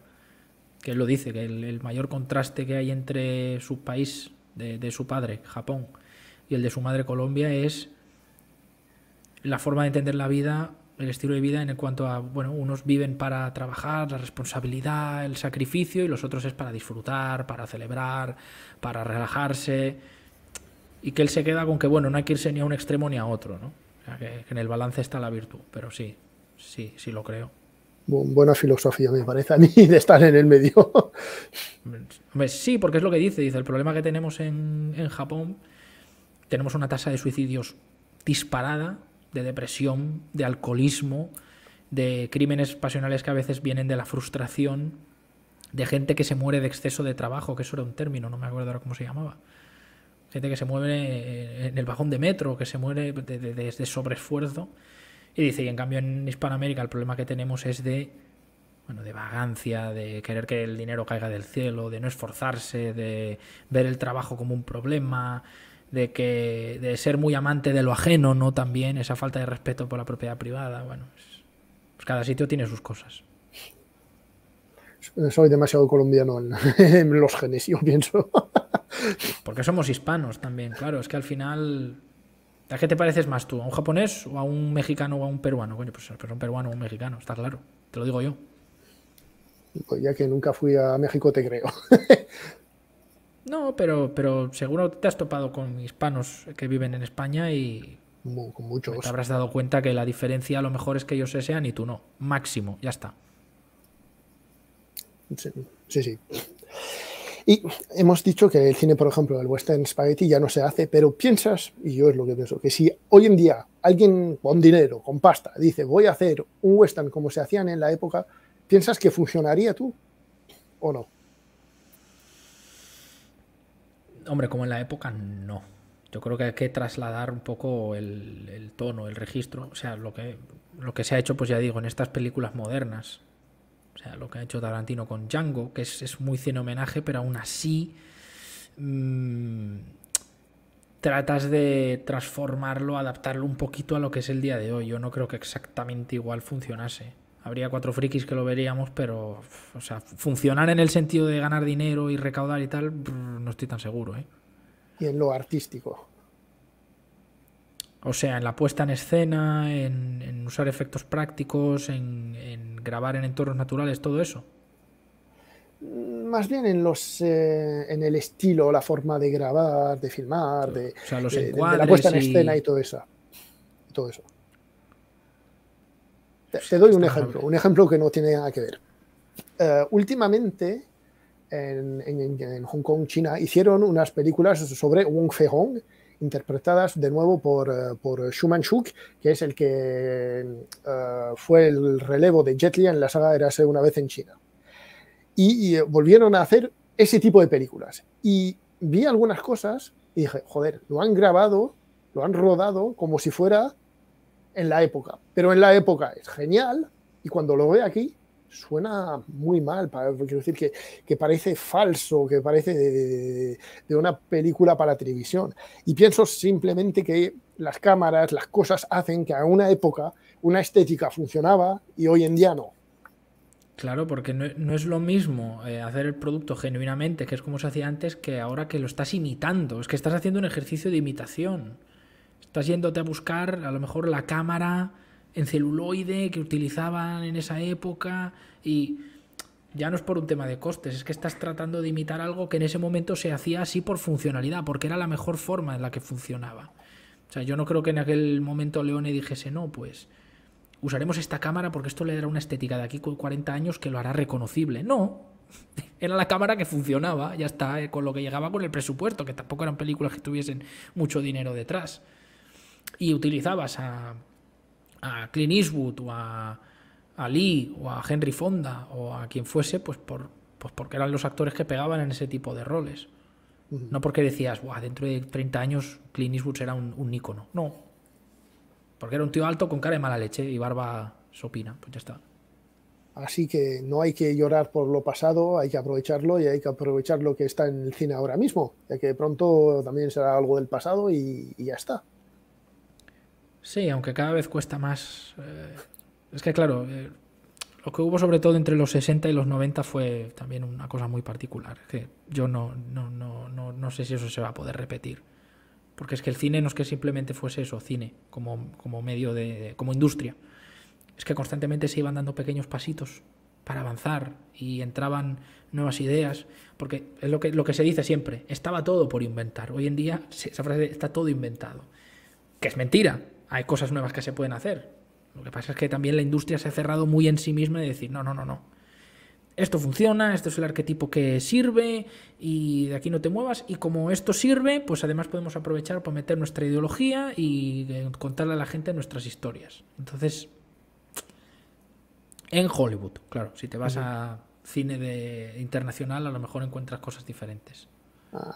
que él lo dice, que el, mayor contraste que hay entre su país, de, su padre, Japón, y el de su madre, Colombia, es la forma de entender la vida, el estilo de vida en cuanto a, bueno, unos viven para trabajar, la responsabilidad, el sacrificio, y los otros es para disfrutar, para celebrar, para relajarse, y que él se queda con que, bueno, no hay que irse ni a un extremo ni a otro, ¿no? que en el balance está la virtud, pero sí, sí, sí lo creo buena filosofía, me parece a mí, *laughs* de estar en el medio. sí, porque es lo que dice. Dice, el problema que tenemos en, Japón, tenemos una tasa de suicidios disparada, de depresión, de alcoholismo, de crímenes pasionales que a veces vienen de la frustración, de gente que se muere de exceso de trabajo, que eso era un término, no me acuerdo ahora cómo se llamaba. Gente que se muere en el bajón de metro, que se muere de, de, de sobreesfuerzo. Y dice, y en cambio en Hispanoamérica el problema que tenemos es de, bueno, de vagancia, de querer que el dinero caiga del cielo, de no esforzarse, de ver el trabajo como un problema, de que de ser muy amante de lo ajeno, no también esa falta de respeto por la propiedad privada, bueno, pues cada sitio tiene sus cosas. Soy demasiado colombiano *laughs* en los genes, yo pienso. Porque somos hispanos también, claro, es que al final ¿A qué te pareces más tú? ¿A un japonés o a un mexicano o a un peruano? Coño, pues a un peruano o un mexicano, está claro. Te lo digo yo. Pues ya que nunca fui a México, te creo. *laughs* no, pero, pero seguro te has topado con hispanos que viven en España y. con muchos. Te habrás dado cuenta que la diferencia a lo mejor es que ellos se sean y tú no. Máximo, ya está. Sí, sí. sí. Y hemos dicho que el cine, por ejemplo, el western spaghetti ya no se hace, pero piensas, y yo es lo que pienso, que si hoy en día alguien con dinero, con pasta, dice voy a hacer un western como se hacían en la época, ¿piensas que funcionaría tú o no? Hombre, como en la época, no. Yo creo que hay que trasladar un poco el, tono, el registro, o sea, lo que, lo que se ha hecho, pues ya digo, en estas películas modernas, o sea, lo que ha hecho Tarantino con Django, que es, muy cine homenaje, pero aún así mm, tratas de transformarlo, adaptarlo un poquito a lo que es el día de hoy. Yo no creo que exactamente igual funcionase. Habría cuatro frikis que lo veríamos, pero, o sea, funcionar en el sentido de ganar dinero y recaudar y tal, no estoy tan seguro, ¿eh? Y en lo artístico. O sea, en la puesta en escena, en, usar efectos prácticos, en, grabar en entornos naturales, todo eso. Mm, más bien en los eh, en el estilo, la forma de grabar, de filmar, de, la puesta en escena y todo eso. Todo eso. Te, doy un ejemplo, un ejemplo que no tiene nada que ver. Eh, últimamente, en, Hong Kong, China, hicieron unas películas sobre Wong Fei Hong, interpretadas de nuevo por, eh, por Schumann Shuk, que es el que eh, fue el relevo de Jet en la saga Erase una vez en China. Y, y, eh, volvieron a hacer ese tipo de películas. Y vi algunas cosas y dije, joder, lo han grabado, lo han rodado como si fuera en la época. Pero en la época es genial y cuando lo ve aquí suena muy mal, para, quiero decir que, parece falso, que parece de, una película para televisión. Y pienso simplemente que las cámaras, las cosas hacen que a una época una estética funcionaba y hoy en día no. Claro, porque no, es lo mismo eh, hacer el producto genuinamente, que es como se hacía antes, que ahora que lo estás imitando. Es que estás haciendo un ejercicio de imitación. Estás yéndote a buscar a lo mejor la cámara, en celuloide que utilizaban en esa época y ya no es por un tema de costes, es que estás tratando de imitar algo que en ese momento se hacía así por funcionalidad, porque era la mejor forma en la que funcionaba. O sea, yo no creo que en aquel momento Leone dijese, no, pues usaremos esta cámara porque esto le dará una estética de aquí con 40 años que lo hará reconocible. No, *laughs* era la cámara que funcionaba, ya está, eh, con lo que llegaba con el presupuesto, que tampoco eran películas que tuviesen mucho dinero detrás. Y utilizabas a a Clint Eastwood o a, Lee o a Henry Fonda o a quien fuese, pues, por, pues porque eran los actores que pegaban en ese tipo de roles. No porque decías, dentro de 30 años Clint Eastwood será un, un ícono. No. Porque era un tío alto con cara de mala leche y barba sopina. Pues ya está. Así que no hay que llorar por lo pasado, hay que aprovecharlo y hay que aprovechar lo que está en el cine ahora mismo, ya que pronto también será algo del pasado y ya está. Sí, aunque cada vez cuesta más. Eh, es que, claro, eh, lo que hubo sobre todo entre los 60 y los 90 fue también una cosa muy particular. Que yo no, no, no, no, no sé si eso se va a poder repetir. Porque es que el cine no es que simplemente fuese eso, cine, como, medio de, como industria. Es que constantemente se iban dando pequeños pasitos para avanzar y entraban nuevas ideas, porque es lo que, lo que se dice siempre, estaba todo por inventar. Hoy en día esa frase está todo inventado, que es mentira, hay cosas nuevas que se pueden hacer. Lo que pasa es que también la industria se ha cerrado muy en sí misma y decir, no, no, no, no. Esto funciona, esto es el arquetipo que sirve y de aquí no te muevas. Y como esto sirve, pues además podemos aprovechar para meter nuestra ideología y eh, contarle a la gente nuestras historias. Entonces, en Hollywood, claro, si te vas a cine de internacional a lo mejor encuentras cosas diferentes.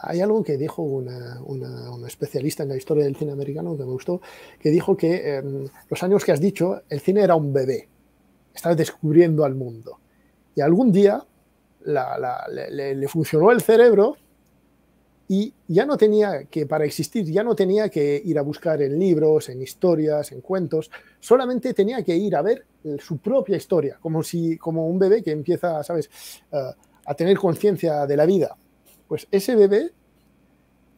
Hay algo que dijo un especialista en la historia del cine americano que me gustó, que dijo que em, los años que has dicho, el cine era un bebé, estaba descubriendo al mundo. Y algún día le, funcionó el cerebro y ya no tenía que, para existir, ya no tenía que ir a buscar en libros, en historias, en cuentos, solamente tenía que ir a ver su propia historia, como, si, como un bebé que empieza, ¿sabes?, ah, a tener conciencia de la vida pues ese bebé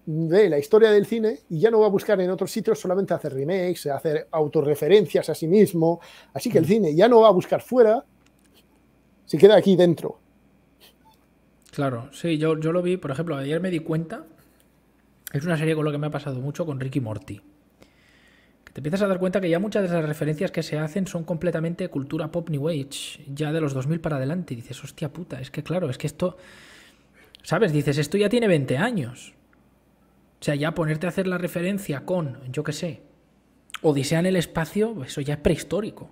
ve la historia del cine y ya no va a buscar en otros sitios solamente hacer remakes, hacer autorreferencias a sí mismo. Así que el mm. cine ya no va a buscar fuera, se queda aquí dentro. Claro, sí, yo, yo lo vi, por ejemplo, ayer me di cuenta, es una serie con lo que me ha pasado mucho con Ricky Morty. te empiezas a dar cuenta que ya muchas de las referencias que se hacen son completamente cultura pop new age, ya de los 2000 para adelante. Y dices, hostia puta, es que claro, es que esto ¿Sabes? Dices, esto ya tiene 20 años. O sea, ya ponerte a hacer la referencia con, yo qué sé, Odisea en el espacio, eso ya es prehistórico.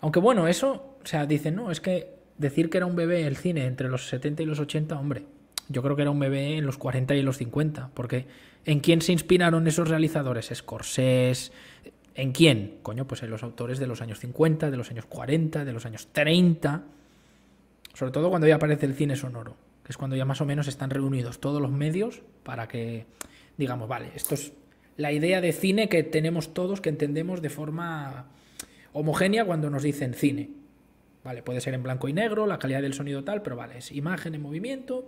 Aunque bueno, eso, o sea, dicen, no, es que decir que era un bebé el cine entre los 70 y los 80, hombre, yo creo que era un bebé en los 40 y en los 50, porque ¿en quién se inspiraron esos realizadores? Scorsese, ¿en quién? Coño, pues en los autores de los años 50, de los años 40, de los años 30. Sobre todo cuando ya aparece el cine sonoro, que es cuando ya más o menos están reunidos todos los medios para que digamos, vale, esto es la idea de cine que tenemos todos, que entendemos de forma homogénea cuando nos dicen cine. Vale, puede ser en blanco y negro, la calidad del sonido tal, pero vale, es imagen en movimiento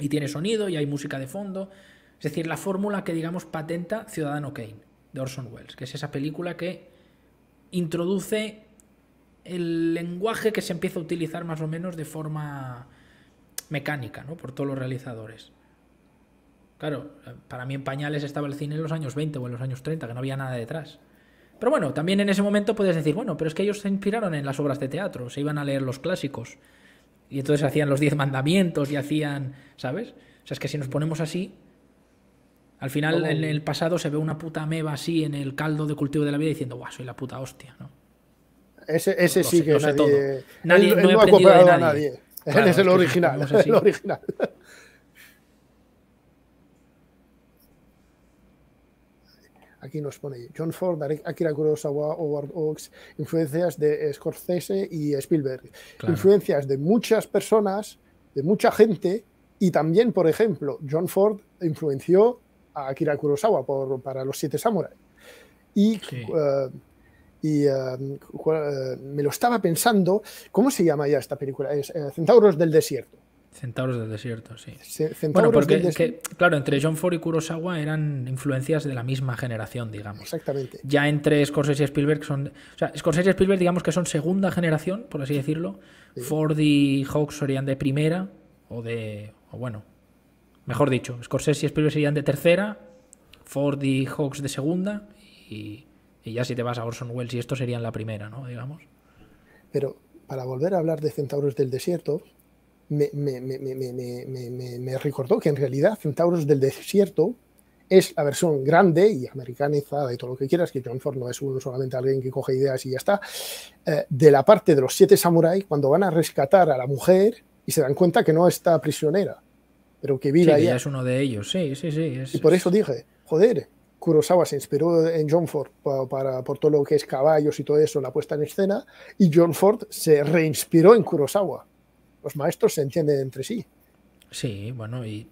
y tiene sonido y hay música de fondo. Es decir, la fórmula que, digamos, patenta Ciudadano Kane de Orson Welles, que es esa película que introduce el lenguaje que se empieza a utilizar más o menos de forma mecánica, ¿no? Por todos los realizadores. Claro, para mí en pañales estaba el cine en los años 20 o en los años 30, que no había nada detrás. Pero bueno, también en ese momento puedes decir, bueno, pero es que ellos se inspiraron en las obras de teatro, se iban a leer los clásicos. Y entonces hacían los diez mandamientos y hacían, ¿sabes? O sea, es que si nos ponemos así, al final en el pasado se ve una puta meba así en el caldo de cultivo de la vida diciendo, guau, soy la puta hostia, ¿no? Ese, sí que nadie, no, ha cooperado a nadie. es el original. *laughs* el original. Aquí nos pone John Ford, Akira Kurosawa, Howard Hawks, influencias de Scorsese y Spielberg. Influencias de muchas personas, de mucha gente, y también, por ejemplo, John Ford influenció a Akira Kurosawa por, para los Siete Samuráis. Y eh, y eh, me lo estaba pensando, ¿cómo se llama ya esta película? Es eh, Centauros del Desierto. Centauros del Desierto, sí. bueno, porque, que, claro, entre John Ford y Kurosawa eran influencias de la misma generación, digamos. Exactamente. Ya entre Scorsese y Spielberg son. Scorsese y Spielberg, digamos que son segunda generación, por así decirlo. Ford y Hawks serían de primera, o de. O bueno, mejor dicho, Scorsese y Spielberg serían de tercera, Ford y Hawks de segunda, y y ya si te vas a Orson Welles y esto en la primera, ¿no? Digamos. Pero para volver a hablar de Centauros del Desierto, me, recordó que en realidad Centauros del Desierto es la versión grande y americanizada y todo lo que quieras, que John Ford no es uno, solamente alguien que coge ideas y ya está, eh, de la parte de los siete samuráis cuando van a rescatar a la mujer y se dan cuenta que no está prisionera, pero que vive sí, es uno de ellos, sí, sí, sí. y por eso dije, joder, Kurosawa se inspiró en John Ford para, por todo lo que es caballos y todo eso, la puesta en escena, y John Ford se reinspiró en Kurosawa. Los maestros se entienden entre sí. Sí, bueno, y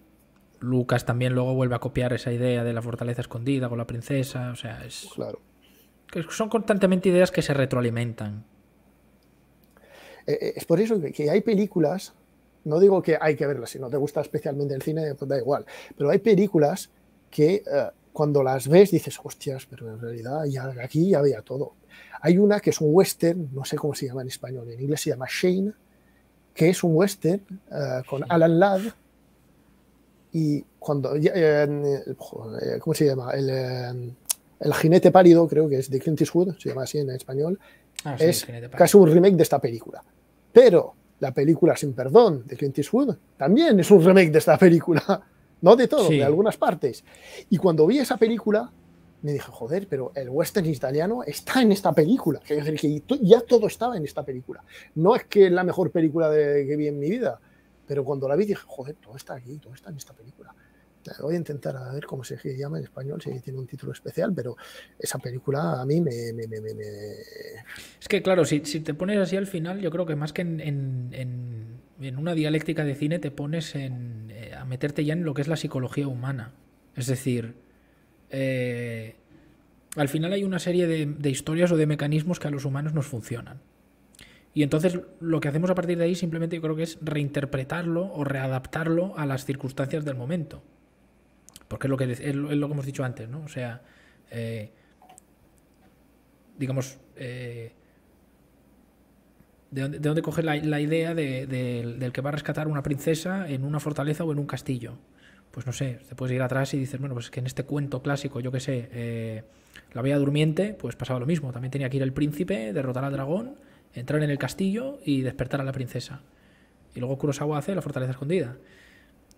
Lucas también luego vuelve a copiar esa idea de la fortaleza escondida con la princesa, o sea, es... Claro. son constantemente ideas que se retroalimentan. Eh, eh, es por eso que hay películas, no digo que hay que verlas, si no te gusta especialmente el cine, pues da igual, pero hay películas que... Eh, cuando las ves dices, hostias, pero en realidad aquí ya había todo. Hay una que es un western, no sé cómo se llama en español, en inglés se llama Shane, que es un western eh, con Alan Ladd. Y cuando. Eh, eh, ¿Cómo se llama? El, el, jinete pálido, creo que es de Clint Eastwood, se llama así en español. Ah, es casi un remake de esta película. Pero la película Sin Perdón de Clint Eastwood también es un remake de esta película no de todo, de algunas partes. Y cuando vi esa película, me dije, joder, pero el western italiano está en esta película. Es decir, que ya todo estaba en esta película. No es que es la mejor película de, que vi en mi vida, pero cuando la vi dije, joder, todo está aquí, todo está en esta película. Voy a intentar a ver cómo se llama en español, si tiene un título especial, pero esa película a mí me... me, me, me es que claro, si, si, te pones así al final, yo creo que más que en en una dialéctica de cine te pones eh, a meterte ya en lo que es la psicología humana. Es decir, eh, al final hay una serie de, historias o de mecanismos que a los humanos nos funcionan. Y entonces lo que hacemos a partir de ahí simplemente yo creo que es reinterpretarlo o readaptarlo a las circunstancias del momento. Porque es lo que, que hemos dicho antes, ¿no? O sea, eh, digamos, de dónde, coge la, idea del que va a rescatar una princesa en una fortaleza o en un castillo. Pues no sé, te puedes ir atrás y dices, bueno, pues es que en este cuento clásico, yo qué sé, eh, la Bella Durmiente, pues pasaba lo mismo. También tenía que ir el príncipe, derrotar al dragón, entrar en el castillo y despertar a la princesa. Y luego Kurosawa hace la fortaleza escondida.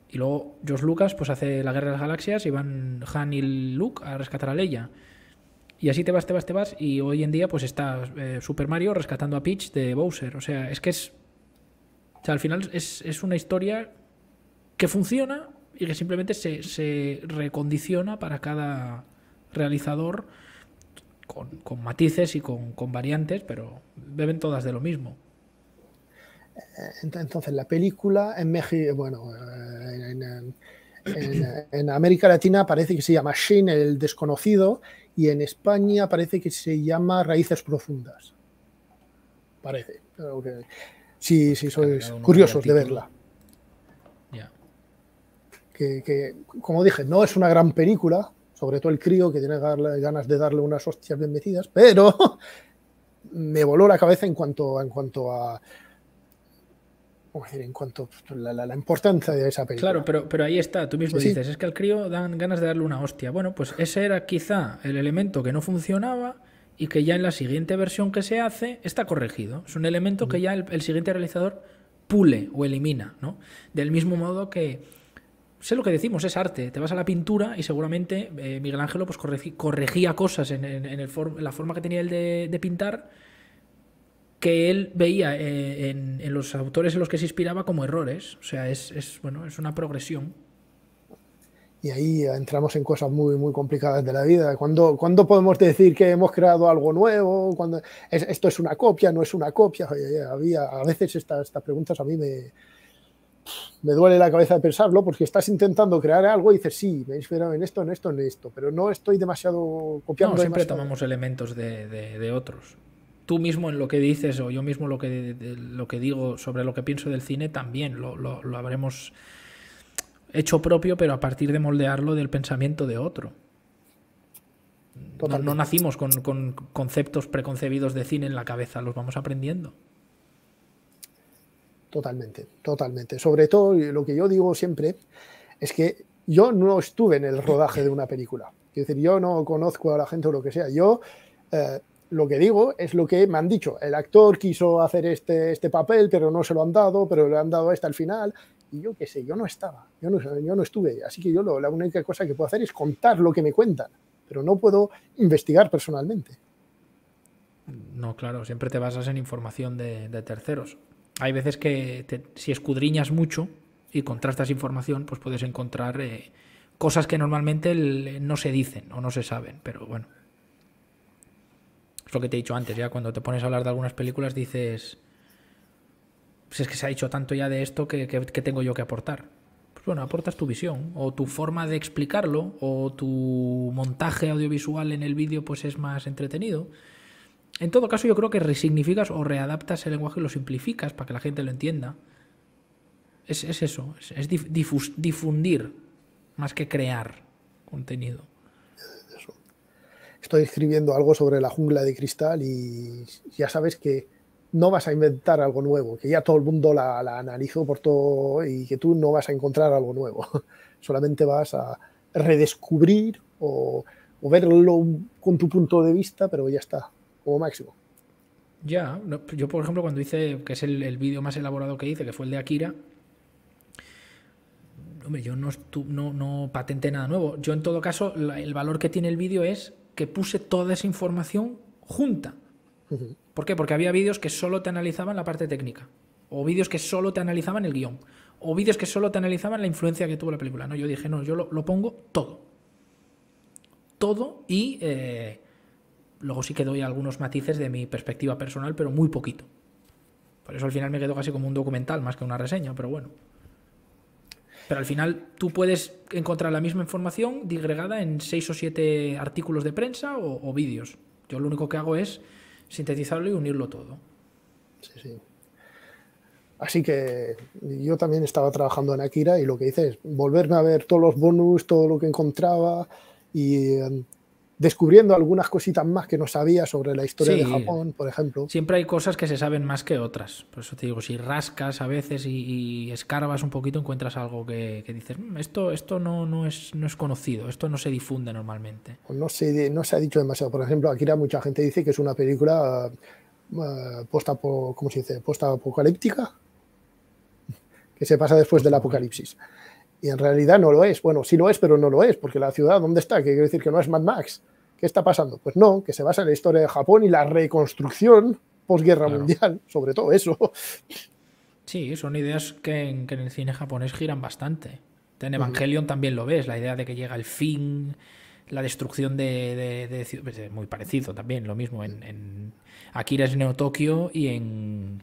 Y luego George Lucas pues hace la Guerra de las Galaxias y van Han y Luke a rescatar a Leia. Y así te vas, te vas, te vas. Y hoy en día, pues está eh, Super Mario rescatando a Peach de Bowser. O sea, es que es. O sea, al final es, una historia que funciona y que simplemente se, recondiciona para cada realizador con, matices y con, variantes, pero beben todas de lo mismo. Eh, entonces, la película en México, bueno, eh, en, América Latina parece que se llama Shane el desconocido, y en España parece que se llama Raíces Profundas. Parece. sí, si, sois curiosos de verla. Que, como dije, no es una gran película, sobre todo el crío que tiene ganas de darle unas hostias bien metidas, pero *laughs* me voló la cabeza en cuanto, en cuanto a en cuanto pues, a la, importancia de esa película. Claro, pero, pero ahí está, tú mismo dices, es que al crío dan ganas de darle una hostia. Bueno, pues ese era quizá el elemento que no funcionaba y que ya en la siguiente versión que se hace está corregido. Es un elemento que ya el, siguiente realizador pule o elimina, ¿no? Del mismo modo que, sé lo que decimos, es arte. Te vas a la pintura y seguramente eh, Miguel Ángel pues, corregía cosas en, la forma que tenía él de, de pintar que él veía eh, en, los autores en los que se inspiraba como errores. O sea, es, bueno, es una progresión. Y ahí entramos en cosas muy, muy complicadas de la vida. ¿Cuándo, ¿cuándo podemos decir que hemos creado algo nuevo? cuando ¿Esto es una copia? ¿No es una copia? había, a veces estas, preguntas a mí me, me duele la cabeza de pensarlo porque estás intentando crear algo y dices, sí, me he inspirado en esto, en esto, en esto, pero no estoy demasiado copiando. No, siempre tomamos elementos de, de, otros tú mismo en lo que dices o yo mismo lo que, lo que digo sobre lo que pienso del cine también lo, habremos hecho propio, pero a partir de moldearlo del pensamiento de otro. No, nacimos con, conceptos preconcebidos de cine en la cabeza, los vamos aprendiendo. Totalmente, totalmente. Sobre todo lo que yo digo siempre es que yo no estuve en el rodaje de una película. Es decir, yo no conozco a la gente o lo que sea. Yo eh, lo que digo es lo que me han dicho. El actor quiso hacer este, este papel, pero no se lo han dado, pero le han dado hasta este el final. Y yo qué sé, yo no estaba, yo no, yo no estuve. Así que yo lo, la única cosa que puedo hacer es contar lo que me cuentan, pero no puedo investigar personalmente. No, claro, siempre te basas en información de, terceros. Hay veces que si escudriñas mucho y contrastas información, pues puedes encontrar eh, cosas que normalmente no se dicen o no se saben, pero bueno es lo que te he dicho antes, ya cuando te pones a hablar de algunas películas dices, pues es que se ha dicho tanto ya de esto que, tengo yo que aportar. Pues bueno, aportas tu visión o tu forma de explicarlo o tu montaje audiovisual en el vídeo pues es más entretenido. En todo caso yo creo que resignificas o readaptas el lenguaje y lo simplificas para que la gente lo entienda. Es, eso, es, difundir más que crear contenido estoy escribiendo algo sobre la jungla de cristal y ya sabes que no vas a inventar algo nuevo, que ya todo el mundo la, analizó por todo y que tú no vas a encontrar algo nuevo, *laughs* solamente vas a redescubrir o, verlo con tu punto de vista, pero ya está, como máximo. Ya, yo por ejemplo cuando hice, que es el, vídeo más elaborado que hice, que fue el de Akira, hombre, yo no, no, patenté nada nuevo. Yo en todo caso, el valor que tiene el vídeo es que puse toda esa información junta. ¿Por qué? Porque había vídeos que solo te analizaban la parte técnica, o vídeos que solo te analizaban el guión, o vídeos que solo te analizaban la influencia que tuvo la película. No, yo dije, no, yo lo, pongo todo. Todo y eh, luego sí que doy algunos matices de mi perspectiva personal, pero muy poquito. Por eso al final me quedo casi como un documental más que una reseña, pero bueno. Pero al final tú puedes encontrar la misma información digregada en seis o siete artículos de prensa o, vídeos. Yo lo único que hago es sintetizarlo y unirlo todo. Sí, sí. Así que yo también estaba trabajando en Akira y lo que hice es volverme a ver todos los bonus, todo lo que encontraba y descubriendo algunas cositas más que no sabía sobre la historia de Japón, por ejemplo. Siempre hay cosas que se saben más que otras. Por eso te digo, si rascas a veces y, escarbas un poquito, encuentras algo que, dices, mm, esto, esto no, no, es, no es conocido, esto no se difunde normalmente. No se, no se ha dicho demasiado. Por ejemplo, Akira mucha gente dice que es una película uh, ¿cómo se dice? posta apocalíptica que se pasa después del apocalipsis. Y en realidad no lo es. Bueno, sí lo es, pero no lo es, porque la ciudad, ¿dónde está? ¿Qué quiere decir que no es Mad Max. ¿Qué está pasando? Pues no, que se basa en la historia de Japón y la reconstrucción posguerra mundial, *laughs* sobre todo eso. Sí, son ideas que en, el cine japonés giran bastante. En Evangelion también lo ves, la idea de que llega el fin, la destrucción de, de, pues, muy parecido también, lo mismo en, en Akira es Neo Tokio y en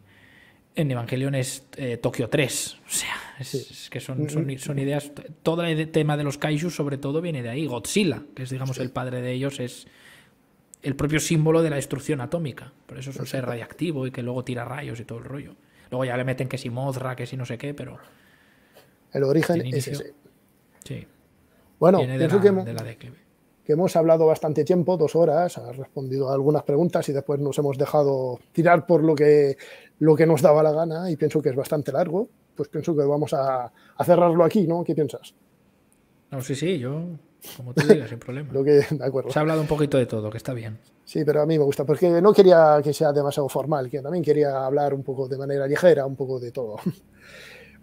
en Evangelion es eh, Tokio 3. O sea, es, que son, son, ideas. Todo el tema de los kaijus, sobre todo, viene de ahí. Godzilla, que es, digamos, el padre de ellos, es el propio símbolo de la destrucción atómica. Por eso es un ser radiactivo y que luego tira rayos y todo el rollo. Luego ya le meten que si Mozra, que si no sé qué, pero. El origen es Sí. Bueno, viene que hemos, Que hemos hablado bastante tiempo, dos horas, has respondido a algunas preguntas y después nos hemos dejado tirar por lo que lo que nos daba la gana y pienso que es bastante largo, pues pienso que vamos a, cerrarlo aquí, ¿no? ¿Qué piensas? No, sí, sí, yo, como tú digas, sin problema. *laughs* lo que, Se ha hablado un poquito de todo, que está bien. Sí, pero a mí me gusta, porque no quería que sea demasiado formal, que también quería hablar un poco de manera ligera, un poco de todo. *laughs*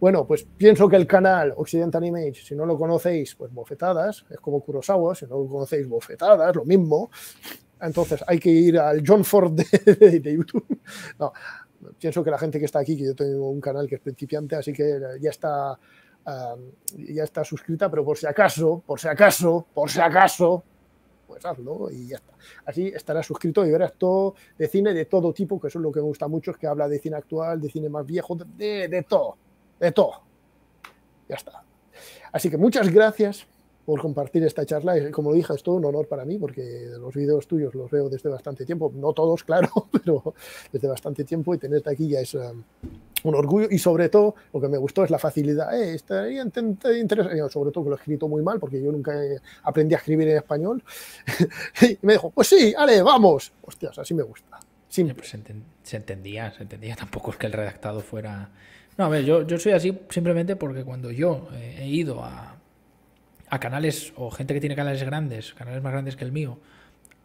Bueno, pues pienso que el canal Occidental Image, si no lo conocéis, pues bofetadas, es como Kurosawa, si no lo conocéis, bofetadas, lo mismo. Entonces hay que ir al John Ford de, de YouTube. *laughs* No, pienso que la gente que está aquí, que yo tengo un canal que es principiante, así que eh, ya está, ya está suscrita, pero por si acaso, por si acaso, por si acaso, pues hazlo y ya está. Así estarás suscrito y verás todo de cine de todo tipo, que eso es lo que me gusta mucho, es que habla de cine actual, de cine más viejo, de, de todo, de todo. Ya está. Así que muchas gracias por compartir esta charla. Y como dije, es todo un honor para mí porque los vídeos tuyos los veo desde bastante tiempo. No todos, *laughs* claro, pero desde bastante tiempo y tenerte aquí ya es um, un orgullo. Y sobre todo, lo que me gustó es la facilidad. Eh, eh sobre todo que lo he escrito muy mal porque yo nunca eh, aprendí a escribir en español. *laughs* y me dijo, pues sí, ale, vamos. Hostias, así me gusta. Sí, pues se, entendía, se entendía. *laughs* Tampoco es que el redactado fuera... No, a ver, yo, yo soy así simplemente porque cuando yo eh, he ido a a canales o gente que tiene canales grandes, canales más grandes que el mío,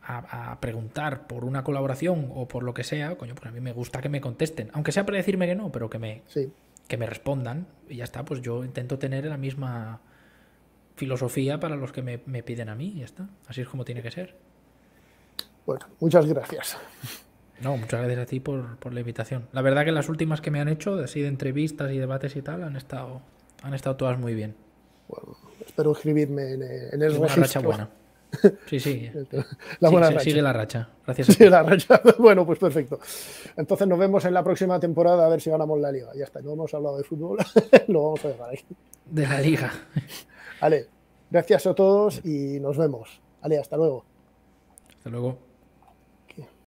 a, preguntar por una colaboración o por lo que sea, coño, pues a mí me gusta que me contesten, aunque sea para decirme que no, pero que me, que me respondan y ya está, pues yo intento tener la misma filosofía para los que me, piden a mí, y ya está, así es como tiene que ser. Bueno, muchas gracias. No, muchas gracias a ti por, la invitación. La verdad que las últimas que me han hecho, así de entrevistas y debates y tal, han estado, han estado todas muy bien bueno, espero inscribirme en, eh, el registro. Racha *laughs* Sí, sí. La buena Sigue la racha. Gracias. la racha. *laughs* Bueno, pues perfecto. Entonces nos vemos en la próxima temporada a ver si ganamos la liga. Ya está, no hemos hablado de fútbol. *laughs* Lo vamos a dejar De la liga. Vale, gracias a todos y nos vemos. Vale, hasta luego. Hasta luego.